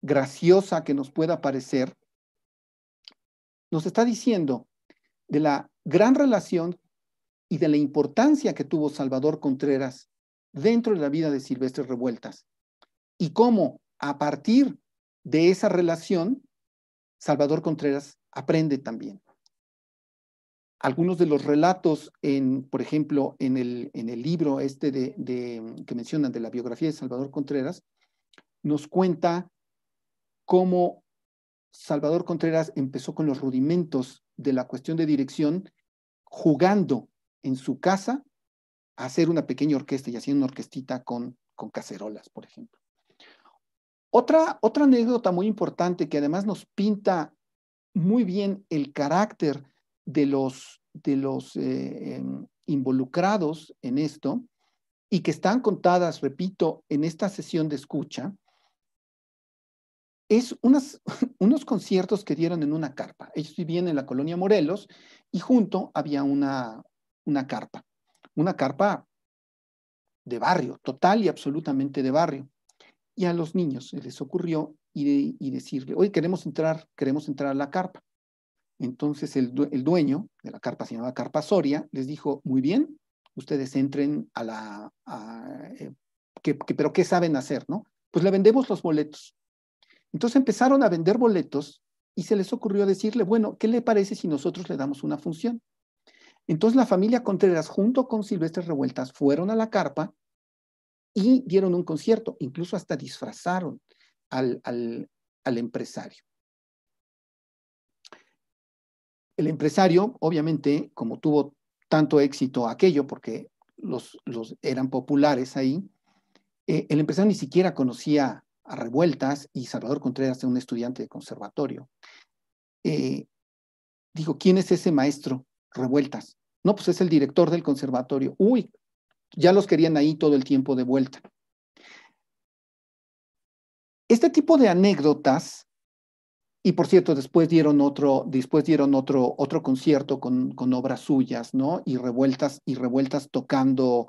graciosa que nos pueda parecer, nos está diciendo de la gran relación y de la importancia que tuvo Salvador Contreras dentro de la vida de Silvestre Revueltas y cómo a partir de esa relación Salvador Contreras aprende también algunos de los relatos, en, por ejemplo, en el, libro este de, mm, que mencionan de la biografía de Salvador Contreras, nos cuenta cómo Salvador Contreras empezó con los rudimentos de la cuestión de dirección, jugando en su casa a hacer una pequeña orquesta y haciendo una orquestita con, cacerolas, por ejemplo. Otra, otra anécdota muy importante que además nos pinta muy bien el carácter de los, de los eh, em, involucrados en esto y que están contadas, repito, en esta sesión de escucha, es unos conciertos que dieron en una carpa. Ellos vivían en la colonia Morelos y junto había una, una carpa, una carpa de barrio, total y absolutamente de barrio. Y a los niños les ocurrió y decirle, hoy queremos entrar, queremos entrar a la carpa. Entonces el, dueño de la carpa, se llamaba Carpa Soria, les dijo, muy bien, ustedes entren a la... Eh, que, pero ¿qué saben hacer? ¿no? Pues le vendemos los boletos. Entonces empezaron a vender boletos y se les ocurrió decirle, bueno, ¿qué le parece si nosotros le damos una función? Entonces la familia Contreras junto con Silvestre Revueltas fueron a la carpa y dieron un concierto, incluso hasta disfrazaron al empresario. El empresario, obviamente, como tuvo tanto éxito aquello, porque los, eran populares ahí, eh, el empresario ni siquiera conocía a Revueltas y Salvador Contreras era un estudiante de conservatorio. Eh, dijo, ¿quién es ese maestro Revueltas? No, pues es el director del conservatorio. Uy, ya los querían ahí todo el tiempo de vuelta. Este tipo de anécdotas y por cierto, después dieron otro, después dieron otro, otro concierto con, obras suyas, ¿no? Y revueltas, y revueltas tocando,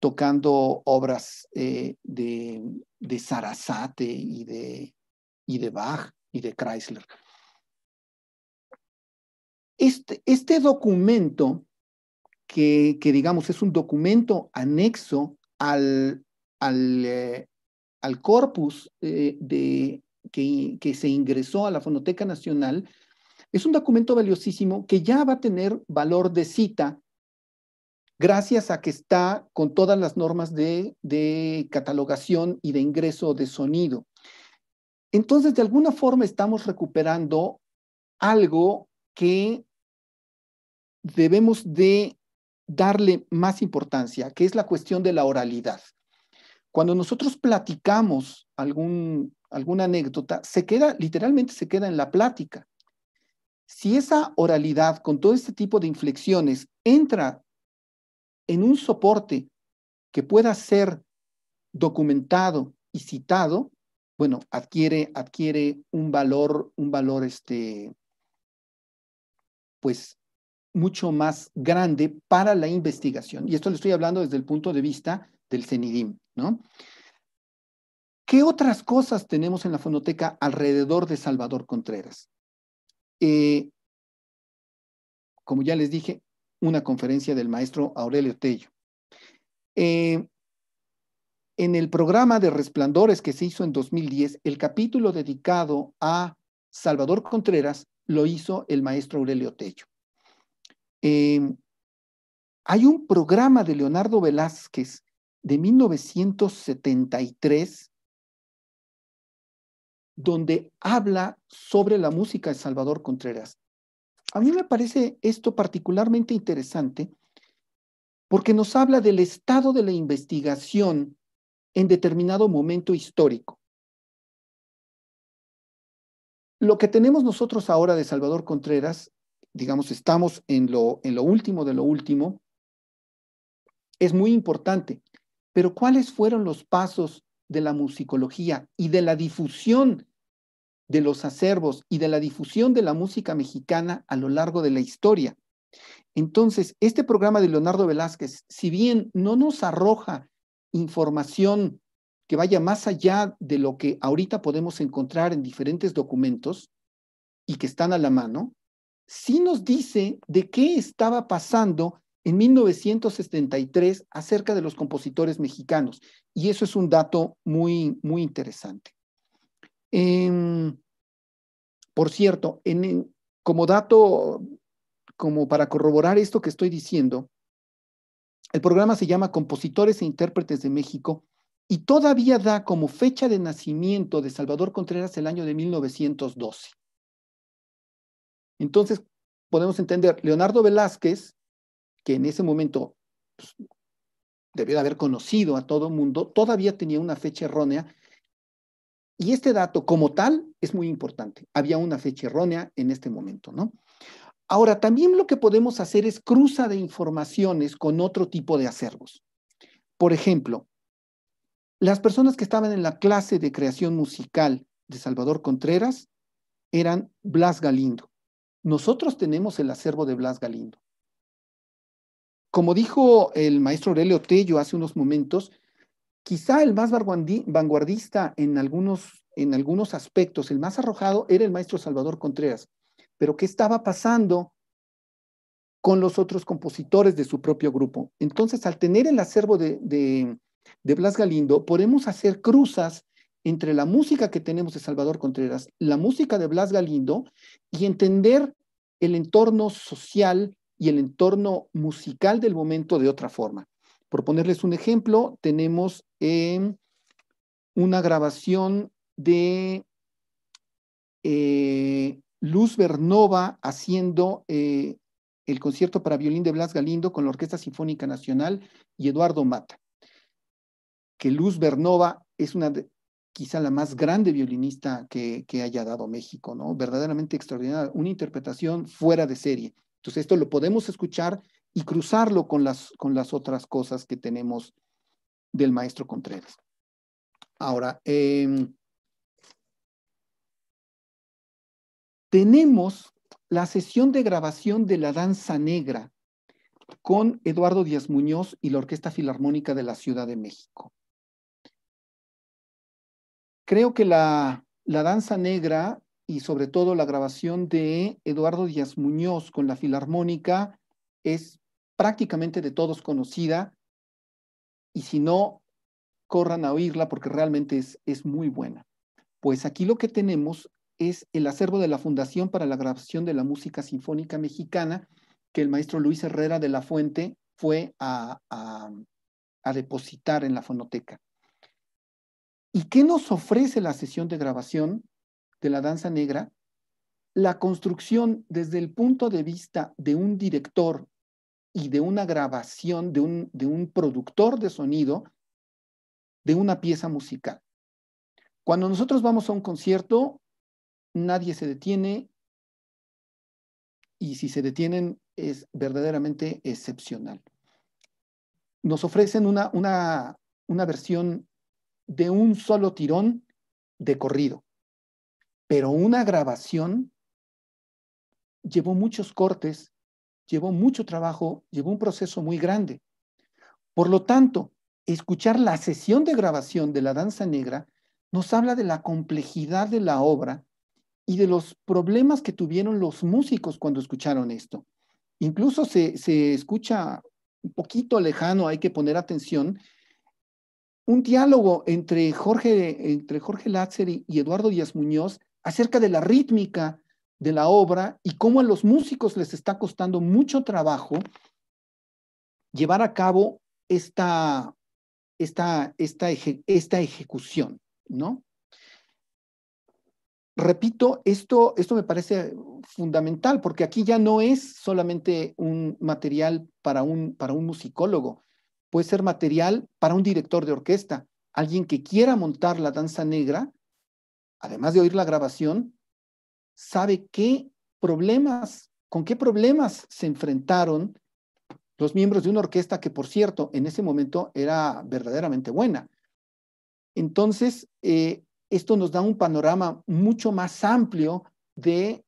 tocando obras eh, de, de Sarasate y de, y de Bach y de Chrysler. Este, este documento, que, que, digamos es un documento anexo al, al, eh, al corpus eh, de, que, se ingresó a la Fonoteca Nacional, es un documento valiosísimo que ya va a tener valor de cita gracias a que está con todas las normas de, de, catalogación y de ingreso de sonido. Entonces, de alguna forma estamos recuperando algo que debemos de darle más importancia, que es la cuestión de la oralidad. Cuando nosotros platicamos algún alguna anécdota, se queda, literalmente se queda en la plática. Si esa oralidad con todo este tipo de inflexiones entra en un soporte que pueda ser documentado y citado, bueno, adquiere, adquiere un valor, un valor este, pues mucho más grande para la investigación. Y esto lo estoy hablando desde el punto de vista del CENIDIM, ¿no? ¿Qué otras cosas tenemos en la fonoteca alrededor de Salvador Contreras? Eh, como ya les dije, una conferencia del maestro Aurelio Tello. Eh, en el programa de Resplandores que se hizo en 2010, el capítulo dedicado a Salvador Contreras lo hizo el maestro Aurelio Tello. Eh, hay un programa de Leonardo Velázquez de 1973 donde habla sobre la música de Salvador Contreras. A mí me parece esto particularmente interesante porque nos habla del estado de la investigación en determinado momento histórico. Lo que tenemos nosotros ahora de Salvador Contreras, digamos, estamos en lo, en lo último de lo último, es muy importante. Pero ¿cuáles fueron los pasos de la musicología y de la difusión de los acervos y de la difusión de la música mexicana a lo largo de la historia. Entonces, este programa de Leonardo Velázquez, si bien no nos arroja información que vaya más allá de lo que ahorita podemos encontrar en diferentes documentos y que están a la mano, sí nos dice de qué estaba pasando en 1973 acerca de los compositores mexicanos. Y eso es un dato muy, muy interesante. Em, por cierto, como dato, como para corroborar esto que estoy diciendo, el programa se llama Compositores e Intérpretes de México y todavía da como fecha de nacimiento de Salvador Contreras el año de 1912. Entonces, podemos entender, Leonardo Velázquez, que en ese momento debía pues, debió de haber conocido a todo el mundo, todavía tenía una fecha errónea y este dato como tal es muy importante. Había una fecha errónea en este momento, ¿no? Ahora, también lo que podemos hacer es cruza de informaciones con otro tipo de acervos. Por ejemplo, las personas que estaban en la clase de creación musical de Salvador Contreras eran Blas Galindo. Nosotros tenemos el acervo de Blas Galindo. Como dijo el maestro Aurelio Tello hace unos momentos, Quizá el más vanguardista en algunos, en algunos aspectos, el más arrojado, era el maestro Salvador Contreras. Pero ¿qué estaba pasando con los otros compositores de su propio grupo? Entonces, al tener el acervo de Blas Galindo, podemos hacer cruzas entre la música que tenemos de Salvador Contreras, la música de Blas Galindo y entender el entorno social y el entorno musical del momento de otra forma. Por ponerles un ejemplo, tenemos eh, una grabación de eh, Luz Bernova haciendo eh, el concierto para violín de Blas Galindo con la Orquesta Sinfónica Nacional y Eduardo Mata. Que Luz Bernova es una quizá la más grande violinista que, haya dado México, ¿no? Verdaderamente extraordinaria, una interpretación fuera de serie. Entonces, esto lo podemos escuchar y cruzarlo con las, con las otras cosas que tenemos del maestro Contreras. Ahora, em, tenemos la sesión de grabación de la danza negra con Eduardo Díaz Muñoz y la Orquesta Filarmónica de la Ciudad de México. Creo que la danza negra y sobre todo la grabación de Eduardo Díaz Muñoz con la Filarmónica es prácticamente de todos conocida y si no, corran a oírla porque realmente es, muy buena. Pues aquí lo que tenemos es el acervo de la Fundación para la Grabación de la Música Sinfónica Mexicana, que el maestro Luis Herrera de la Fuente fue a, a, a, depositar en la fonoteca. ¿Y qué nos ofrece la sesión de grabación de la danza negra? la construcción desde el punto de vista de un director y de una grabación, de un, productor de sonido, de una pieza musical. Cuando nosotros vamos a un concierto, nadie se detiene y si se detienen es verdaderamente excepcional. Nos ofrecen una versión de un solo tirón de corrido, pero una grabación llevó muchos cortes, llevó mucho trabajo, llevó un proceso muy grande. Por lo tanto, escuchar la sesión de grabación de la danza negra nos habla de la complejidad de la obra y de los problemas que tuvieron los músicos cuando escucharon esto. Incluso se, escucha un poquito lejano, hay que poner atención, un diálogo entre Jorge, entre Jorge Lázaro y Eduardo Díaz Muñoz acerca de la rítmica, de la obra y cómo a los músicos les está costando mucho trabajo llevar a cabo esta, esta, esta ejecución, ¿no? Repito, esto, esto me parece fundamental porque aquí ya no es solamente un material para un, para un musicólogo, puede ser material para un director de orquesta, alguien que quiera montar la danza negra, además de oír la grabación, sabe qué problemas, con qué problemas se enfrentaron los miembros de una orquesta que, por cierto, en ese momento era verdaderamente buena. Entonces, eh, esto nos da un panorama mucho más amplio de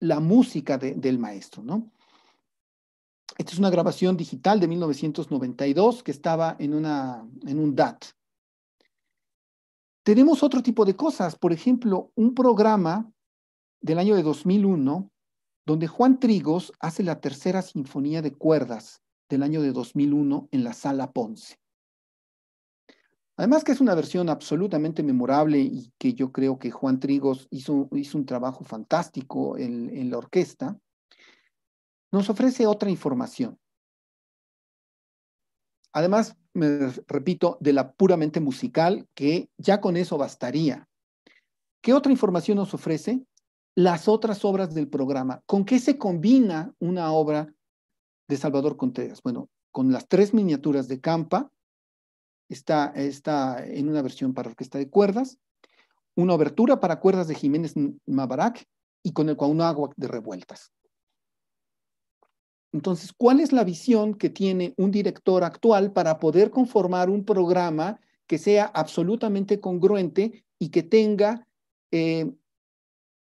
la música del maestro, ¿no? Esta es una grabación digital de 1992 que estaba en un DAT, tenemos otro tipo de cosas, por ejemplo, un programa del año de 2001 donde Juan Trigos hace la tercera sinfonía de cuerdas del año de 2001 en la sala Ponce. Además que es una versión absolutamente memorable y que yo creo que Juan Trigos hizo, un trabajo fantástico en la orquesta, nos ofrece otra información. Además, me repito, de la puramente musical, que ya con eso bastaría. ¿Qué otra información nos ofrece? Las otras obras del programa. ¿Con qué se combina una obra de Salvador Contreras? Bueno, con las tres miniaturas de Campa, está, en una versión para orquesta de cuerdas, una obertura para cuerdas de Jiménez Mabarak y con el agua de revueltas. Entonces, ¿cuál es la visión que tiene un director actual para poder conformar un programa que sea absolutamente congruente y que tenga, eh,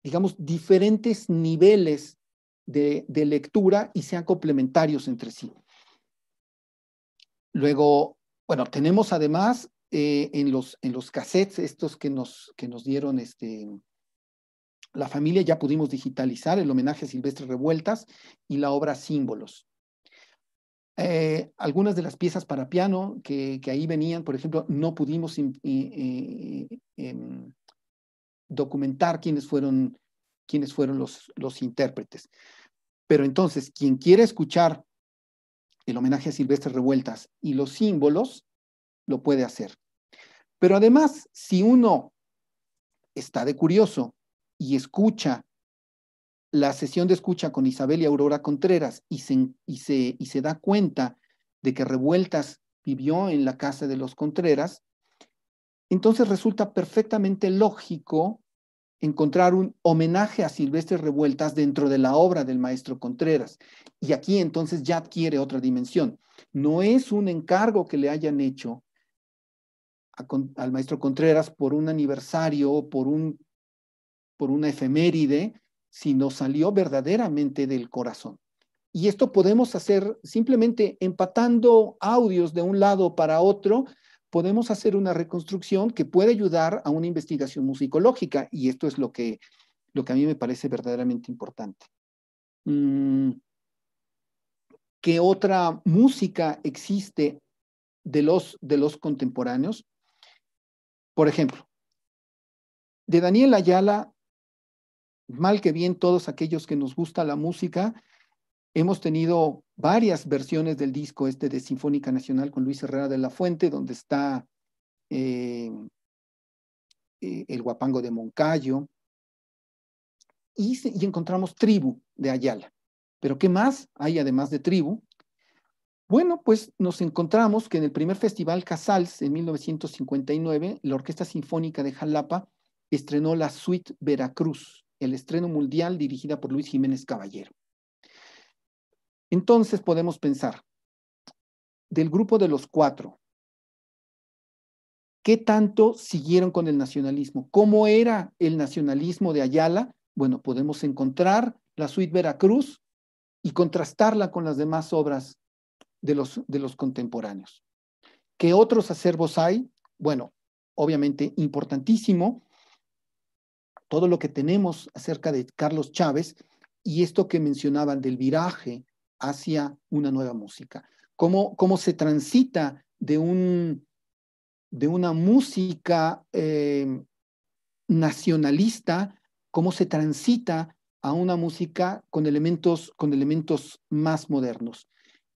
digamos, diferentes niveles de, lectura y sean complementarios entre sí? Luego, bueno, tenemos además eh, en, los, en los cassettes estos que nos, que nos dieron este, la familia ya pudimos digitalizar el homenaje a Silvestre Revueltas y la obra Símbolos. Eh, algunas de las piezas para piano que, ahí venían, por ejemplo, no pudimos em, documentar quiénes fueron, fueron los, los intérpretes. Pero entonces, quien quiera escuchar el homenaje a Silvestre Revueltas y los símbolos, lo puede hacer. Pero además, si uno está de curioso y escucha la sesión de escucha con Isabel y Aurora Contreras y se, y se, y se da cuenta de que Revueltas vivió en la casa de los Contreras, entonces resulta perfectamente lógico encontrar un homenaje a Silvestre Revueltas dentro de la obra del maestro Contreras. Y aquí entonces ya adquiere otra dimensión. No es un encargo que le hayan hecho al maestro Contreras por un aniversario, o por un por una efeméride, sino salió verdaderamente del corazón. Y esto podemos hacer simplemente empatando audios de un lado para otro, podemos hacer una reconstrucción que puede ayudar a una investigación musicológica. Y esto es lo que, lo que a mí me parece verdaderamente importante. Mm, ¿Qué otra música existe de los, de los contemporáneos? Por ejemplo, de Daniel Ayala mal que bien todos aquellos que nos gusta la música, hemos tenido varias versiones del disco este de Sinfónica Nacional con Luis Herrera de la Fuente, donde está eh, eh, el guapango de Moncayo, y, y encontramos tribu de Ayala. Pero ¿qué más hay además de tribu? Bueno, pues nos encontramos que en el primer festival Casals en 1959, la Orquesta Sinfónica de Jalapa estrenó la Suite Veracruz, el estreno mundial dirigida por Luis Jiménez Caballero. Entonces podemos pensar, del grupo de los cuatro, ¿qué tanto siguieron con el nacionalismo? ¿Cómo era el nacionalismo de Ayala? Bueno, podemos encontrar la suite Veracruz y contrastarla con las demás obras de los, de los contemporáneos. ¿Qué otros acervos hay? Bueno, obviamente importantísimo, todo lo que tenemos acerca de Carlos Chávez y esto que mencionaban del viraje hacia una nueva música. Cómo, se transita de, un, de una música eh, nacionalista, cómo se transita a una música con elementos, con elementos más modernos.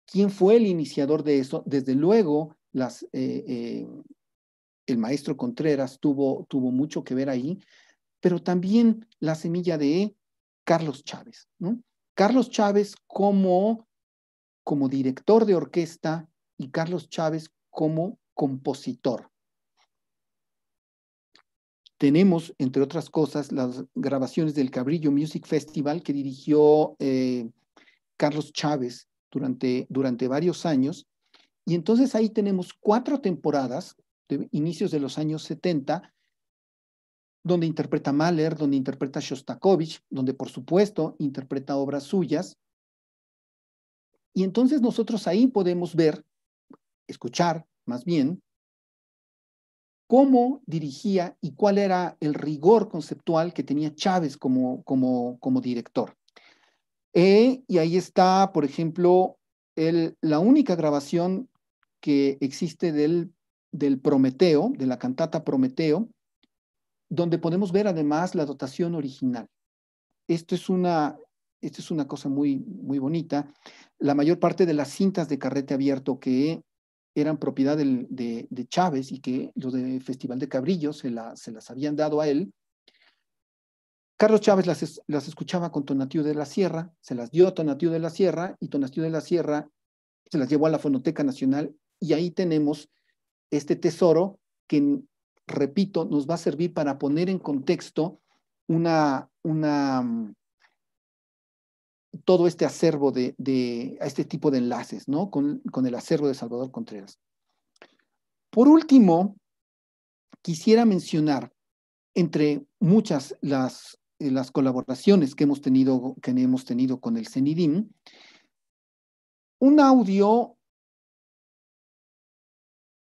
¿Quién fue el iniciador de eso? Desde luego, eh, eh, el maestro Contreras tuvo, tuvo mucho que ver ahí, pero también la semilla de Carlos Chávez. Carlos Chávez como, director de orquesta y Carlos Chávez como compositor. Tenemos, entre otras cosas, las grabaciones del Cabrillo Music Festival que dirigió eh, Carlos Chávez durante, durante varios años. Y entonces ahí tenemos cuatro temporadas de inicios de los años 70 donde interpreta Mahler, donde interpreta Shostakovich, donde por supuesto interpreta obras suyas. Y entonces nosotros ahí podemos ver, escuchar más bien, cómo dirigía y cuál era el rigor conceptual que tenía Chávez como, director. E, y ahí está, por ejemplo, la única grabación que existe del Prometeo, de la cantata Prometeo, donde podemos ver además la dotación original. Esto es una, es una cosa muy, muy bonita. La mayor parte de las cintas de carrete abierto que eran propiedad de, Chávez y que los de Festival de Cabrillo se, se, las habían dado a él, Carlos Chávez las, las escuchaba con Tonatiu de la Sierra, se las dio a Tonatiu de la Sierra y Tonatiu de la Sierra se las llevó a la Fonoteca Nacional y ahí tenemos este tesoro que repito, nos va a servir para poner en contexto una, una, mm, todo este acervo de, este tipo de enlaces, ¿no? Con, el acervo de Salvador Contreras. Por último, quisiera mencionar, entre muchas las, eh, las colaboraciones que hemos, tenido, que hemos tenido con el CENIDIM, un audio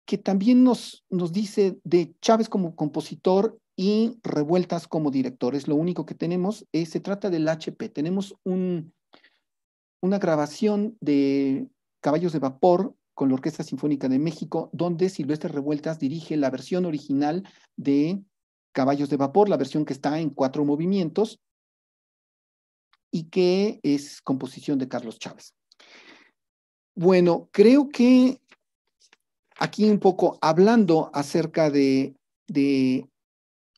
que también nos, dice de Chávez como compositor y Revueltas como director. Es Lo único que tenemos eh, se trata del HP. Tenemos una grabación de Caballos de Vapor con la Orquesta Sinfónica de México, donde Silvestre Revueltas dirige la versión original de Caballos de Vapor, la versión que está en cuatro movimientos y que es composición de Carlos Chávez. Bueno, creo que aquí un poco hablando acerca de,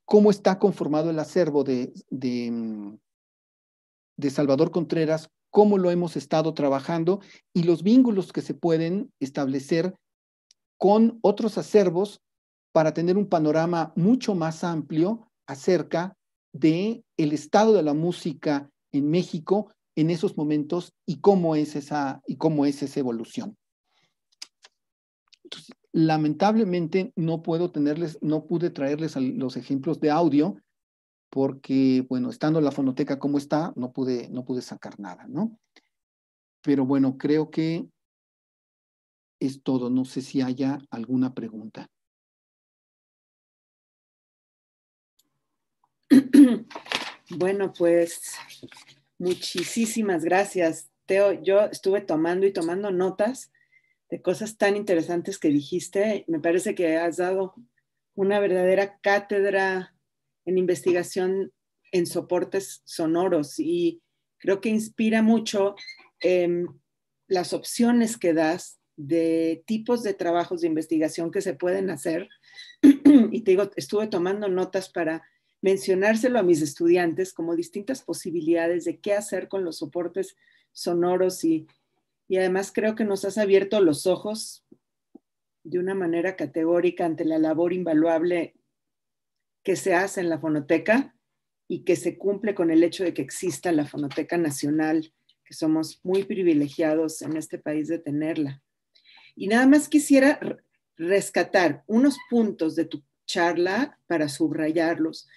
cómo está conformado el acervo de, de Salvador Contreras, cómo lo hemos estado trabajando y los vínculos que se pueden establecer con otros acervos para tener un panorama mucho más amplio acerca de el estado de la música en México en esos momentos y cómo es esa y cómo es esa evolución lamentablemente no puedo tenerles, no pude traerles los ejemplos de audio porque, bueno, estando la fonoteca como está, no pude, no pude sacar nada, ¿no? Pero bueno, creo que es todo. No sé si haya alguna pregunta. Bueno, pues muchísimas gracias, Teo. Yo estuve tomando y tomando notas de cosas tan interesantes que dijiste. Me parece que has dado una verdadera cátedra en investigación en soportes sonoros y creo que inspira mucho em, las opciones que das de tipos de trabajos de investigación que se pueden hacer. y te digo, estuve tomando notas para mencionárselo a mis estudiantes como distintas posibilidades de qué hacer con los soportes sonoros y y además creo que nos has abierto los ojos de una manera categórica ante la labor invaluable que se hace en la fonoteca y que se cumple con el hecho de que exista la Fonoteca Nacional, que somos muy privilegiados en este país de tenerla. Y nada más quisiera rescatar unos puntos de tu charla para subrayarlos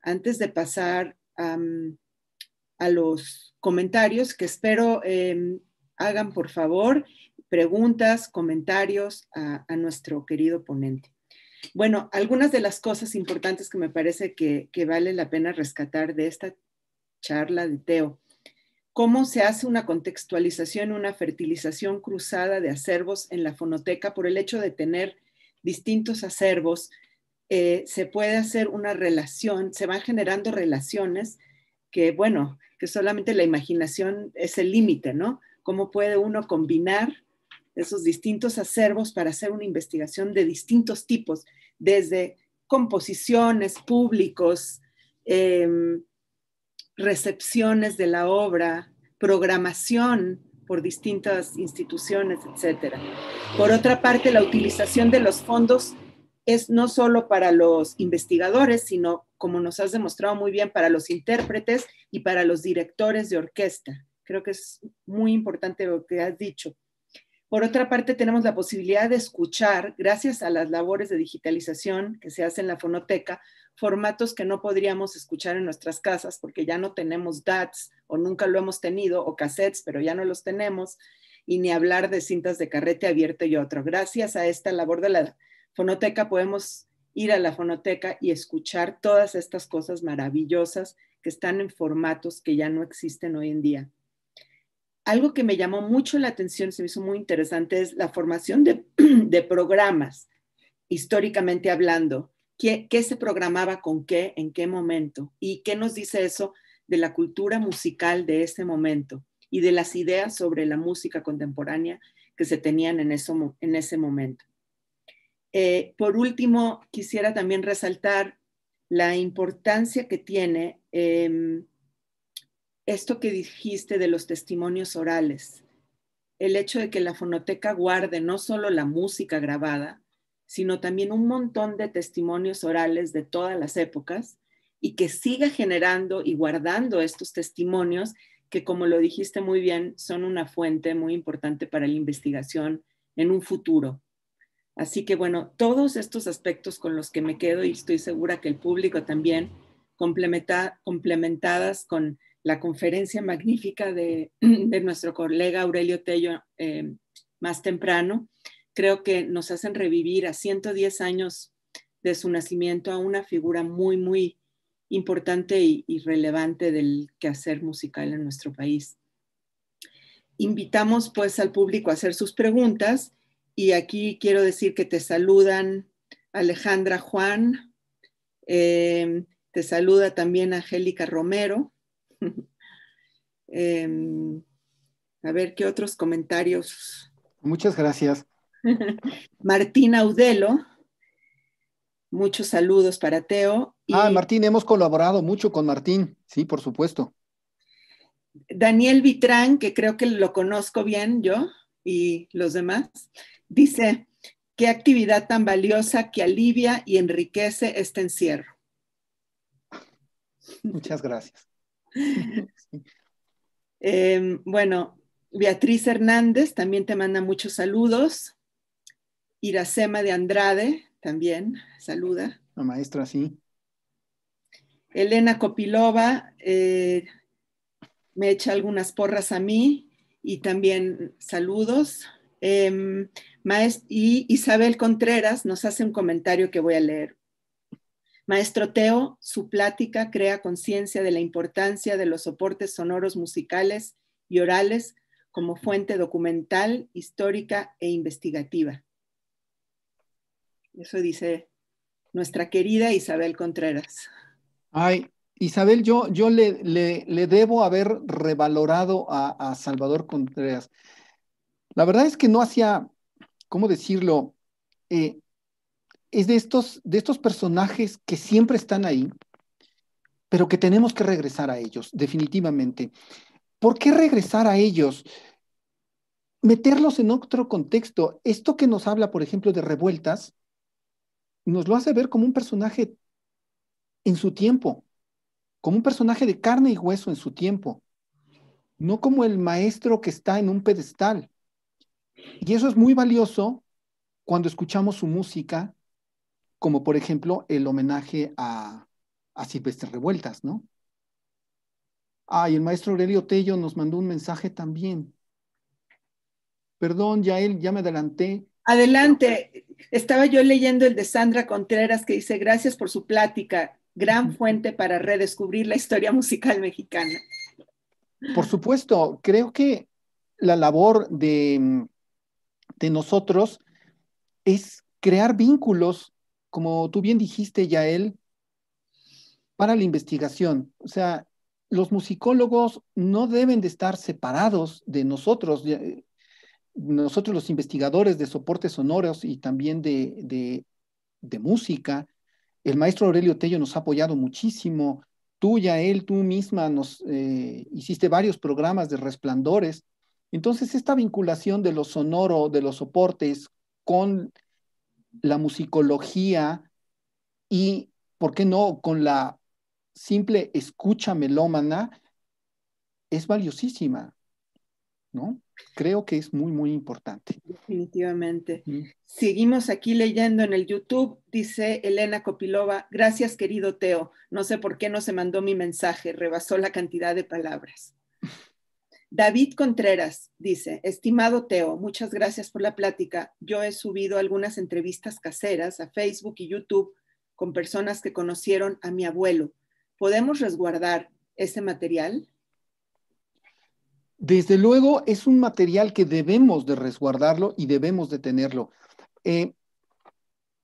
antes de pasar a los comentarios que espero em, hagan por favor preguntas, comentarios a, nuestro querido ponente. Bueno, algunas de las cosas importantes que me parece que, vale la pena rescatar de esta charla de Teo cómo se hace una contextualización, una fertilización cruzada de acervos en la fonoteca por el hecho de tener distintos acervos, eh, se puede hacer una relación, se van generando relaciones que, bueno, que solamente la imaginación es el límite, ¿no? cómo puede uno combinar esos distintos acervos para hacer una investigación de distintos tipos, desde composiciones, públicos, em, recepciones de la obra, programación por distintas instituciones, etc. Por otra parte, la utilización de los fondos es no solo para los investigadores, sino, como nos has demostrado muy bien, para los intérpretes y para los directores de orquesta. Creo que es muy importante lo que has dicho. Por otra parte, tenemos la posibilidad de escuchar, gracias a las labores de digitalización que se hacen en la fonoteca, formatos que no podríamos escuchar en nuestras casas porque ya no tenemos DATs o nunca lo hemos tenido, o cassettes, pero ya no los tenemos, y ni hablar de cintas de carrete abierto y otro. Gracias a esta labor de la fonoteca podemos ir a la fonoteca y escuchar todas estas cosas maravillosas que están en formatos que ya no existen hoy en día algo que me llamó mucho la atención, se me hizo muy interesante, es la formación de, programas, históricamente hablando. ¿Qué, se programaba con qué, en qué momento? ¿Y qué nos dice eso de la cultura musical de ese momento y de las ideas sobre la música contemporánea que se tenían en, eso, en ese momento? Eh, por último, quisiera también resaltar la importancia que tiene em, esto que dijiste de los testimonios orales, el hecho de que la fonoteca guarde no solo la música grabada, sino también un montón de testimonios orales de todas las épocas y que siga generando y guardando estos testimonios que, como lo dijiste muy bien, son una fuente muy importante para la investigación en un futuro. Así que bueno, todos estos aspectos con los que me quedo y estoy segura que el público también, complementa, complementadas con la conferencia magnífica de, nuestro colega Aurelio Tello eh, más temprano, creo que nos hacen revivir a 110 años de su nacimiento a una figura muy, muy importante y, relevante del quehacer musical en nuestro país. Invitamos pues al público a hacer sus preguntas y aquí quiero decir que te saludan Alejandra Juan, eh, te saluda también Angélica Romero, Em, a ver, ¿qué otros comentarios? Muchas gracias. Martín Audelo, muchos saludos para Teo. Ah, Martín, hemos colaborado mucho con Martín, sí, por supuesto. Daniel Vitrán, que creo que lo conozco bien yo y los demás, dice, qué actividad tan valiosa que alivia y enriquece este encierro. Muchas gracias. Em, bueno, Beatriz Hernández también te manda muchos saludos. Iracema de Andrade también saluda. La maestra, sí. Elena Copilova eh, me echa algunas porras a mí y también saludos. Em, y Isabel Contreras nos hace un comentario que voy a leer. Maestro Teo, su plática crea conciencia de la importancia de los soportes sonoros musicales y orales como fuente documental, histórica e investigativa. Eso dice nuestra querida Isabel Contreras. Ay, Isabel, yo, yo le, le, debo haber revalorado a, Salvador Contreras. La verdad es que no hacía, ¿cómo decirlo? Eh, es de estos, de estos personajes que siempre están ahí, pero que tenemos que regresar a ellos, definitivamente. ¿Por qué regresar a ellos? Meterlos en otro contexto. Esto que nos habla, por ejemplo, de revueltas, nos lo hace ver como un personaje en su tiempo, como un personaje de carne y hueso en su tiempo, no como el maestro que está en un pedestal. Y eso es muy valioso cuando escuchamos su música, como por ejemplo el homenaje a, a Silvestre Revueltas, ¿no? Ah, y el maestro Aurelio Tello nos mandó un mensaje también. Perdón, Yael, ya me adelanté. Adelante, estaba yo leyendo el de Sandra Contreras que dice, gracias por su plática, gran fuente para redescubrir la historia musical mexicana. Por supuesto, creo que la labor de, de nosotros es crear vínculos como tú bien dijiste, Yael, para la investigación. O sea, los musicólogos no deben de estar separados de nosotros, eh, nosotros los investigadores de soportes sonoros y también de, música. El maestro Aurelio Tello nos ha apoyado muchísimo. Tú, Yael, tú misma nos eh, hiciste varios programas de resplandores. Entonces, esta vinculación de lo sonoro, de los soportes con la musicología y, ¿por qué no?, con la simple escucha melómana, es valiosísima, ¿no? Creo que es muy, muy importante. Definitivamente. Seguimos aquí leyendo en el YouTube, dice Elena Kopilova, gracias querido Teo, no sé por qué no se mandó mi mensaje, rebasó la cantidad de palabras. David Contreras dice, estimado Teo, muchas gracias por la plática. Yo he subido algunas entrevistas caseras a Facebook y YouTube con personas que conocieron a mi abuelo. ¿Podemos resguardar ese material? Desde luego es un material que debemos de resguardarlo y debemos de tenerlo. Eh,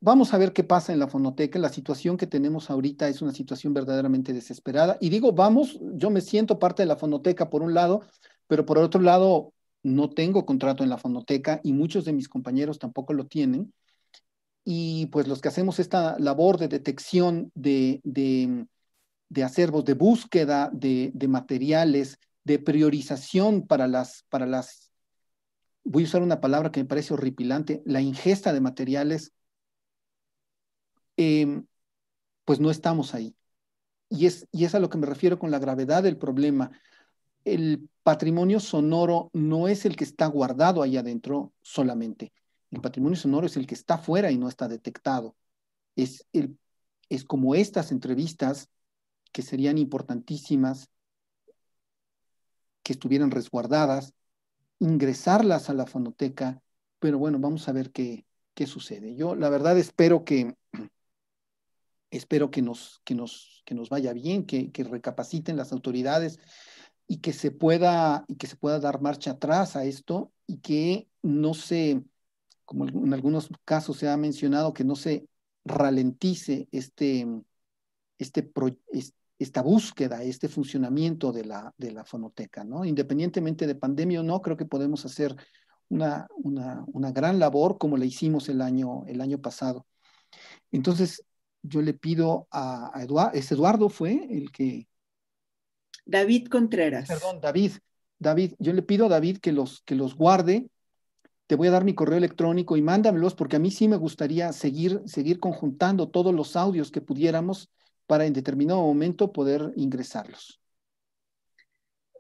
vamos a ver qué pasa en la fonoteca. La situación que tenemos ahorita es una situación verdaderamente desesperada. Y digo, vamos, yo me siento parte de la fonoteca por un lado, pero por otro lado, no tengo contrato en la fonoteca y muchos de mis compañeros tampoco lo tienen. Y pues los que hacemos esta labor de detección de, acervos, de búsqueda de, materiales, de priorización para las, para las, voy a usar una palabra que me parece horripilante, la ingesta de materiales, em, pues no estamos ahí. y es a lo que me refiero con la gravedad del problema el patrimonio sonoro no es el que está guardado ahí adentro solamente. El patrimonio sonoro es el que está fuera y no está detectado. Es, el, es como estas entrevistas que serían importantísimas, que estuvieran resguardadas, ingresarlas a la fonoteca, pero bueno, vamos a ver qué, qué sucede. Yo la verdad espero que, espero que nos, que nos, que nos vaya bien, que, que recapaciten las autoridades y que se pueda, y que se pueda dar marcha atrás a esto y que no se, como en algunos casos se ha mencionado, que no se ralentice este, este, esta búsqueda, este funcionamiento de la, de la fonoteca, ¿no? Independientemente de pandemia o no, creo que podemos hacer una, una, gran labor como la hicimos el año, el año pasado. Entonces, yo le pido a, a Eduardo, es Eduardo fue el que, David Contreras. Perdón, David. David, yo le pido a David que los, que los guarde. Te voy a dar mi correo electrónico y mándamelos porque a mí sí me gustaría seguir, seguir conjuntando todos los audios que pudiéramos para en determinado momento poder ingresarlos.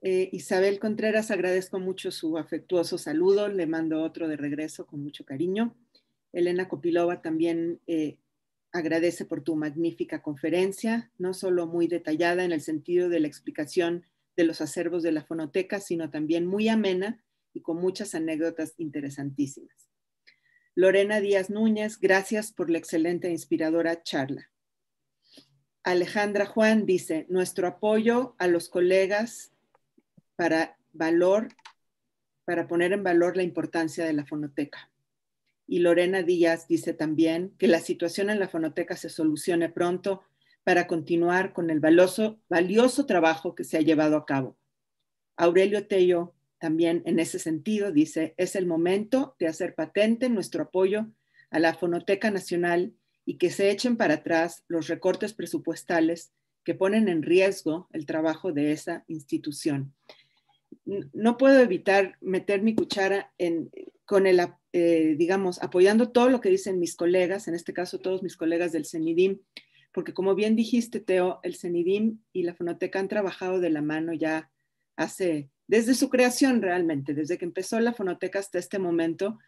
Eh, Isabel Contreras, agradezco mucho su afectuoso saludo. Le mando otro de regreso con mucho cariño. Elena Copilova también eh, agradece por tu magnífica conferencia, no solo muy detallada en el sentido de la explicación de los acervos de la fonoteca, sino también muy amena y con muchas anécdotas interesantísimas. Lorena Díaz Núñez, gracias por la excelente e inspiradora charla. Alejandra Juan dice, nuestro apoyo a los colegas para valor, para poner en valor la importancia de la fonoteca y Lorena Díaz dice también que la situación en la fonoteca se solucione pronto para continuar con el valioso, valioso trabajo que se ha llevado a cabo. Aurelio Tello también en ese sentido dice, es el momento de hacer patente nuestro apoyo a la Fonoteca Nacional y que se echen para atrás los recortes presupuestales que ponen en riesgo el trabajo de esa institución. No puedo evitar meter mi cuchara en, con el, apoyo eh, digamos, apoyando todo lo que dicen mis colegas, en este caso todos mis colegas del CENIDIM, porque como bien dijiste, Teo, el CENIDIM y la Fonoteca han trabajado de la mano ya hace, desde su creación realmente, desde que empezó la Fonoteca hasta este momento,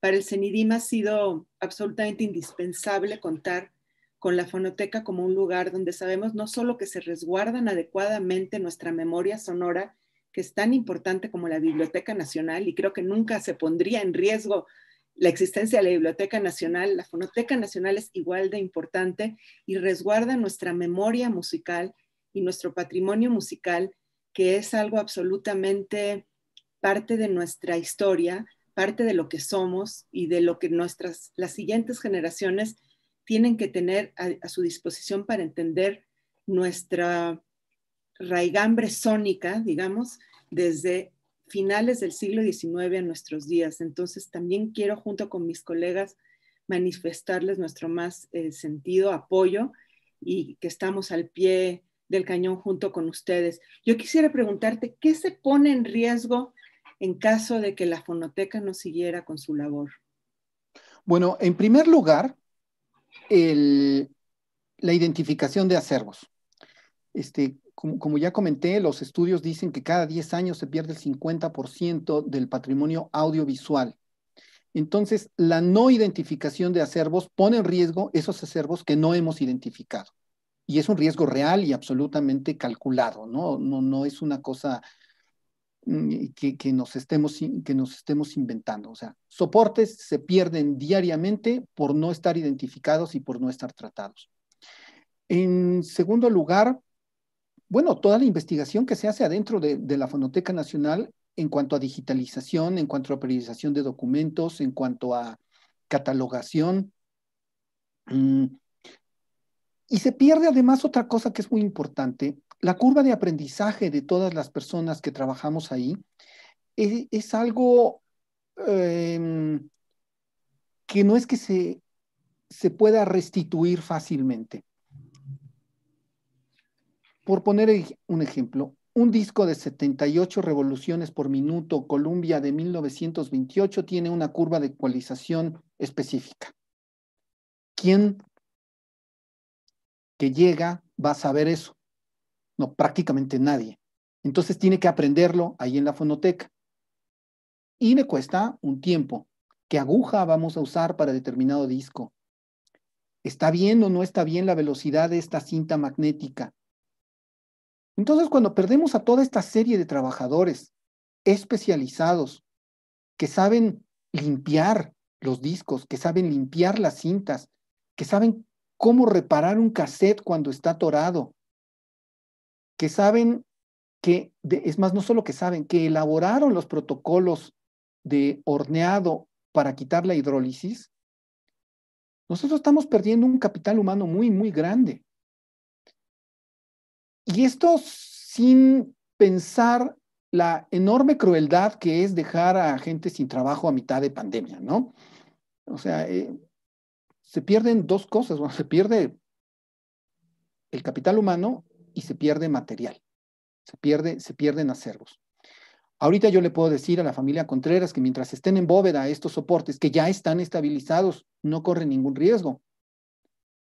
para el CENIDIM ha sido absolutamente indispensable contar con la fonoteca como un lugar donde sabemos no solo que se resguardan adecuadamente nuestra memoria sonora, que es tan importante como la Biblioteca Nacional y creo que nunca se pondría en riesgo la existencia de la Biblioteca Nacional. La Fonoteca Nacional es igual de importante y resguarda nuestra memoria musical y nuestro patrimonio musical, que es algo absolutamente parte de nuestra historia, parte de lo que somos y de lo que nuestras, las siguientes generaciones tienen que tener a, a su disposición para entender nuestra raigambre sónica, digamos, desde finales del siglo XIX a nuestros días. Entonces, también quiero, junto con mis colegas, manifestarles nuestro más eh, sentido apoyo y que estamos al pie del cañón junto con ustedes. Yo quisiera preguntarte, ¿qué se pone en riesgo en caso de que la fonoteca no siguiera con su labor? Bueno, en primer lugar, la identificación de acervos. Este, como, ya comenté, los estudios dicen que cada 10 años se pierde el 50% del patrimonio audiovisual. Entonces, la no identificación de acervos pone en riesgo esos acervos que no hemos identificado. Y es un riesgo real y absolutamente calculado, ¿no? No, es una cosa mm, que, que, nos estemos, que nos estemos inventando. O sea, soportes se pierden diariamente por no estar identificados y por no estar tratados. En segundo lugar, bueno, toda la investigación que se hace adentro de, la Fonoteca Nacional en cuanto a digitalización, en cuanto a priorización de documentos, en cuanto a catalogación. Mm, y se pierde además otra cosa que es muy importante. La curva de aprendizaje de todas las personas que trabajamos ahí eh, es, algo em, que no es que se pueda restituir fácilmente. Por poner un ejemplo, un disco de 78 revoluciones por minuto Columbia de 1928 tiene una curva de ecualización específica. ¿Quién que llega va a saber eso? No, prácticamente nadie. Entonces tiene que aprenderlo ahí en la fonoteca. Y le cuesta un tiempo. ¿Qué aguja vamos a usar para determinado disco? ¿Está bien o no está bien la velocidad de esta cinta magnética? Entonces, cuando perdemos a toda esta serie de trabajadores especializados que saben limpiar los discos, que saben limpiar las cintas, que saben cómo reparar un cassette cuando está torado, que saben que, es más, no solo que saben, que elaboraron los protocolos de horneado para quitar la hidrólisis, nosotros estamos perdiendo un capital humano muy, muy grande. Y esto sin pensar la enorme crueldad que es dejar a gente sin trabajo a mitad de pandemia, ¿no? O sea, eh, se pierden dos cosas, se pierde el capital humano y se pierde material, se, pierde, se pierden acervos. Ahorita yo le puedo decir a la familia Contreras que mientras estén en bóveda estos soportes que ya están estabilizados, no corren ningún riesgo,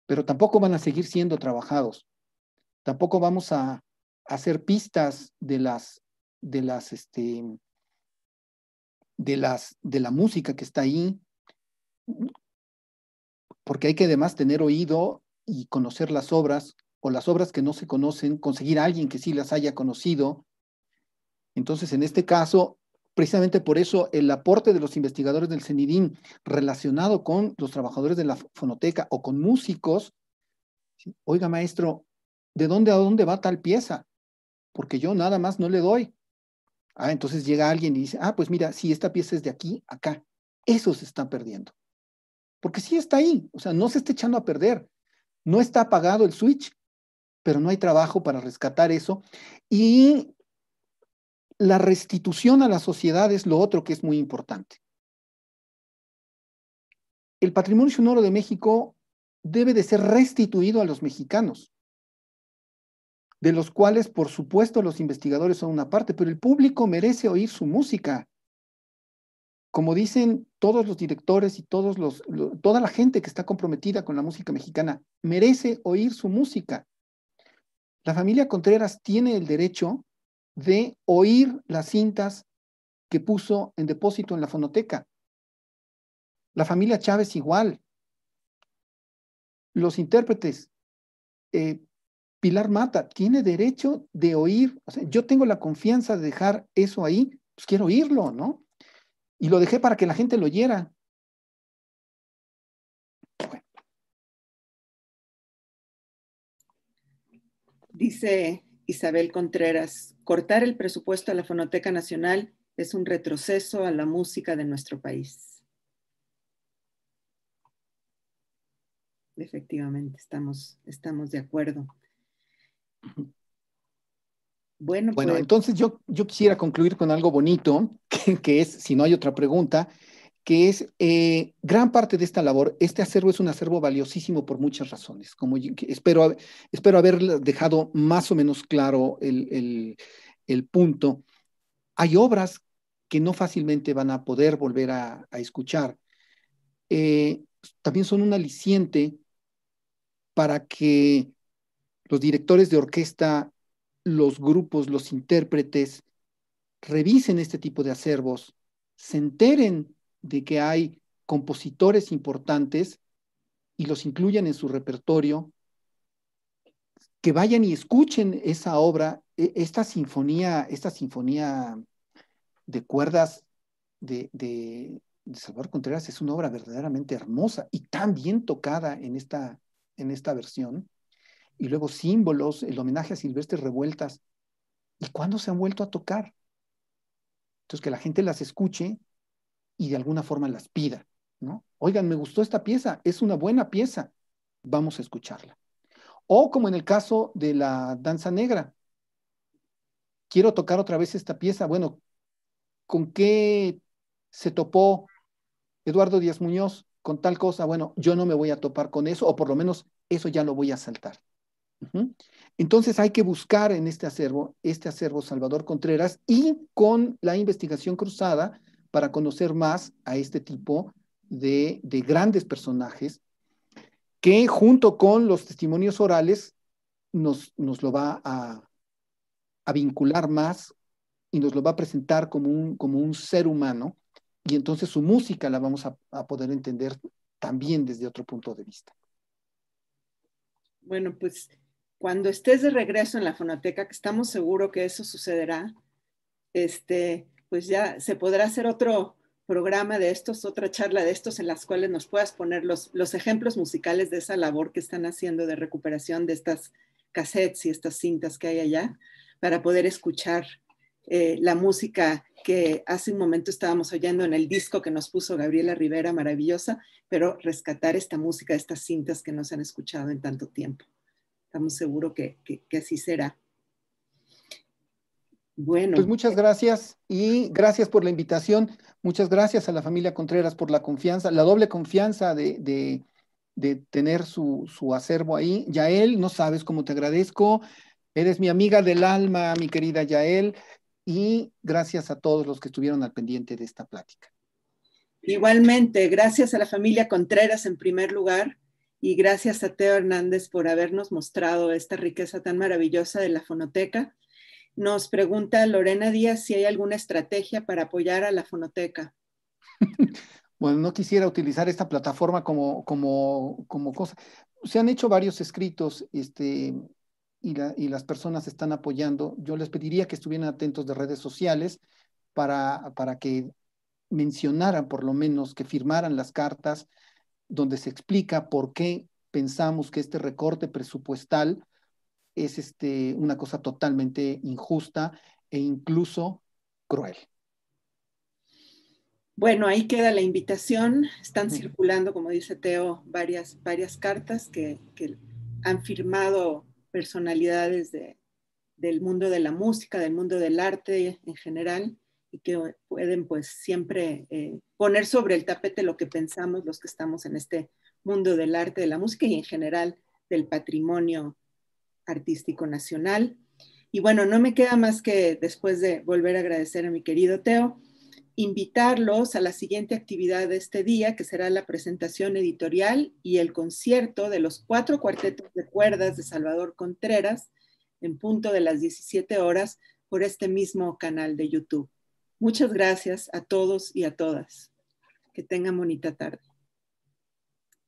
pero tampoco van a seguir siendo trabajados Tampoco vamos a hacer pistas de las, de las, este, de las, de la música que está ahí, porque hay que además tener oído y conocer las obras o las obras que no se conocen, conseguir a alguien que sí las haya conocido. Entonces, en este caso, precisamente por eso el aporte de los investigadores del CENIDIN relacionado con los trabajadores de la fonoteca o con músicos, oiga maestro, de dónde a dónde va tal pieza, porque yo nada más no le doy. Ah, entonces llega alguien y dice, ah, pues mira, si esta pieza es de aquí, acá, eso se está perdiendo. Porque sí está ahí, o sea, no se está echando a perder, no está apagado el switch, pero no hay trabajo para rescatar eso. Y la restitución a la sociedad es lo otro que es muy importante. El patrimonio sonoro de México debe de ser restituido a los mexicanos de los cuales, por supuesto, los investigadores son una parte, pero el público merece oír su música. Como dicen todos los directores y todos toda la gente que está comprometida con la música mexicana, merece oír su música. La familia Contreras tiene el derecho de oír las cintas que puso en depósito en la fonoteca. La familia Chávez igual. Los intérpretes eh, Pilar Mata tiene derecho de oír, yo tengo la confianza de dejar eso ahí, pues quiero oírlo, ¿no? Y lo dejé para que la gente lo oyera. Dice Isabel Contreras, cortar el presupuesto a la Fonoteca Nacional es un retroceso a la música de nuestro país. Efectivamente, estamos de acuerdo. Bueno, pues. entonces yo, yo quisiera concluir con algo bonito, que, es, si no hay otra pregunta, que es eh, gran parte de esta labor, este acervo es un acervo valiosísimo por muchas razones, como espero, espero haber dejado más o menos claro el, punto. Hay obras que no fácilmente van a poder volver a, escuchar. Eh, también son un aliciente para que los directores de orquesta, los grupos, los intérpretes, revisen este tipo de acervos, se enteren de que hay compositores importantes y los incluyan en su repertorio, que vayan y escuchen esa obra, e, esta sinfonía, esta sinfonía de cuerdas de, Salvador Contreras es una obra verdaderamente hermosa y tan bien tocada en esta, en esta versión y luego símbolos, el homenaje a Silvestre Revueltas. ¿Y cuándo se han vuelto a tocar? Entonces, que la gente las escuche y de alguna forma las pida, ¿no? Oigan, me gustó esta pieza, es una buena pieza, vamos a escucharla. O como en el caso de la danza negra, quiero tocar otra vez esta pieza, bueno, ¿con qué se topó Eduardo Díaz Muñoz con tal cosa? Bueno, yo no me voy a topar con eso, o por lo menos eso ya lo voy a saltar. Entonces hay que buscar en este acervo, este acervo Salvador Contreras y con la investigación cruzada para conocer más a este tipo de, grandes personajes que junto con los testimonios orales nos, nos lo va a, vincular más y nos lo va a presentar como un, como un ser humano y entonces su música la vamos a, a poder entender también desde otro punto de vista. Bueno, pues cuando estés de regreso en la fonoteca, que estamos seguros que eso sucederá, este, pues ya se podrá hacer otro programa de estos, otra charla de estos en las cuales nos puedas poner los, ejemplos musicales de esa labor que están haciendo de recuperación de estas cassettes y estas cintas que hay allá para poder escuchar eh, la música que hace un momento estábamos oyendo en el disco que nos puso Gabriela Rivera, maravillosa, pero rescatar esta música, estas cintas que no se han escuchado en tanto tiempo. Estamos seguros que, así será. Bueno. Pues muchas gracias y gracias por la invitación. Muchas gracias a la familia Contreras por la confianza, la doble confianza de, tener su, su, acervo ahí. Yael, no sabes cómo te agradezco. Eres mi amiga del alma, mi querida Yael. Y gracias a todos los que estuvieron al pendiente de esta plática. Igualmente, gracias a la familia Contreras en primer lugar y gracias a Teo Hernández por habernos mostrado esta riqueza tan maravillosa de la fonoteca. Nos pregunta Lorena Díaz si hay alguna estrategia para apoyar a la fonoteca. Bueno, no quisiera utilizar esta plataforma como, como, como cosa. Se han hecho varios escritos este, y, las personas están apoyando. Yo les pediría que estuvieran atentos de redes sociales para, para que mencionaran por lo menos, que firmaran las cartas, donde se explica por qué pensamos que este recorte presupuestal es este, una cosa totalmente injusta e incluso cruel. Bueno, ahí queda la invitación. Están circulando, como dice Teo, varias, varias cartas que, han firmado personalidades de, del mundo de la música, del mundo del arte en general, y que pueden pues siempre eh, poner sobre el tapete lo que pensamos los que estamos en este mundo del arte, de la música y en general del patrimonio artístico nacional. Y bueno, no me queda más que después de volver a agradecer a mi querido Teo, invitarlos a la siguiente actividad de este día, que será la presentación editorial y el concierto de los cuatro cuartetos de cuerdas de Salvador Contreras en punto de las 17 horas por este mismo canal de YouTube. Muchas gracias a todos y a todas. Que tengan bonita tarde.